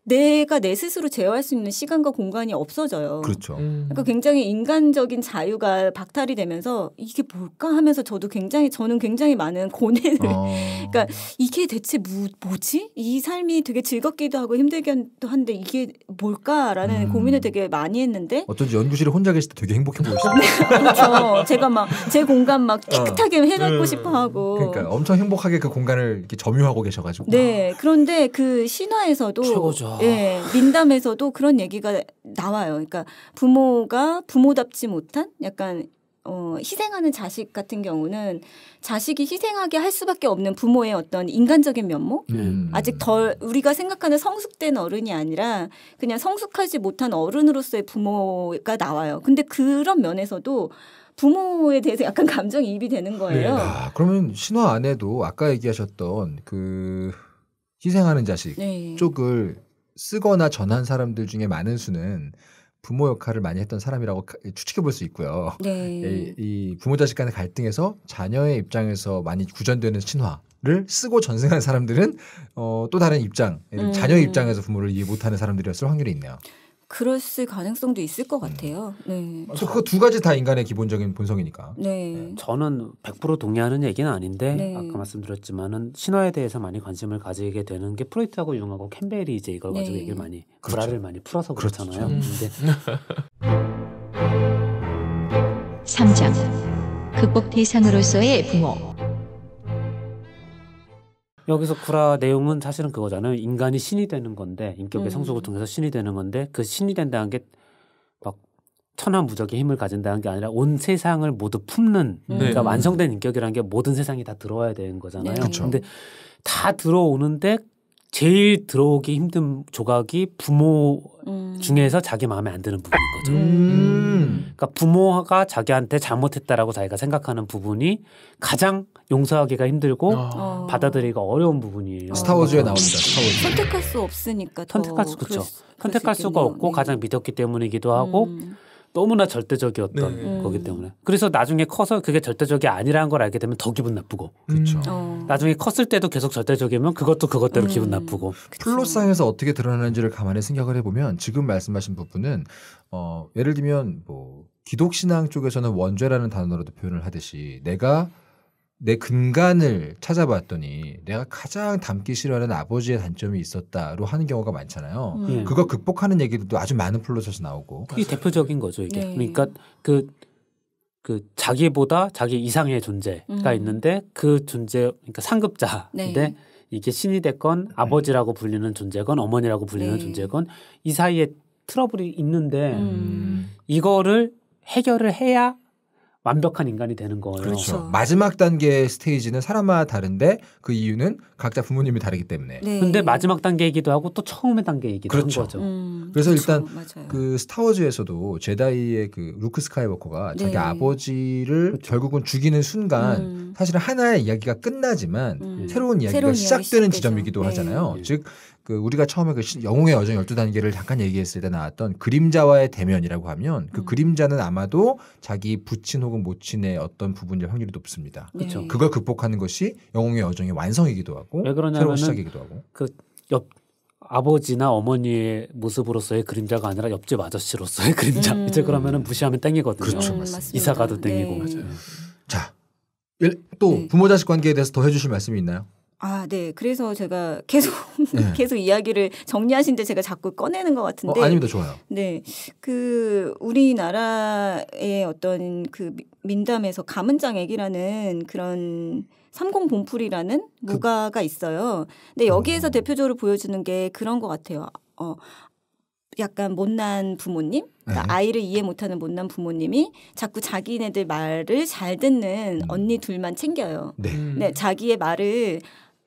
내가 내 스스로 제어할 수 있는 시간과 공간이 없어져요. 그렇죠. 음. 그러니까 굉장히 인간적인 자유가 박탈이 되면서 이게 뭘까 하면서 저도 굉장히 저는 굉장히 많은 고뇌를 어. 그러니까 이게 대체 뭐, 뭐지? 이 삶이 되게 즐겁기도 하고 힘들기도 한데 이게 뭘까라는 음. 고민을 되게 많이 했는데 어쩐지 연구실에 혼자 계실 때 되게 행복해 보이시죠. 그렇죠. 제가 막 제 공간 막 어. 깨끗하게 해놓고 음. 싶어 하고 그러니까 엄청 행복하게 그 공간을 이렇게 점유하고 계셔가지고 네 그런데 그 신화에서도 최고죠. 예, 아. 예, 민담에서도 그런 얘기가 나와요. 그러니까 부모가 부모답지 못한 약간 어, 희생하는 자식 같은 경우는 자식이 희생하게 할 수밖에 없는 부모의 어떤 인간적인 면모? 음. 아직 덜 우리가 생각하는 성숙된 어른이 아니라 그냥 성숙하지 못한 어른으로서의 부모가 나와요. 근데 그런 면에서도 부모에 대해서 약간 감정이입이 되는 거예요. 네. 아, 그러면 신화 안에도 아까 얘기하셨던 그 희생하는 자식 네. 쪽을 쓰거나 전한 사람들 중에 많은 수는 부모 역할을 많이 했던 사람이라고 예, 추측해 볼 수 있고요. 네. 예, 이, 부모 자식 간의 갈등에서 자녀의 입장에서 많이 구전되는 신화를 쓰고 전승한 사람들은 어, 또 다른 입장, 예, 음. 자녀의 입장에서 부모를 이해 못하는 사람들이었을 확률이 있네요. 그럴수 가능성도 있을 것 같아요. 네. 그두 가지 다 인간의 기본적인 본성이니까. 네. 네. 저는 100% 동의하는 얘기는 아닌데 네. 아까 말씀드렸지만은 신화에 대해서 많이 관심을 가지게 되는 게 프로이트하고 융하고 캠벨이 이제 이걸 네. 가지고 네. 얘기를 많이 그렇죠. 불화를 많이 풀어서 그렇죠. 그렇잖아요. 그렇죠. 음. 근 3장 극복 대상으로서의 부모 여기서 구라 내용은 사실은 그거잖아요. 인간이 신이 되는 건데 인격의 음. 성숙을 통해서 신이 되는 건데 그 신이 된다는 게 막 천하무적의 힘을 가진다는 게 아니라 온 세상을 모두 품는 음. 그러니까 네. 완성된 인격이라는 게 모든 세상이 다 들어와야 되는 거잖아요. 네. 그렇 근데 다 들어오는데 제일 들어오기 힘든 조각이 부모 음. 중에서 자기 마음에 안 드는 부분인 거죠. 음. 음. 그러니까 부모가 자기한테 잘못했다라고 자기가 생각하는 부분이 가장 용서하기가 힘들고 아. 어. 받아들이기가 어려운 부분이에요. 스타워즈에 나옵니다. 스타워즈. 선택할 수 없으니까. 선택할 수 그렇죠. 선택할 수가 없고 네. 가장 믿었기 때문이기도 하고 음. 너무나 절대적이었던 네. 거기 때문에 그래서 나중에 커서 그게 절대적이 아니라는 걸 알게 되면 더 기분 나쁘고 그렇죠. 음. 음. 어. 나중에 컸을 때도 계속 절대적이면 그것도 그것대로 음. 기분 나쁘고 플롯상에서 어떻게 드러나는지를 가만히 생각을 해보면 지금 말씀하신 부분은 어, 예를 들면 뭐 기독신앙 쪽에서는 원죄라는 단어로도 표현을 하듯이 내가 내 근간을 찾아봤더니 내가 가장 닮기 싫어하는 아버지의 단점이 있었다로 하는 경우가 많잖아요. 음. 예. 그거 극복하는 얘기들도 아주 많은 플롯에서 나오고. 그게 맞아요. 대표적인 거죠 이게. 네. 그러니까 그. 그 자기보다 자기 이상의 존재가 음. 있는데 그 존재 그러니까 상급자인데 네. 이게 신이 됐건 아버지라고 불리는 존재건 어머니라고 불리는 네. 존재건 이 사이에 트러블이 있는데 음. 음. 이거를 해결을 해야 완벽한 인간이 되는 거예요. 그렇죠. 그렇죠. 마지막 단계 스테이지는 사람마다 다른데 그 이유는 각자 부모님이 다르기 때문에. 네. 근데 마지막 단계이기도 하고 또 처음의 단계이기도 그렇죠. 한 거죠. 음, 그래서 그렇죠. 일단 맞아요. 그 스타워즈에서도 제다이의 그 루크 스카이워커가 네. 자기 아버지를 그렇죠. 결국은 죽이는 순간 음. 사실 하나의 이야기가 끝나지만 음. 새로운 이야기가 새로운 시작되는 시작되죠. 지점이기도 네. 하잖아요. 예. 즉그 우리가 처음에 그 영웅의 여정 12단계를 잠깐 얘기했을 때 나왔던 그림자와의 대면이라고 하면 그 음. 그림자는 아마도 자기 부친 혹은 모친의 어떤 부분일 확률이 높습니다. 그렇죠. 네. 그걸 극복하는 것이 영웅의 여정의 완성이기도 하고 새로운 시작이기도 하고 그 옆 아버지나 어머니의 모습으로서의 그림자가 아니라 옆집 아저씨로서의 그림자. 음. 이제 그러면은 무시하면 땡이거든요. 그렇죠. 음, 이사 가도 네. 땡이고. 네. 맞아요. 음. 자, 일, 또 네. 부모 자식 관계에 대해서 더 해주실 말씀이 있나요? 아, 네. 그래서 제가 계속 네. 계속 이야기를 정리하신데 제가 자꾸 꺼내는 것 어, 같은데. 어, 아닙니다. 좋아요. 네. 그 우리나라의 어떤 그 민담에서 가문장애기라는 그런 삼공 봉풀이라는 그 무가가 있어요. 근데 음. 여기에서 어... 대표적으로 보여주는 게 그런 것 같아요. 어, 약간 못난 부모님, 그러니까 네. 아이를 이해 못하는 못난 부모님이 자꾸 자기네들 말을 잘 듣는 음. 언니 둘만 챙겨요. 네. 네 자기의 말을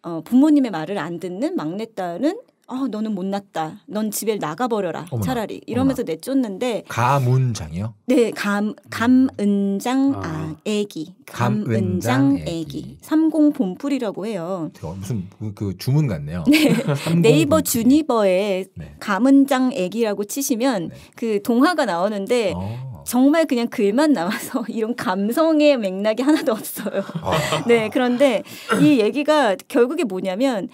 어, 부모님의 말을 안 듣는 막내딸은 어, 아, 너는 못났다. 넌 집에 나가버려라. 어머나, 차라리. 이러면서 어머나. 내쫓는데. 가문장이요? 네, 감, 감은장 아, 아 애기. 감은장 애기. 삼공 봄풀이라고 해요. 무슨 그, 그 주문 같네요. 네. 네이버 주니버에 네. 감은장 애기라고 치시면 네. 그 동화가 나오는데 어. 정말 그냥 글만 남아서 이런 감성의 맥락이 하나도 없어요. 아. 네, 그런데 이 얘기가 결국에 뭐냐면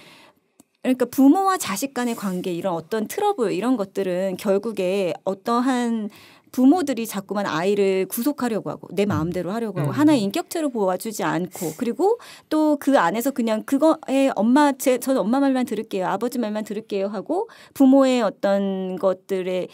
그러니까 부모와 자식 간의 관계 이런 어떤 트러블 이런 것들은 결국에 어떠한 부모들이 자꾸만 아이를 구속하려고 하고 내 마음대로 하려고 하고 음. 하나의 인격체로 보아주지 않고 그리고 또 그 안에서 그냥 그거에 엄마 제 저는 엄마 말만 들을게요 아버지 말만 들을게요 하고 부모의 어떤 것들에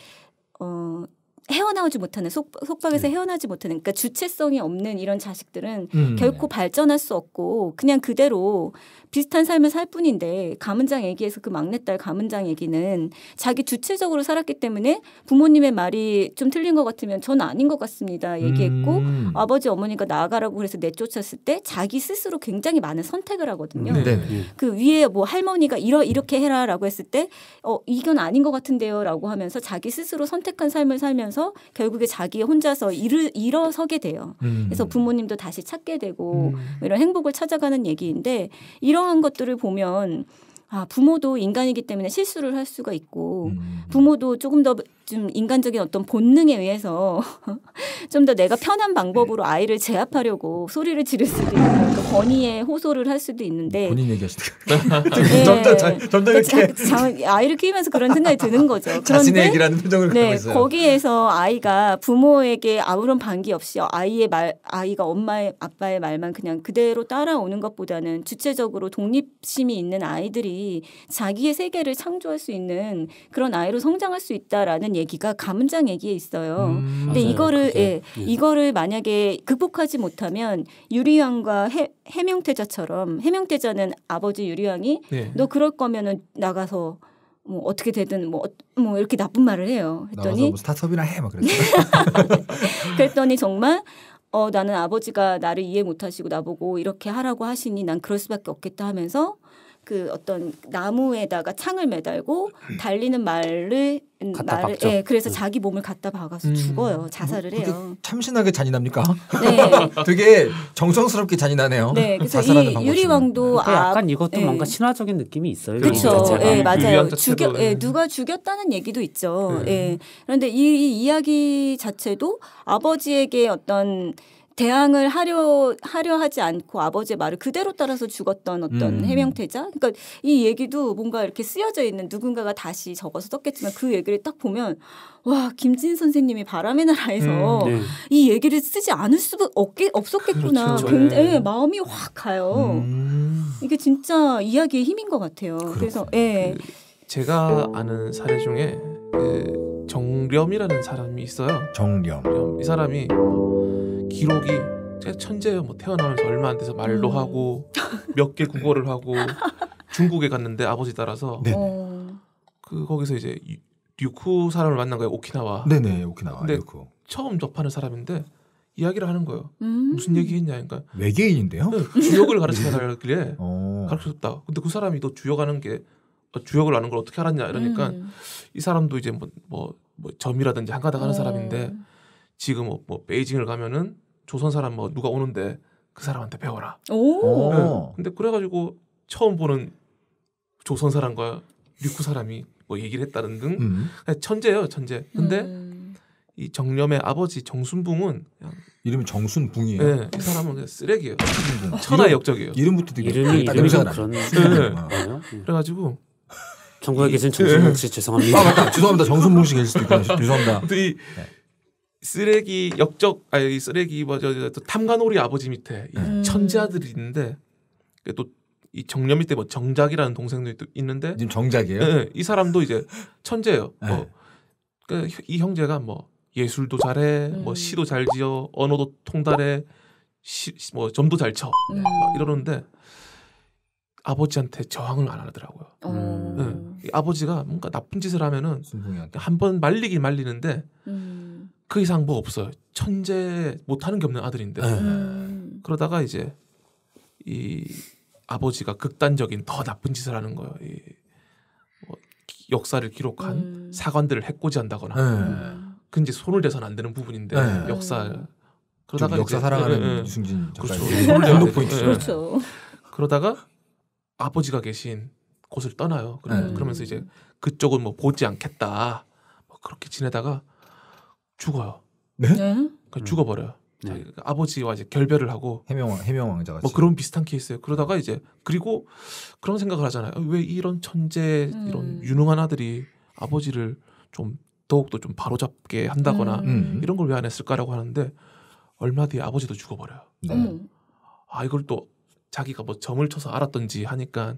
어 헤어나오지 못하는 속, 속박에서 네. 헤어나지 못하는 그러니까 주체성이 없는 이런 자식들은 음, 네. 결코 발전할 수 없고 그냥 그대로 비슷한 삶을 살 뿐인데 가문장 얘기에서 그 막내딸 가문장 얘기는 자기 주체적으로 살았기 때문에 부모님의 말이 좀 틀린 것 같으면 전 아닌 것 같습니다 얘기했고 음. 아버지 어머니가 나가라고 그래서 내쫓았을 때 자기 스스로 굉장히 많은 선택을 하거든요. 네. 네. 그 위에 뭐 할머니가 이러 이렇게 해라라고 했을 때 어 이건 아닌 것 같은데요라고 하면서 자기 스스로 선택한 삶을 살면서 결국에 자기 혼자서 일을 일어서게 돼요. 음. 그래서 부모님도 다시 찾게 되고 음. 뭐 이런 행복을 찾아가는 얘기인데 이런 이러한 것들을 보면 아, 부모도 인간이기 때문에 실수를 할 수가 있고 음. 부모도 조금 더좀 인간적인 어떤 본능에 의해서 좀 더 내가 편한 방법으로 아이를 제압하려고 소리를 지를 수도 있고 그러니까 권위에 호소를 할 수도 있는데 본인 얘기하시니까 네. 점점 점점 이렇게 자, 자, 아이를 키우면서 그런 생각이 드는 거죠. 그런데 자신의 얘기라는 표정을 네, 있어요. 거기에서 아이가 부모에게 아무런 반기 없이 아이의 말 아이가 엄마의 아빠의 말만 그냥 그대로 따라오는 것보다는 주체적으로 독립심이 있는 아이들이 자기의 세계를 창조할 수 있는 그런 아이로 성장할 수 있다라는 얘기 얘기가 가문장 얘기에 있어요. 음, 근데 맞아요. 이거를 예, 예, 이거를 만약에 극복하지 못하면 유리왕과 해, 해명태자처럼 해명태자는 아버지 유리왕이 예. 너 그럴 거면은 나가서 뭐 어떻게 되든 뭐, 뭐 이렇게 나쁜 말을 해요. 했더니 뭐 스타트업이나 해막 뭐 그랬어. 그랬더니 정말 어 나는 아버지가 나를 이해 못하시고 나보고 이렇게 하라고 하시니 난 그럴 수밖에 없겠다 하면서 그 어떤 나무에다가 창을 매달고 음. 달리는 말을 음, 말을 예, 그래서 음. 자기 몸을 갖다 박아서 음. 죽어요. 자살을 해요. 참신하게 잔인합니까? 네. 되게 정성스럽게 잔인하네요. 네. 그래서 이 유리왕도 아, 약간 이것도 예. 뭔가 신화적인 느낌이 있어요. 그렇죠. 네, 맞아요. 죽여 예, 예, 누가 죽였다는 얘기도 있죠. 예. 네. 네. 그런데 이, 이 이야기 자체도 아버지에게 어떤 대항을 하려 하려 하지 않고 아버지의 말을 그대로 따라서 죽었던 어떤 음. 해명태자. 그러니까 이 얘기도 뭔가 이렇게 쓰여져 있는 누군가가 다시 적어서 썼겠지만 그 얘기를 딱 보면 와 김진 선생님이 바람의 나라에서 음, 네. 이 얘기를 쓰지 않을 수 없게 없었겠구나. 그렇죠. 굉장히 네. 예, 마음이 확 가요. 음. 이게 진짜 이야기의 힘인 것 같아요. 그렇구나. 그래서 예. 그 제가 아는 사례 중에 그 정렴이라는 사람이 있어요. 정렴. 이 사람이 기록이 제가 천재예요. 뭐 태어나면서 얼마 안 돼서 말로 음. 하고 몇 개 국어를 하고 중국에 갔는데 아버지 따라서 네네. 어. 그 거기서 이제 류쿠 사람을 만난 거예요. 오키나와. 네네 오키나와. 류쿠. 처음 접하는 사람인데 이야기를 하는 거예요. 음. 무슨 얘기했냐, 그러니까 외계인인데요. 네, 주역을 가르쳐달라람길래 어. 가르쳤다. 근데 그 사람이 너 주역하는 게 어, 주역을 아는 걸 어떻게 알았냐 이러니까 음. 이 사람도 이제 뭐, 뭐, 뭐 점이라든지 한가닥 하는 사람인데 음. 지금 뭐, 뭐 베이징을 가면은 조선 사람 뭐 누가 오는데 그 사람한테 배워라. 오. 네. 근데 그래가지고 처음 보는 조선 사람과 리쿠 사람이 뭐 얘기를 했다는 등 음. 천재예요 천재. 근데 음. 이 정렴의 아버지 정순붕은 이름이 정순붕이에요. 네, 이 사람은 그냥 쓰레기예요. 천하역적이에요. 이름부터 되게 이름이 이름이 그런. 네. 네. 네. 그래가지고 전국에 계신 네. 정순붕 씨 죄송합니다. 아 맞다 죄송합니다 정순붕 씨 계실 수도 있구 죄송합니다. 이 네. 쓰레기 역적 아니 쓰레기 뭐저 저, 탐관오리 아버지 밑에 음. 천재 아들이 있는데 또이정념 밑에 뭐 정작이라는 동생도 있는데 지금 정작이에요? 네, 이 사람도 이제 천재예요. 예. 뭐, 그이 형제가 뭐 예술도 잘해, 뭐 음. 뭐 시도 잘 지어, 언어도 통달해, 시, 뭐 점도 잘 쳐, 음. 막 이러는데 아버지한테 저항을 안 하더라고요. 음. 네. 아버지가 뭔가 나쁜 짓을 하면은 한번 말리긴 말리는데 음. 그 이상 뭐 없어요. 천재 못하는 게 없는 아들인데 네. 음. 그러다가 이제 이 아버지가 극단적인 더 나쁜 짓을 하는 거예요. 이뭐 역사를 기록한 음. 사관들을 해코지한다거나. 음. 네. 그 이제 손을 대선 안 되는 부분인데 네. 음. 역사 그러다가 역사 사랑하는 유승진 그렇죠. 손을 포인트 그렇죠. 그러다가 아버지가 계신 곳을 떠나요. 그러면, 음. 그러면서 이제 그쪽은 뭐 보지 않겠다. 뭐 그렇게 지내다가 죽어요. 네? 네? 그러니까 음. 죽어버려요. 네. 아버지와 이제 결별을 하고 해명 해명 왕자가 뭐 그런 비슷한 케이스예요. 그러다가 이제 그리고 그런 생각을 하잖아요. 왜 이런 천재 이런 음. 유능한 아들이 아버지를 좀 더욱더 좀 바로잡게 한다거나 음. 음. 이런 걸 왜 안 했을까라고 하는데 얼마 뒤에 아버지도 죽어버려요. 네. 아 이걸 또 자기가 뭐 점을 쳐서 알았던지 하니까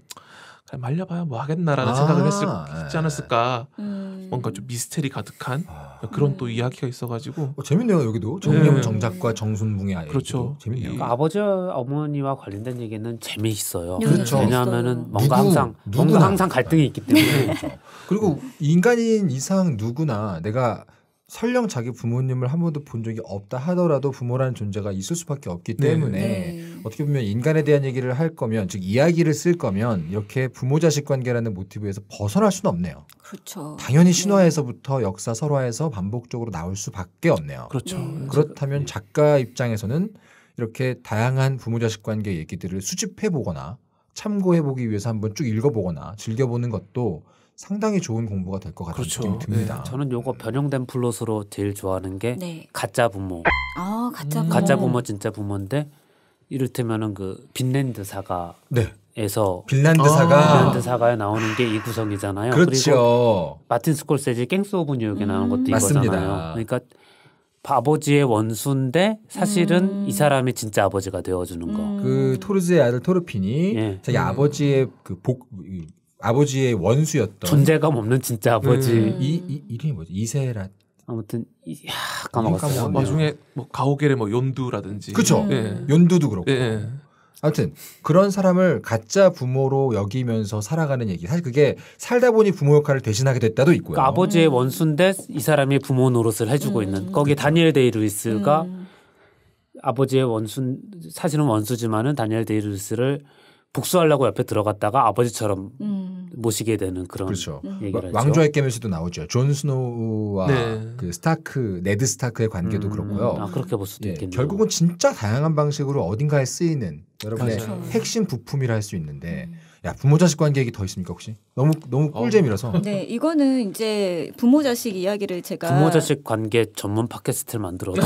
그냥 말려봐야 뭐 하겠나라는 아~ 생각을 했을지 네. 않았을까. 음. 뭔가 좀 미스테리 가득한 아. 그런 또 음. 이야기가 있어가지고 어, 재밌네요 여기도 정명 네. 정작과 정순붕의 아이 그렇죠 재밌네요 그 아버지 어머니와 관련된 얘기는 재미있어요 그렇죠. 그렇죠. 왜냐하면은 뭔가 누구, 항상 누구나. 뭔가 항상 갈등이 있기 때문에 그리고 인간인 이상 누구나 내가 설령 자기 부모님을 한 번도 본 적이 없다 하더라도 부모라는 존재가 있을 수밖에 없기 네. 때문에 네. 어떻게 보면 인간에 대한 얘기를 할 거면 즉 이야기를 쓸 거면 이렇게 부모 자식 관계라는 모티브에서 벗어날 수는 없네요. 그렇죠. 당연히 네. 신화에서부터 역사 설화에서 반복적으로 나올 수밖에 없네요. 그렇죠. 음. 네. 그렇다면 작가 입장에서는 이렇게 다양한 부모 자식 관계 얘기들을 수집해 보거나 참고해 보기 위해서 한번 쭉 읽어 보거나 즐겨 보는 것도 상당히 좋은 공부가 될 것 같은 그렇죠. 느낌이 듭니다. 네. 저는 요거 변형된 플롯으로 제일 좋아하는 게 네. 가짜 부모. 아 가짜 음. 부모. 가짜 부모 진짜 부모인데 이를테면은 그 빈랜드 사가. 네. 에서 빈란드 사가 아, 빈란드 사가에 나오는 게 이 구성이잖아요. 그렇죠. 그리고 마틴 스콜세지 갱스 오브 뉴욕에 나오는 것도 음. 이거잖아요. 맞습니다. 그러니까 아버지의 원수인데 사실은 음. 이 사람이 진짜 아버지가 되어주는 거. 음. 그 토르즈의 아들 토르핀이 예. 자기 음. 아버지의 그복 아버지의 원수였던 존재감 없는 진짜 아버지 음. 이, 이 이름이 뭐지 이세라 아무튼 야 아, 까먹었어요. 나중에 뭐 가오겔의 뭐 연두라든지 그쵸 음. 예. 연두도 그렇고 예, 예. 아무튼 그런 사람을 가짜 부모로 여기면서 살아가는 얘기 사실 그게 살다 보니 부모 역할을 대신하게 됐다도 있고요. 그러니까 아버지의 음. 원수인데 이 사람이 부모 노릇을 해주고 음. 있는 거기에 다니엘 데이 루이스가 음. 아버지의 원수 사실은 원수지만은 다니엘 데이 루이스를 복수하려고 옆에 들어갔다가 아버지처럼 음. 모시게 되는 그런 그렇죠. 음. 왕좌의 깨면서도 나오죠. 존 스노우와 네. 그 스타크, 네드 스타크의 관계도 음, 그렇고요. 아, 그렇게 볼 수도 예, 있겠네요. 결국은 진짜 다양한 방식으로 어딘가에 쓰이는 여러분의 그렇죠. 음. 핵심 부품이라 할 수 있는데 음. 야 부모 자식 관계 얘기 더 있습니까 혹시? 너무 너무 어. 꿀잼이라서. 네 이거는 이제 부모 자식 이야기를 제가 부모 자식 관계 전문 팟캐스트를 만들어도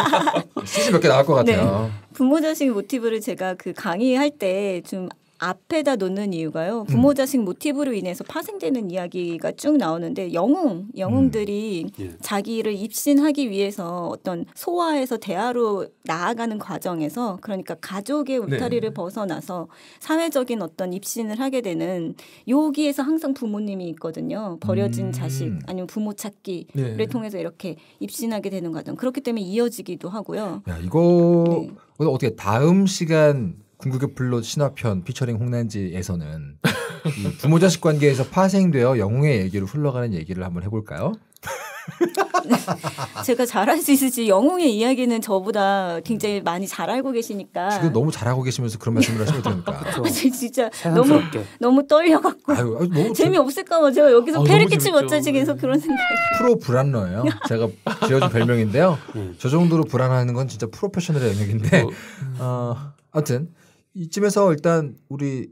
시즌 몇개 나올 것 같아요. 네. 부모 자식 모티브를 제가 그 강의할 때좀 앞에다 놓는 이유가요. 음. 부모 자식 모티브로 인해서 파생되는 이야기가 쭉 나오는데 영웅, 영웅들이 음. 예. 자기를 입신하기 위해서 어떤 소화에서 대화로 나아가는 과정에서 그러니까 가족의 네. 울타리를 네. 벗어나서 사회적인 어떤 입신을 하게 되는 여기에서 항상 부모님이 있거든요. 버려진 음. 자식 아니면 부모 찾기를 네. 통해서 이렇게 입신하게 되는 과정. 그렇기 때문에 이어지기도 하고요. 야, 이거 네. 어떻게 다음 시간 궁극의 플로 신화편 피처링 홍난지에서는 부모 자식 관계에서 파생되어 영웅의 얘기로 흘러가는 얘기를 한번 해볼까요? 제가 잘할 수 있을지 영웅의 이야기는 저보다 굉장히 많이 잘 알고 계시니까 지금 너무 잘하고 계시면서 그런 말씀을 하셔도 되니까 아, 진짜 너무 너무 떨려갖고 아유, 너무 재미 없을까 봐 제가 여기서 아, 패를 끼치면 어쩌지 계속 네. 그런 생각 프로 불안러예요 제가 지어준 별명인데요 네. 저 정도로 불안하는 건 진짜 프로페셔널의 영역인데 어, 아무튼 이쯤에서 일단 우리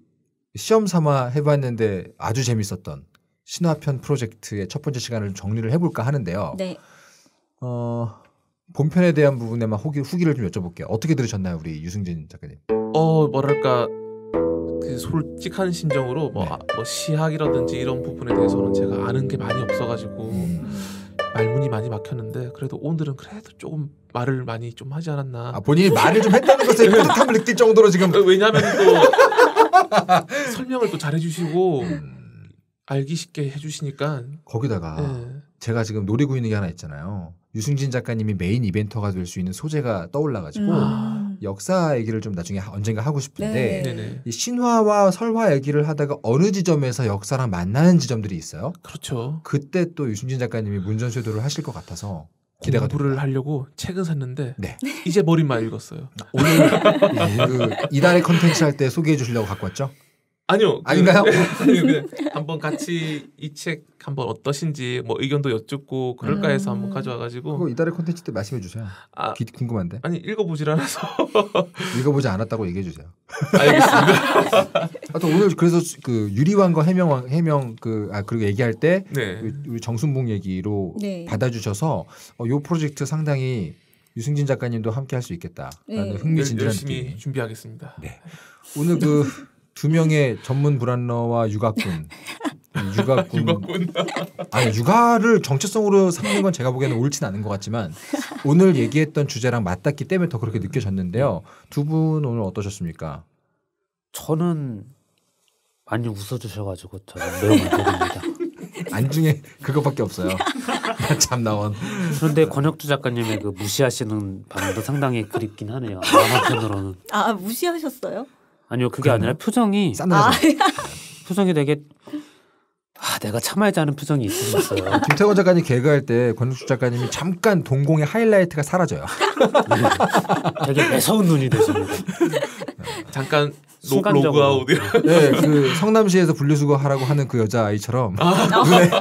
시험 삼아 해봤는데 아주 재밌었던 신화편 프로젝트의 첫 번째 시간을 정리를 해볼까 하는데요. 네. 어, 본편에 대한 부분에만 후기, 후기를 좀 여쭤볼게요. 어떻게 들으셨나요, 우리 유승진 작가님? 어, 뭐랄까 그 솔직한 심정으로 뭐, 네. 아, 뭐 시학이라든지 이런 부분에 대해서는 제가 아는 게 많이 없어가지고. 음. 말문이 많이 막혔는데 그래도 오늘은 그래도 조금 말을 많이 좀 하지 않았나. 아, 본인이 말을 좀 했다는 것에 뿌듯함을 네. 느낄 정도로 지금. 그 왜냐하면 또 설명을 또 잘해주시고 음. 알기 쉽게 해주시니까. 거기다가 네. 제가 지금 노리고 있는 게 하나 있잖아요. 유승진 작가님이 메인 이벤터가 될 수 있는 소재가 떠올라가지고. 음. 역사 얘기를 좀 나중에 언젠가 하고 싶은데 네. 이 신화와 설화 얘기를 하다가 어느 지점에서 역사랑 만나는 지점들이 있어요. 그렇죠. 그때 또 유승진 작가님이 문전쇄도를 하실 것 같아서 기대가 공부를 하려고 책은 샀는데 네. 이제 머리만 읽었어요. 아, 오늘 예, 그 이달의 컨텐츠 할 때 소개해 주시려고 갖고 왔죠? 아니요. 그 아닌가요? 네. 한번 같이 이 책 한번 어떠신지 뭐 의견도 여쭙고 그럴까 해서 한번 음. 가져와 가지고 그거 이달의 콘텐츠 때 말씀해 주세요. 아, 기, 궁금한데. 아니, 읽어 보질 않아서. 읽어 보지 않았다고 얘기해 주세요. 알겠습니다. 하여 오늘 그래서 그 유리왕과 해명 해명 그아 그리고 얘기할 때 네. 그 우리 정순봉 얘기로 네. 받아 주셔서 어, 요 프로젝트 상당히 유승진 작가님도 함께 할 수 있겠다라는 네. 흥미진진한 열심히 느낌. 준비하겠습니다. 네. 오늘 그두 명의 전문 불안러와 육아꾼. 육아꾼. 육아꾼. 아니 육아를 정체성으로 삼는 건 제가 보기에는 옳진 않은 것 같지만 오늘 얘기했던 주제랑 맞닿기 때문에 더 그렇게 느껴졌는데요. 두 분 오늘 어떠셨습니까? 저는 많이 웃어주셔가지고 저는 매우 만족입니다. 안중에 그것밖에 없어요. 참 나온. 그런데 권혁주 작가님의 그 무시하시는 반응도 상당히 그립긴 하네요. 한편으로는. 아 무시하셨어요? 아니요 그게 그러면? 아니라 표정이 아. 예. 표정이 되게 아 내가 참아야지 하는 표정이 있었어요 김태권 작가님 개그할 때 권혁수 작가님이 잠깐 동공의 하이라이트가 사라져요. 네. 되게 매서운 눈이 되십니다. 잠깐 로그아웃 이런. 네, 그 성남시에서 분리수거 하라고 하는 그 여자 아이처럼 아. 눈에 네.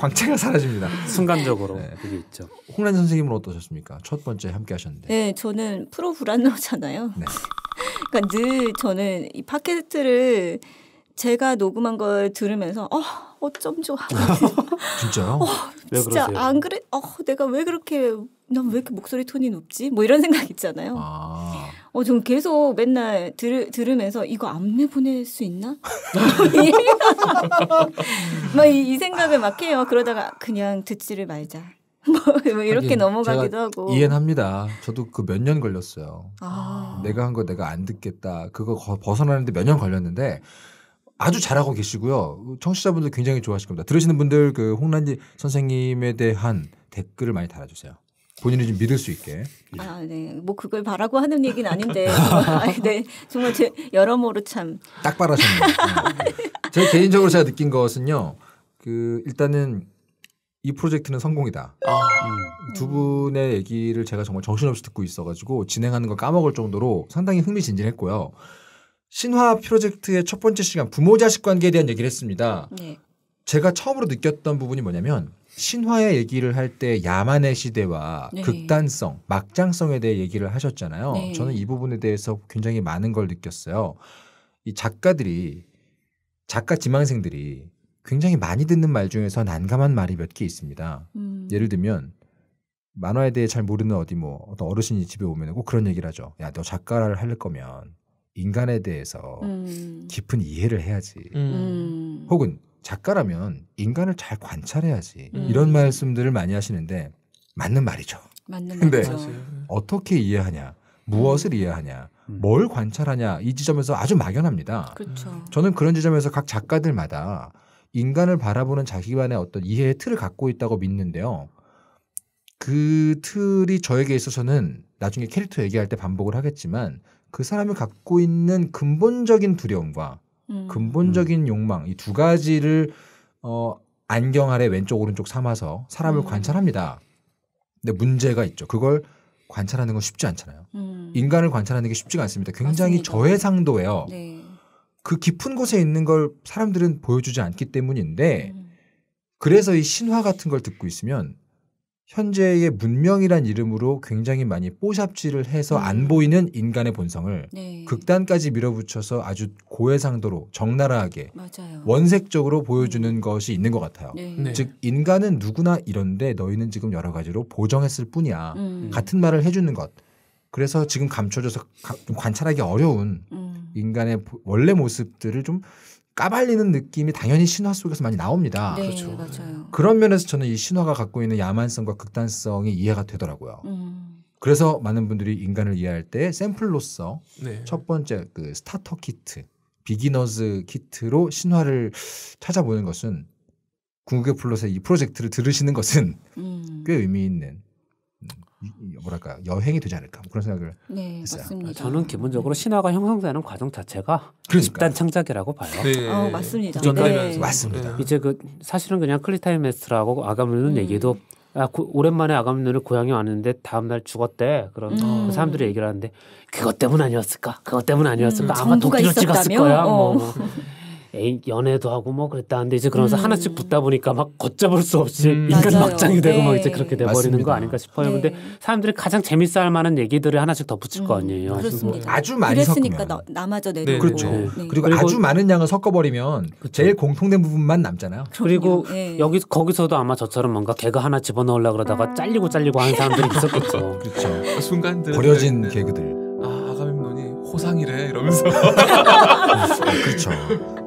광채가 사라집니다. 순간적으로 네. 그게 있죠. 홍란 선생님은 어떠셨습니까? 첫 번째 함께하셨는데. 네, 저는 프로 불안러잖아요. 네. 그러니까 늘 저는 이 팟캐스트를 제가 녹음한 걸 들으면서 어 어쩜 좋아 어, 진짜요? 어, 진짜 안 그래? 어 내가 왜 그렇게 난 왜 이렇게 목소리 톤이 높지? 뭐 이런 생각 있잖아요. 아. 어, 좀 계속 맨날 들, 들으면서 이거 안내 보낼 수 있나? 막 이 생각을 막 해요. 그러다가 그냥 듣지를 말자. 뭐, 뭐 이렇게 하긴, 넘어가기도 하고 이해는 합니다. 저도 그 몇 년 걸렸어요. 아. 내가 한 거 내가 안 듣겠다. 그거 벗어나는데 몇 년 걸렸는데 아주 잘하고 계시고요. 청취자분들 굉장히 좋아하실 겁니다. 들으시는 분들 그 홍란지 선생님에 대한 댓글을 많이 달아주세요. 본인이 좀 믿을 수 있게. 아, 네. 뭐 그걸 바라고 하는 얘기는 아닌데. 아, 네. 정말 제 여러모로 참. 딱 바라셨네요. 네. 제 개인적으로 제가 느낀 것은요. 그 일단은 이 프로젝트는 성공이다. 아. 음. 두 분의 얘기를 제가 정말 정신없이 듣고 있어가지고 진행하는 걸 까먹을 정도로 상당히 흥미진진했고요. 신화 프로젝트의 첫 번째 시간 부모 자식 관계에 대한 얘기를 했습니다. 네. 제가 처음으로 느꼈던 부분이 뭐냐면 신화의 얘기를 할 때 야만의 시대와 네. 극단성, 막장성에 대해 얘기를 하셨잖아요. 네. 저는 이 부분에 대해서 굉장히 많은 걸 느꼈어요. 이 작가들이 작가 지망생들이 굉장히 많이 듣는 말 중에서 난감한 말이 몇 개 있습니다. 음. 예를 들면 만화에 대해 잘 모르는 어디 뭐 어떤 어르신이 집에 오면 꼭 그런 얘기를 하죠. 야, 너 작가를 할 거면 인간에 대해서 음. 깊은 이해를 해야지. 음. 음. 혹은 작가라면 인간을 잘 관찰해야지. 음. 이런 말씀들을 많이 하시는데 맞는 말이죠. 맞는 근데 말이죠. 어떻게 이해하냐? 무엇을 이해하냐? 음. 뭘 관찰하냐? 이 지점에서 아주 막연합니다. 그렇죠. 저는 그런 지점에서 각 작가들마다 인간을 바라보는 자기만의 어떤 이해의 틀을 갖고 있다고 믿는데요. 그 틀이 저에게 있어서는 나중에 캐릭터 얘기할 때 반복을 하겠지만 그 사람이 갖고 있는 근본적인 두려움과 음. 근본적인 음. 욕망 이 두 가지를 어 안경 아래 왼쪽 오른쪽 삼아서 사람을 음. 관찰합니다. 근데 문제가 있죠. 그걸 관찰하는 건 쉽지 않잖아요. 음. 인간을 관찰하는 게 쉽지가 않습니다. 굉장히 맞습니다. 저해상도예요. 네. 그 깊은 곳에 있는 걸 사람들은 보여주지 않기 때문인데 음. 그래서 이 신화 같은 걸 듣고 있으면 현재의 문명이란 이름으로 굉장히 많이 뽀샵질을 해서 음. 안 보이는 인간의 본성을 네. 극단까지 밀어붙여서 아주 고해상도로 적나라하게 맞아요. 원색적으로 음. 보여주는 것이 있는 것 같아요. 네. 네. 즉 인간은 누구나 이런데 너희는 지금 여러 가지로 보정했을 뿐이야. 음. 같은 말을 해주는 것. 그래서 지금 감춰져서 관찰하기 어려운 음. 인간의 원래 모습들을 좀 까발리는 느낌이 당연히 신화 속에서 많이 나옵니다. 네, 그렇죠. 맞아요. 그런 면에서 저는 이 신화가 갖고 있는 야만성과 극단성이 이해가 되더라고요. 음. 그래서 많은 분들이 인간을 이해할 때 샘플로서 네. 첫 번째 그 스타터 키트, 비기너즈 키트로 신화를 찾아보는 것은 궁극의 플롯의 이 프로젝트를 들으시는 것은 음. 꽤 의미 있는 뭐랄까 여행이 되지 않을까 뭐 그런 생각을 네, 했어요. 맞습니다. 아, 저는 기본적으로 신화가 형성되는 과정 자체가 그러니까. 집단 창작이라고 봐요. 네. 어, 맞습니다. 네. 맞습니다. 네. 이제 그 사실은 그냥 클리타이메스라고 아가문는 음. 얘기도 아, 고, 오랜만에 아가문을 고향에 왔는데 다음날 죽었대. 그런 음. 그 사람들이 얘기를 하는데 그것 때문 아니었을까? 그것 때문 아니었을까? 음, 아마 도끼로 있었다며? 찍었을 거야. 뭐, 어. 뭐. 연애도 하고 뭐 그랬다는데 이제 그러면서 음. 하나씩 붙다 보니까 막 걷잡을 수 없이 음. 인간 맞아요. 막장이 되고 네. 막 이제 네. 그렇게 돼버리는 거아닌가 싶어요. 네. 근데 사람들이 가장 재밌어 할 만한 얘기들을 하나씩 덧붙일 음. 거 아니에요. 뭐 그렇습니다. 아주 많이 그랬으니까 섞으면. 남아져 내리고 네. 그렇죠. 네. 그리고, 그리고, 아주 많은 양을 섞어버리면 그렇죠. 제일 공통된 부분만 남잖아요. 그리고 네. 여기 거기서도 아마 저처럼 뭔가 개그 하나 집어넣으려 고 그러다가 아. 잘리고 잘리고 하는 사람들이 있었겠죠. 그렇죠. 그 순간들 버려진 네. 개그들. 호상이래 이러면서 아, 그렇죠.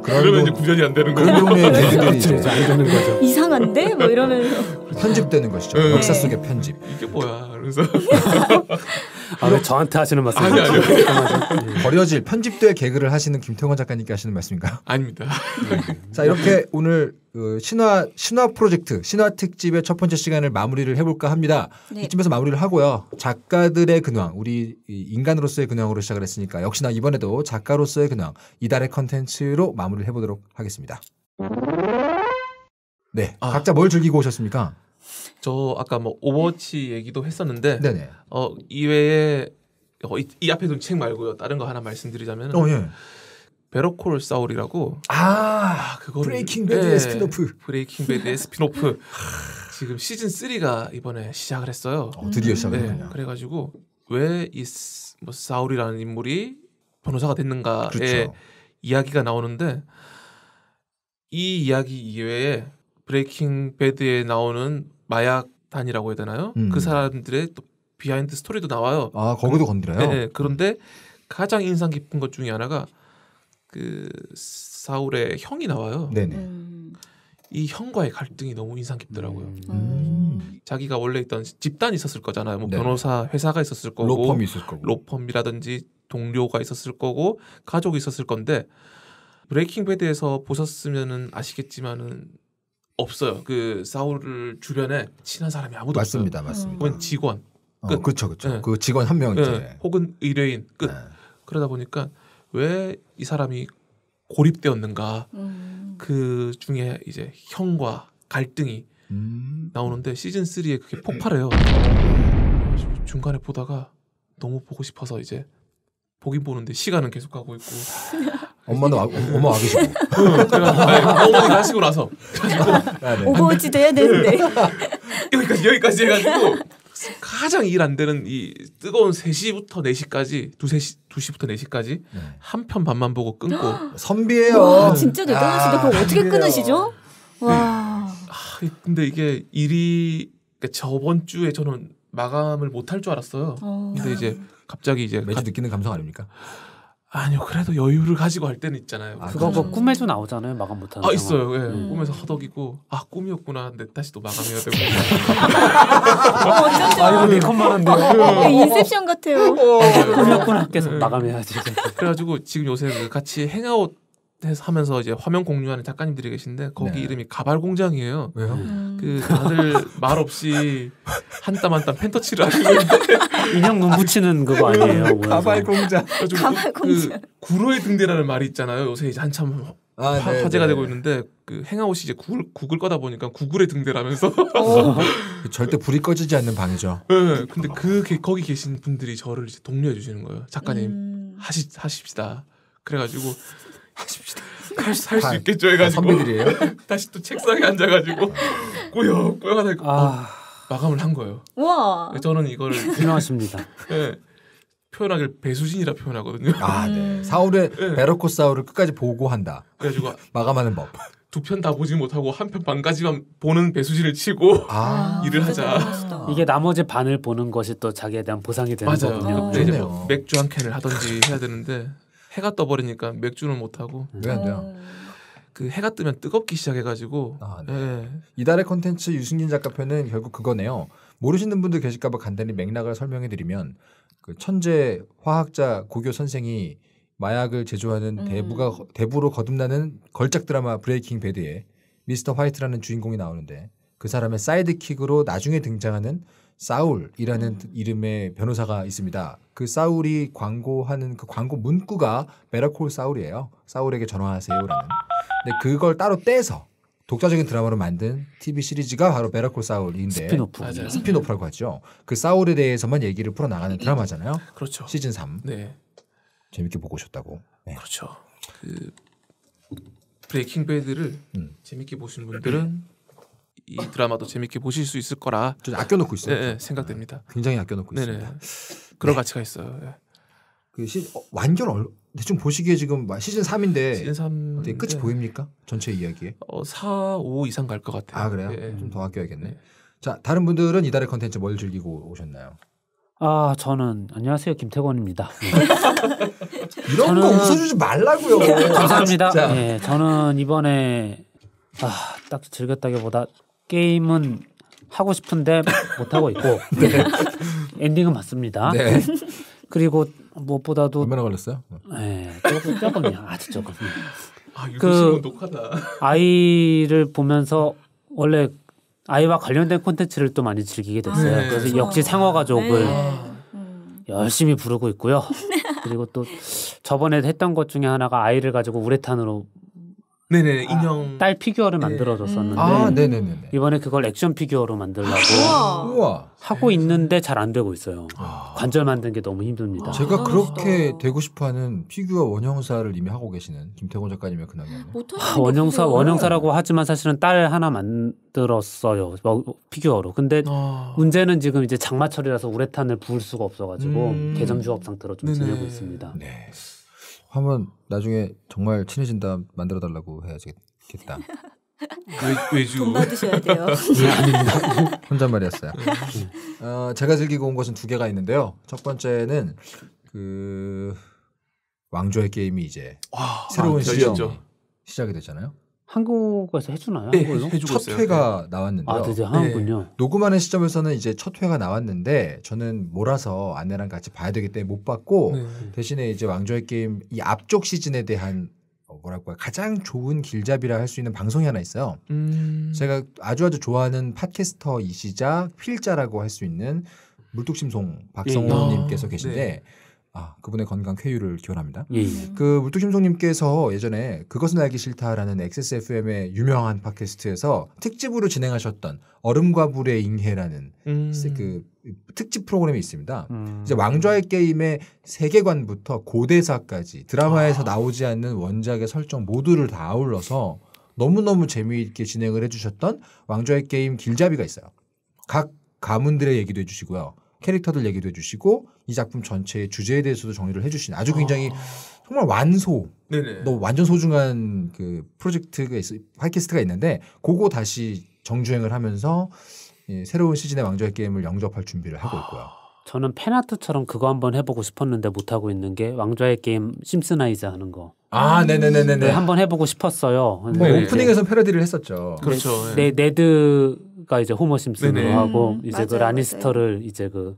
그러면 이제 그 구별이 안 되는 거예요. 그놈의 애들이 이제 안 되는 거죠. 이상한데 뭐 이러면서 편집되는 것이죠. 네. 역사 속의 편집. 이게 뭐야? 그래서 아, 왜 저한테 하시는 말씀? 아니, 아니요. 버려질 편집도에 개그를 하시는 김태원 작가님께 하시는 말씀인가요? 아닙니다. 자 이렇게 오늘 그 신화 신화 프로젝트 신화 특집의 첫 번째 시간을 마무리를 해볼까 합니다. 네. 이쯤에서 마무리를 하고요. 작가들의 근황, 우리 인간으로서의 근황으로 시작을 했으니까 역시나 이번에도 작가로서의 근황 이달의 컨텐츠로 마무리를 해보도록 하겠습니다. 네, 아. 각자 뭘 즐기고 오셨습니까? 저 아까 뭐 오버워치 얘기도 했었는데 네네. 어 이외에 어, 이, 이 앞에 둔 책 말고요 다른 거 하나 말씀드리자면 어, 예. 베로콜 사울이라고 아, 아 그거 브레이킹 배드의 네, 스피노프 브레이킹 배드의 스피노프 지금 시즌 3가 이번에 시작을 했어요 어, 드디어 시작했군요 네, 그래가지고 왜이뭐 사울이라는 인물이 변호사가 됐는가에 그렇죠. 이야기가 나오는데 이 이야기 이외에 브레이킹 배드에 나오는 마약단이라고 해야 되나요? 음. 그 사람들의 또 비하인드 스토리도 나와요. 아 거기도 건드려요. 네, 네. 그런데 가장 인상 깊은 것 중에 하나가 그 사울의 형이 나와요. 네네. 네. 음. 이 형과의 갈등이 너무 인상 깊더라고요. 음. 음. 자기가 원래 있던 집단이 있었을 거잖아요. 뭐 네. 변호사 회사가 있었을 거고, 로펌이 있을 거고, 로펌이라든지 동료가 있었을 거고, 가족이 있었을 건데 브레이킹 배드에서 보셨으면은 아시겠지만은 없어요. 그 사울 주변에 친한 사람이 아무도 맞습니다, 없어요. 맞습니다, 맞습니다. 직원. 어, 끝. 그렇죠, 그렇죠. 네. 그 직원 한명 이제. 네. 혹은 의뢰인 끝. 네. 그러다 보니까 왜 이 사람이 고립되었는가. 음. 그 중에 이제 형과 갈등이 음. 나오는데 시즌 3에 그게 폭발해요. 음. 중간에 보다가 너무 보고 싶어서 이제 보긴 보는데 시간은 계속 가고 있고 엄마도 와, 아, 엄마 와 계시고 아, 어머니 가시고 나서 아, 네. 오버워치돼야 되는데 여기까지 여기까지 해가지고 가장 일 안 되는 이 뜨거운 3시부터 4시까지 2시 2시부터 4시까지 네. 네, 네. 한편 반만 보고 끊고 선비예요. 와, 진짜 대단하시다. 그걸 어떻게 끊으시죠? 네. 아, 근데 이게 일이 그러니까 저번 주에 저는 마감을 못 할 줄 알았어요. 어. 근데 이제 갑자기 이제 매주 가... 느끼는 감성 아닙니까? 아니요 그래도 여유를 가지고 할 때는 있잖아요. 아, 그거 그 꿈에서 나오잖아요 마감 못하는. 아 있어요. 예. 음. 꿈에서 허덕이고 아 꿈이었구나. 근 다시 또 마감해야 되고. 아 이거 네컷데 인셉션 같아요. 어, 꿈이었구나. 계속 예. 마감해야지. 그래가지고 지금 요새 그 같이 행아웃 해서 하면서 이제 화면 공유하는 작가님들이 계신데 거기 네. 이름이 가발 공장이에요. 왜요? 음. 그 다들 말 없이 한 땀 한 땀펜터치를 하시고 는데 인형 눈 붙이는 그거 아니에요? 가발 공장. 가발 공장. 그, 구로의 등대라는 말이 있잖아요. 요새 이제 한참 아, 네, 화, 네, 제가 되고 있는데 그 행아웃이 이제 구글, 구글 거다 보니까 구글의 등대라면서 어. 절대 불이 꺼지지 않는 방이죠. 네, 네. 근데 그 거기 계신 분들이 저를 이제 독려해 주시는 거예요. 작가님 음. 하시 하십시다. 그래가지고 하십시다. 살수 아, 있겠죠 해가지고 아, 선배들이에요? 다시 또 책상에 앉아가지고 꾸역꾸역 하다 아... 마감을 한 거예요. 와. 저는 이걸 훌륭하십니다. 네, 표현하길 배수진이라 표현하거든요. 아, 네. 음. 사울의 네. 베르코사우를 끝까지 보고 한다. 그래가지고 아, 마감하는 법. 두 편 다 보지 못하고 한 편 반까지만 보는 배수진을 치고 아, 일을 하자. 이게 나머지 반을 보는 것이 또 자기에 대한 보상이 되는 맞아요. 거군요. 아, 뭐 맥주 한 캔을 하든지 해야 되는데 해가 떠버리니까 맥주는 못 하고. 네, 네. 어. 그 해가 뜨면 뜨겁기 시작해가지고. 아, 네. 네. 이달의 콘텐츠 유승진 작가편은 결국 그거네요. 모르시는 분들 계실까봐 간단히 맥락을 설명해드리면 그 천재 화학자 고교 선생이 마약을 제조하는 음. 대부가 대부로 거듭나는 걸작 드라마 브레이킹 배드에 미스터 화이트라는 주인공이 나오는데 그 사람의 사이드킥으로 나중에 등장하는 사울이라는 음. 이름의 변호사가 있습니다. 그 사울이 광고하는 그 광고 문구가 메라콜 사울이에요. 사울에게 전화하세요라는. 근데 그걸 따로 떼서 독자적인 드라마로 만든 TV 시리즈가 바로 메라콜 사울인데 스피노프 아 스피노프라고 하죠. 그 사울에 대해서만 얘기를 풀어 나가는 음. 드라마잖아요. 그렇죠. 시즌 3. 네. 재밌게 보고 오셨다고. 네. 그렇죠. 그 브레이킹 배드를 음. 재밌게 보신 분들은 이 드라마도 재밌게 보실 수 있을 거라 좀 아껴놓고 있어요. 예, 예, 네, 생각됩니다. 굉장히 아껴놓고 네네. 있습니다. 그런 네. 가치가 있어요. 예. 그 시, 어, 완결 얼, 대 보시기에 지금 시즌 3인데 시즌 3 어떻게 끝이 보입니까? 전체 이야기에? 어, 4, 5 이상 갈 것 같아요. 아 그래요? 네. 좀더 아껴야겠네. 자 다른 분들은 이달의 컨텐츠 뭘 즐기고 오셨나요? 아 저는 안녕하세요 김태권입니다. 네. 이런 저는... 거 웃어주지 말라고요. 감사합니다. 예, 저는 이번에 아, 딱 즐겼다기보다 게임은 하고 싶은데 못 하고 있고 네. 네. 엔딩은 맞습니다. 네. 그리고 무엇보다도 얼마나 걸렸어요? 네, 조금 조금이야 아주 조금. 아, 그 아이를 보면서 원래 아이와 관련된 콘텐츠를 또 많이 즐기게 됐어요. 아, 네. 그래서 그렇죠. 역시 생화 가족을 아. 열심히 부르고 있고요. 그리고 또 저번에 했던 것 중에 하나가 아이를 가지고 우레탄으로 네네 아, 인형 아, 딸 피규어를 네. 만들어줬었는데 아, 이번에 그걸 액션 피규어로 만들려고 우와. 하고 네. 있는데 잘 안 되고 있어요. 아. 관절 만든 게 너무 힘듭니다. 제가 아, 그렇게 되고 싶어하는 피규어 원형사를 이미 하고 계시는 김태곤 작가님의 그나마 아, 원형사 원형사라고 하지만 사실은 딸 하나 만들었어요 어, 피규어로. 근데 아. 문제는 지금 이제 장마철이라서 우레탄을 부을 수가 없어가지고 음. 개점 휴업 상태로 좀 네네. 지내고 있습니다. 네. 한번 나중에 정말 친해진다 만들어 달라고 해야겠다. 왜, 왜죠? 돈 받으셔야 돼요. 네, 혼잣말이었어요. 네. 어, 제가 즐기고 온 것은 두 개가 있는데요. 첫 번째는 그 왕좌의 게임이 이제 와, 새로운 시즌 시작이 됐잖아요 한국에서 해주나요? 네, 한 해주고 첫 있어요. 회가 네. 나왔는데요. 아, 드디어 하군요 네, 녹음하는 시점에서는 이제 첫 회가 나왔는데 저는 몰아서 아내랑 같이 봐야 되기 때문에 못 봤고 네. 대신에 이제 왕좌의 게임 이 앞쪽 시즌에 대한 어, 뭐랄까 가장 좋은 길잡이라 할 수 있는 방송이 하나 있어요. 음... 제가 아주 아주 좋아하는 팟캐스터이시자 필자라고 할 수 있는 물뚝심송 박성호님께서 아, 계신데. 네. 아, 그분의 건강 쾌유를 기원합니다. 예, 예. 음. 그 물뚝심송님께서 예전에 그것은 알기 싫다라는 XSFM의 유명한 팟캐스트에서 특집으로 진행하셨던 얼음과 불의 잉해라는 음. 그 특집 프로그램이 있습니다. 음. 이제 왕좌의 게임의 세계관부터 고대사까지 드라마에서 아. 나오지 않는 원작의 설정 모두를 다 아울러서 너무너무 재미있게 진행을 해주셨던 왕좌의 게임 길잡이가 있어요. 각 가문들의 얘기도 해주시고요. 캐릭터들 얘기도 해주시고 이 작품 전체의 주제에 대해서도 정리를 해주신 아주 굉장히 아... 정말 완소 네네. 너 완전 소중한 그 프로젝트가 있어 팟캐스트가 있는데 그거 다시 정주행을 하면서 예, 새로운 시즌의 왕좌의 게임을 영접할 준비를 하고 있고요. 아. 저는 팬아트처럼 그거 한번 해보고 싶었는데 못하고 있는 게 왕좌의 게임 심슨아이즈 하는 거. 아, 네네 네네. 네, 한번 해보고 싶었어요. 뭐 네. 오프닝에서 패러디를 했었죠. 그렇죠. 네, 네, 네 네드가 이제 호머 심슨으로 하고 음, 이제 그 맞아요, 그 라니스터를 맞아요. 이제 그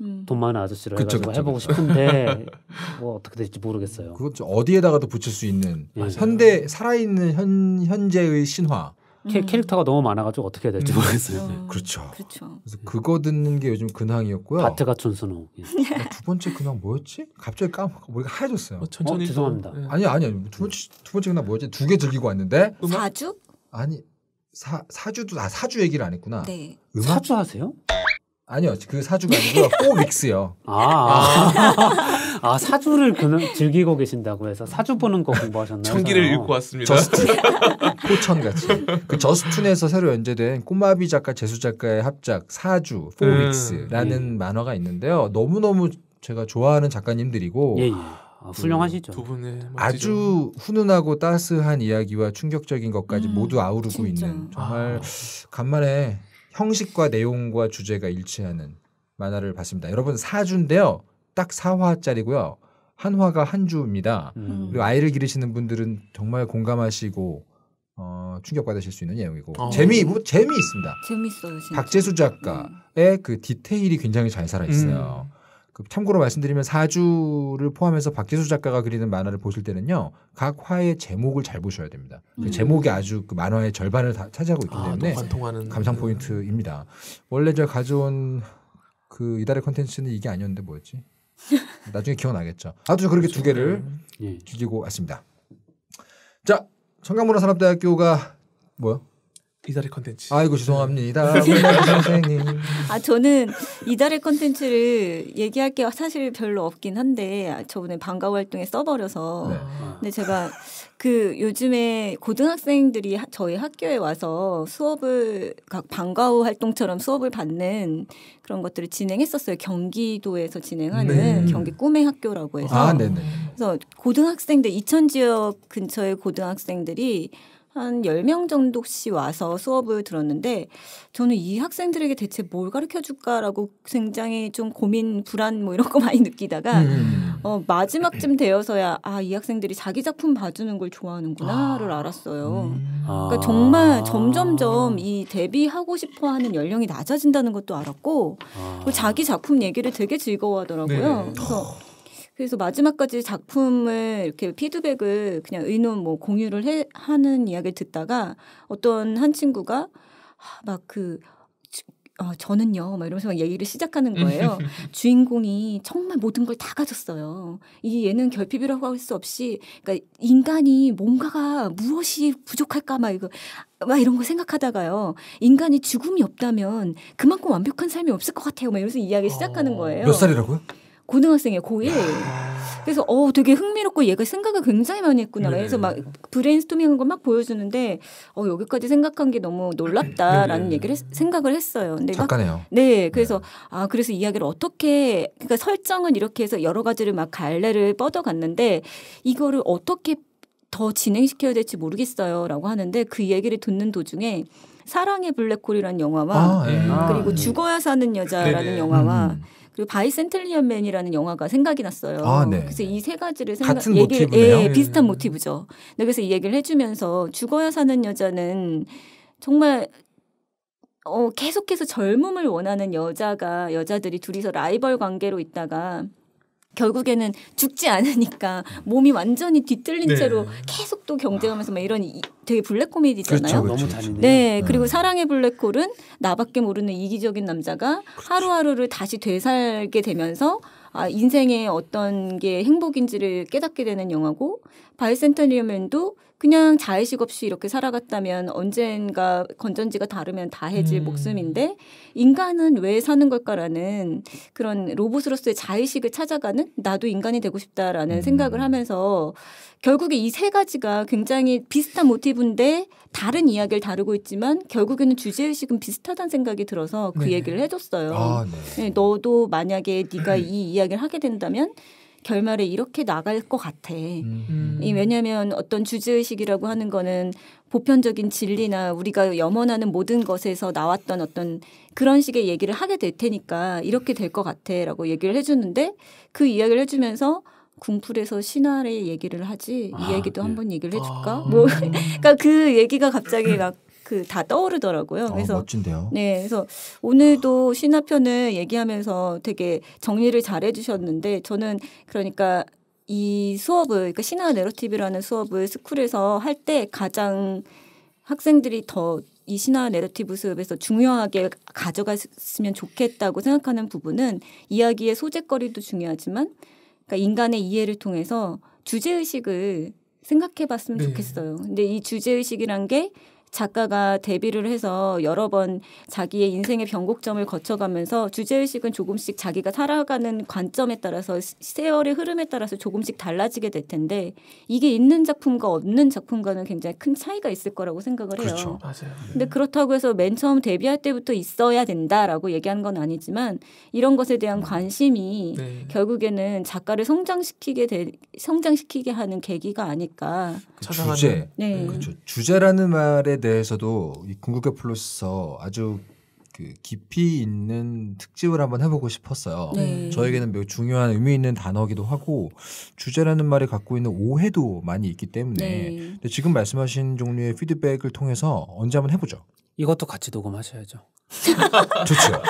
음. 돈 많은 아저씨로 그쵸, 해가지고 그쵸, 해보고 그쵸. 싶은데 뭐 어떻게 될지 모르겠어요. 그것도 어디에다가도 붙일 수 있는 예. 맞아요. 현대 살아있는 현 현재의 신화 캐, 음. 캐릭터가 너무 많아가지고 어떻게 해야 될지 음. 모르겠어요. 어, 그렇죠. 그렇죠. 그래서 음. 그거 듣는 게 요즘 근황이었고요. 바트가 춘순호. 예. 아, 두 번째 근황 뭐였지? 갑자기 까먹고 머리가 하얘졌어요. 어, 천천히 어, 죄송합니다. 예. 아니 아니 두 번째 두 번째 근황 뭐였지? 두개 즐기고 왔는데 사주? 아니 사 사주도 아 사주 얘기를 안 했구나. 네. 음악? 사주 하세요? 아니요, 그 사주가 아니고 요꼬믹스요 아, 아, 아 사주를 그, 즐기고 계신다고 해서 사주 보는 거 공부하셨나요? 청기를 읽고 왔습니다. 저스툰, 포천같이. 그 저스툰에서 새로 연재된 꼬마비 작가, 재수 작가의 합작 사주 포믹스라는 음, 예. 만화가 있는데요. 너무 너무 제가 좋아하는 작가님들이고. 예, 예. 아, 훌륭하시죠. 두 분의 아주 훈훈하고 따스한 이야기와 충격적인 것까지 음, 모두 아우르고 진짜. 있는 정말 아. 간만에 형식과 내용과 주제가 일치하는 만화를 봤습니다. 여러분 4주인데요딱4화짜리고요 한화가 한 주입니다. 음. 그리고 아이를 기르시는 분들은 정말 공감하시고 어, 충격받으실 수 있는 내용이고 어. 재미 뭐 재미 있습니다. 재밌어요. 진짜. 박재수 작가의 음. 그 디테일이 굉장히 잘 살아 있어요. 음. 그 참고로 말씀드리면 사주를 포함해서 박재수 작가가 그리는 만화를 보실 때는요 각 화의 제목을 잘 보셔야 됩니다. 그 음. 그 제목이 아주 그 만화의 절반을 다 차지하고 있기 아, 때문에 아, 감상 음. 포인트입니다. 원래 제가 가져온 그 이달의 컨텐츠는 이게 아니었는데 뭐였지? 나중에 기억나겠죠. 아무튼 그렇게 두 개를 예. 주지고 예. 왔습니다. 자, 청강문화산업대학교가 뭐요? 이달의 컨텐츠. 아이고 죄송합니다. 네. 선생님. 아 저는 이달의 컨텐츠를 얘기할 게 사실 별로 없긴 한데 저번에 방과 활동에 써버려서. 네. 근데 제가 그 요즘에 고등학생들이 저희 학교에 와서 수업을 각 방과 후 활동처럼 수업을 받는 그런 것들을 진행했었어요. 경기도에서 진행하는 네. 경기 꿈의 학교라고 해서. 아 네네. 그래서 고등학생들 이천 지역 근처의 고등학생들이 한 10명 정도씩 와서 수업을 들었는데 저는 이 학생들에게 대체 뭘 가르쳐 줄까라고 굉장히 좀 고민, 불안 뭐 이런 거 많이 느끼다가 음. 어, 마지막쯤 되어서야 아, 이 학생들이 자기 작품 봐주는 걸 좋아하는구나를 아. 알았어요. 음. 그러니까 아. 정말 점점점 이 데뷔하고 싶어 하는 연령이 낮아진다는 것도 알았고 아. 자기 작품 얘기를 되게 즐거워하더라고요. 네. 그래서 어. 그래서 마지막까지 작품을 이렇게 피드백을 그냥 의논 뭐 공유를 해, 하는 이야기를 듣다가 어떤 한 친구가 아, 막그 어, 저는요, 막 이러면서 막 얘기를 시작하는 거예요. 주인공이 정말 모든 걸 다 가졌어요. 이 얘는 결핍이라고 할 수 없이, 그러니까 인간이 뭔가가 무엇이 부족할까 막 이거 막 이런 거 생각하다가요. 인간이 죽음이 없다면 그만큼 완벽한 삶이 없을 것 같아요. 막 이러면서 이야기 시작하는 어. 거예요. 몇 살이라고요? 고등학생이에요. 고1. 그래서 어 되게 흥미롭고 얘가 생각을 굉장히 많이 했구나. 네네. 그래서 막 브레인스토밍한 걸 막 보여주는데 어 여기까지 생각한 게 너무 놀랍다라는 얘기를 했, 생각을 했어요. 근데 작가네요. 막, 네, 네, 그래서 네. 아 그래서 이야기를 어떻게 그러니까 설정은 이렇게 해서 여러 가지를 막 갈래를 뻗어갔는데 이거를 어떻게 더 진행시켜야 될지 모르겠어요라고 하는데 그 얘기를 듣는 도중에 사랑의 블랙홀이라는 영화와 아, 예. 아, 그리고 아, 예. 죽어야 사는 여자라는 네네. 영화와 음. 그 바이센틀리언 맨이라는 영화가 생각이 났어요. 아, 네. 그래서 이 세 가지를 생각 같은 얘기를 모티브네요. 예, 비슷한 음. 모티브죠. 그래서 이 얘기를 해주면서 죽어야 사는 여자는 정말 어, 계속해서 젊음을 원하는 여자가 여자들이 둘이서 라이벌 관계로 있다가 결국에는 죽지 않으니까 몸이 완전히 뒤틀린 네. 채로 계속 또 경쟁하면서 막 이런 이, 되게 블랙 코미디잖아요. 그렇죠, 그렇죠 네, 그렇죠. 네, 그리고 사랑의 블랙홀은 나밖에 모르는 이기적인 남자가 그렇죠. 하루하루를 다시 되살게 되면서 아, 인생의 어떤 게 행복인지를 깨닫게 되는 영화고 바이센터리엄맨도 그냥 자의식 없이 이렇게 살아갔다면 언젠가 건전지가 다르면 다해질 음. 목숨인데 인간은 왜 사는 걸까라는 그런 로봇으로서의 자의식을 찾아가는 나도 인간이 되고 싶다라는 음. 생각을 하면서 결국에 이 세 가지가 굉장히 비슷한 모티브인데 다른 이야기를 다루고 있지만 결국에는 주제 의식은 비슷하다는 생각이 들어서 그 네. 얘기를 해줬어요. 아, 네. 네 너도 만약에 네가 이 이야기를 하게 된다면 결말에 이렇게 나갈 것 같아. 음. 이 왜냐하면 어떤 주제의식이라고 하는 거는 보편적인 진리나 우리가 염원하는 모든 것에서 나왔던 어떤 그런 식의 얘기를 하게 될 테니까 이렇게 될 것 같아라고 얘기를 해주는데 그 이야기를 해주면서 궁풀에서 신화의 얘기를 하지 이 아, 얘기도 아, 한번 얘기를 해줄까? 아, 뭐 그러니까 그 얘기가 갑자기 막 그다 떠오르더라고요. 어, 그래서 멋진데요. 네, 그래서 오늘도 신화편을 얘기하면서 되게 정리를 잘 해주셨는데 저는 그러니까 이 수업을 그러니까 신화 내러티브라는 수업을 스쿨에서 할 때 가장 학생들이 더 이 신화 내러티브 수업에서 중요하게 가져갔으면 좋겠다고 생각하는 부분은 이야기의 소재거리도 중요하지만 그러니까 인간의 이해를 통해서 주제의식을 생각해 봤으면 네. 좋겠어요. 근데 이 주제의식이란 게 작가가 데뷔를 해서 여러 번 자기의 인생의 변곡점을 거쳐가면서 주제의식은 조금씩 자기가 살아가는 관점에 따라서 세월의 흐름에 따라서 조금씩 달라지게 될 텐데 이게 있는 작품과 없는 작품과는 굉장히 큰 차이가 있을 거라고 생각을 해요. 그렇죠. 맞아요. 네. 근데 그렇다고 해서 맨 처음 데뷔할 때부터 있어야 된다라고 얘기한 건 아니지만 이런 것에 대한 관심이 네. 결국에는 작가를 성장시키게 되, 성장시키게 하는 계기가 아닐까. 그 주제. 네. 그렇죠. 주제라는 말에 대해서도 이 궁극의 플러스서 아주 그 깊이 있는 특집을 한번 해보고 싶었어요. 네. 저에게는 매우 중요한 의미 있는 단어기도 하고 주제라는 말이 갖고 있는 오해도 많이 있기 때문에 네. 근데 지금 말씀하신 종류의 피드백을 통해서 언제 한번 해보죠. 이것도 같이 녹음하셔야죠. 좋죠.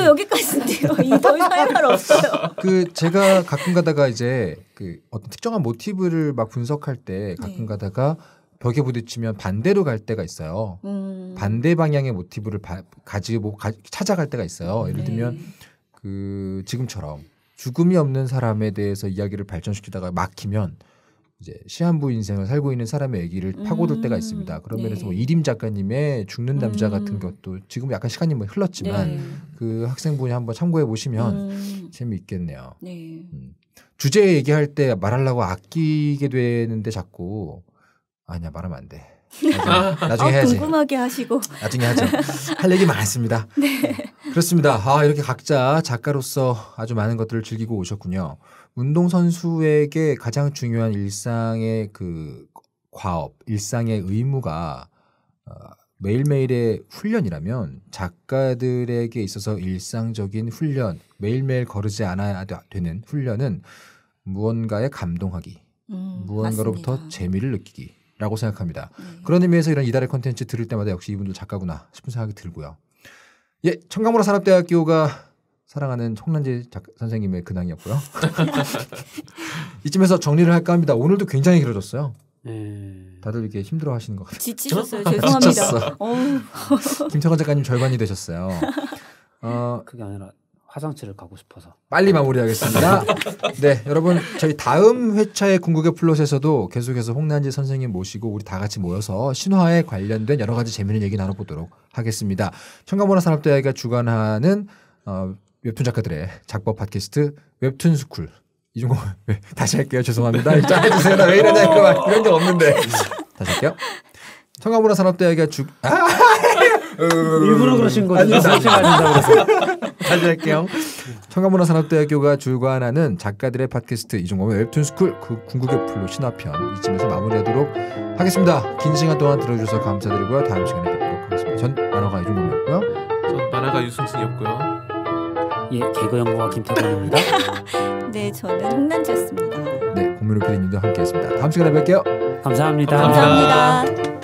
저 여기까지인데요. 이더 이상 할 말 없어요. 그 제가 가끔 가다가 이제 그 어떤 특정한 모티브를 막 분석할 때 가끔 네. 가다가 벽에 부딪히면 반대로 갈 때가 있어요. 음. 반대 방향의 모티브를 바, 가지고 가, 찾아갈 때가 있어요. 예를 네. 들면 네. 그 지금처럼 죽음이 없는 사람에 대해서 이야기를 발전시키다가 막히면 이제 시한부 인생을 살고 있는 사람의 얘기를 파고들 음. 때가 있습니다. 그런 네. 면에서 뭐 이림 작가님의 죽는 남자 음. 같은 것도 지금 약간 시간이 뭐 흘렀지만 네. 그 학생분이 한번 참고해 보시면 음. 재미있겠네요. 네. 음. 주제 얘기할 때 말하려고 아끼게 되는데 자꾸 아니야 말하면 안 돼. 아, 나중에, 나중에 아, 해야지. 궁금하게 하시고. 나중에 하죠. 할 얘기 많습니다. 네. 그렇습니다. 아 이렇게 각자 작가로서 아주 많은 것들을 즐기고 오셨군요. 운동 선수에게 가장 중요한 일상의 그 과업, 일상의 의무가 어, 매일매일의 훈련이라면 작가들에게 있어서 일상적인 훈련, 매일매일 거르지 않아야 되는 훈련은 무언가에 감동하기, 음, 무언가로부터 맞습니다. 재미를 느끼기, 라고 생각합니다. 네. 그런 의미에서 이런 이달의 컨텐츠 들을 때마다 역시 이분도 작가구나 싶은 생각이 들고요. 예, 청강문화 산업대학교가 사랑하는 청란지 선생님의 근황이었고요. 이쯤에서 정리를 할까 합니다. 오늘도 굉장히 길어졌어요. 예. 다들 이렇게 힘들어 하시는 것 같아요. 지치셨어요. 죄송합니다. 김창관 작가님 절반이 되셨어요. 어, 그게 아니라 화상치를 가고 싶어서. 빨리 마무리하겠습니다. 네, 여러분 저희 다음 회차의 궁극의 플롯에서도 계속해서 홍난지 선생님 모시고 우리 다 같이 모여서 신화에 관련된 여러 가지 재미있는 얘기 나눠보도록 하겠습니다. 청가문화산업대학가 주관하는 어, 웹툰 작가들의 작법 팟캐스트 웹툰 스쿨 이종호 네, 다시 할게요 죄송합니다 잘해주세요 네. 나왜 이러냐 이거 막 이런 적 없는데 다시 할게요 청가문화산업대학가 주 아! 일부러 그러신 거죠? 아니, 다 그래서. 할게요. 청가문화산업대학교가 주관하는 작가들의 팟캐스트 이종범의 웹툰 스쿨 그 궁극의 플로 신화편 이쯤에서 마무리하도록 하겠습니다. 긴 시간 동안 들어주셔서 감사드리고요. 다음 시간에 뵙도록 하겠습니다. 전 만화가 이종범이었고요. 전 만화가 유승진이었고요. 예, 개그 연구가 김태관입니다. 네, 저는 홍난주였습니다. 네, 공민호 PD님도 함께했습니다. 다음 시간에 뵐게요. 감사합니다. 감사합니다. 감사합니다.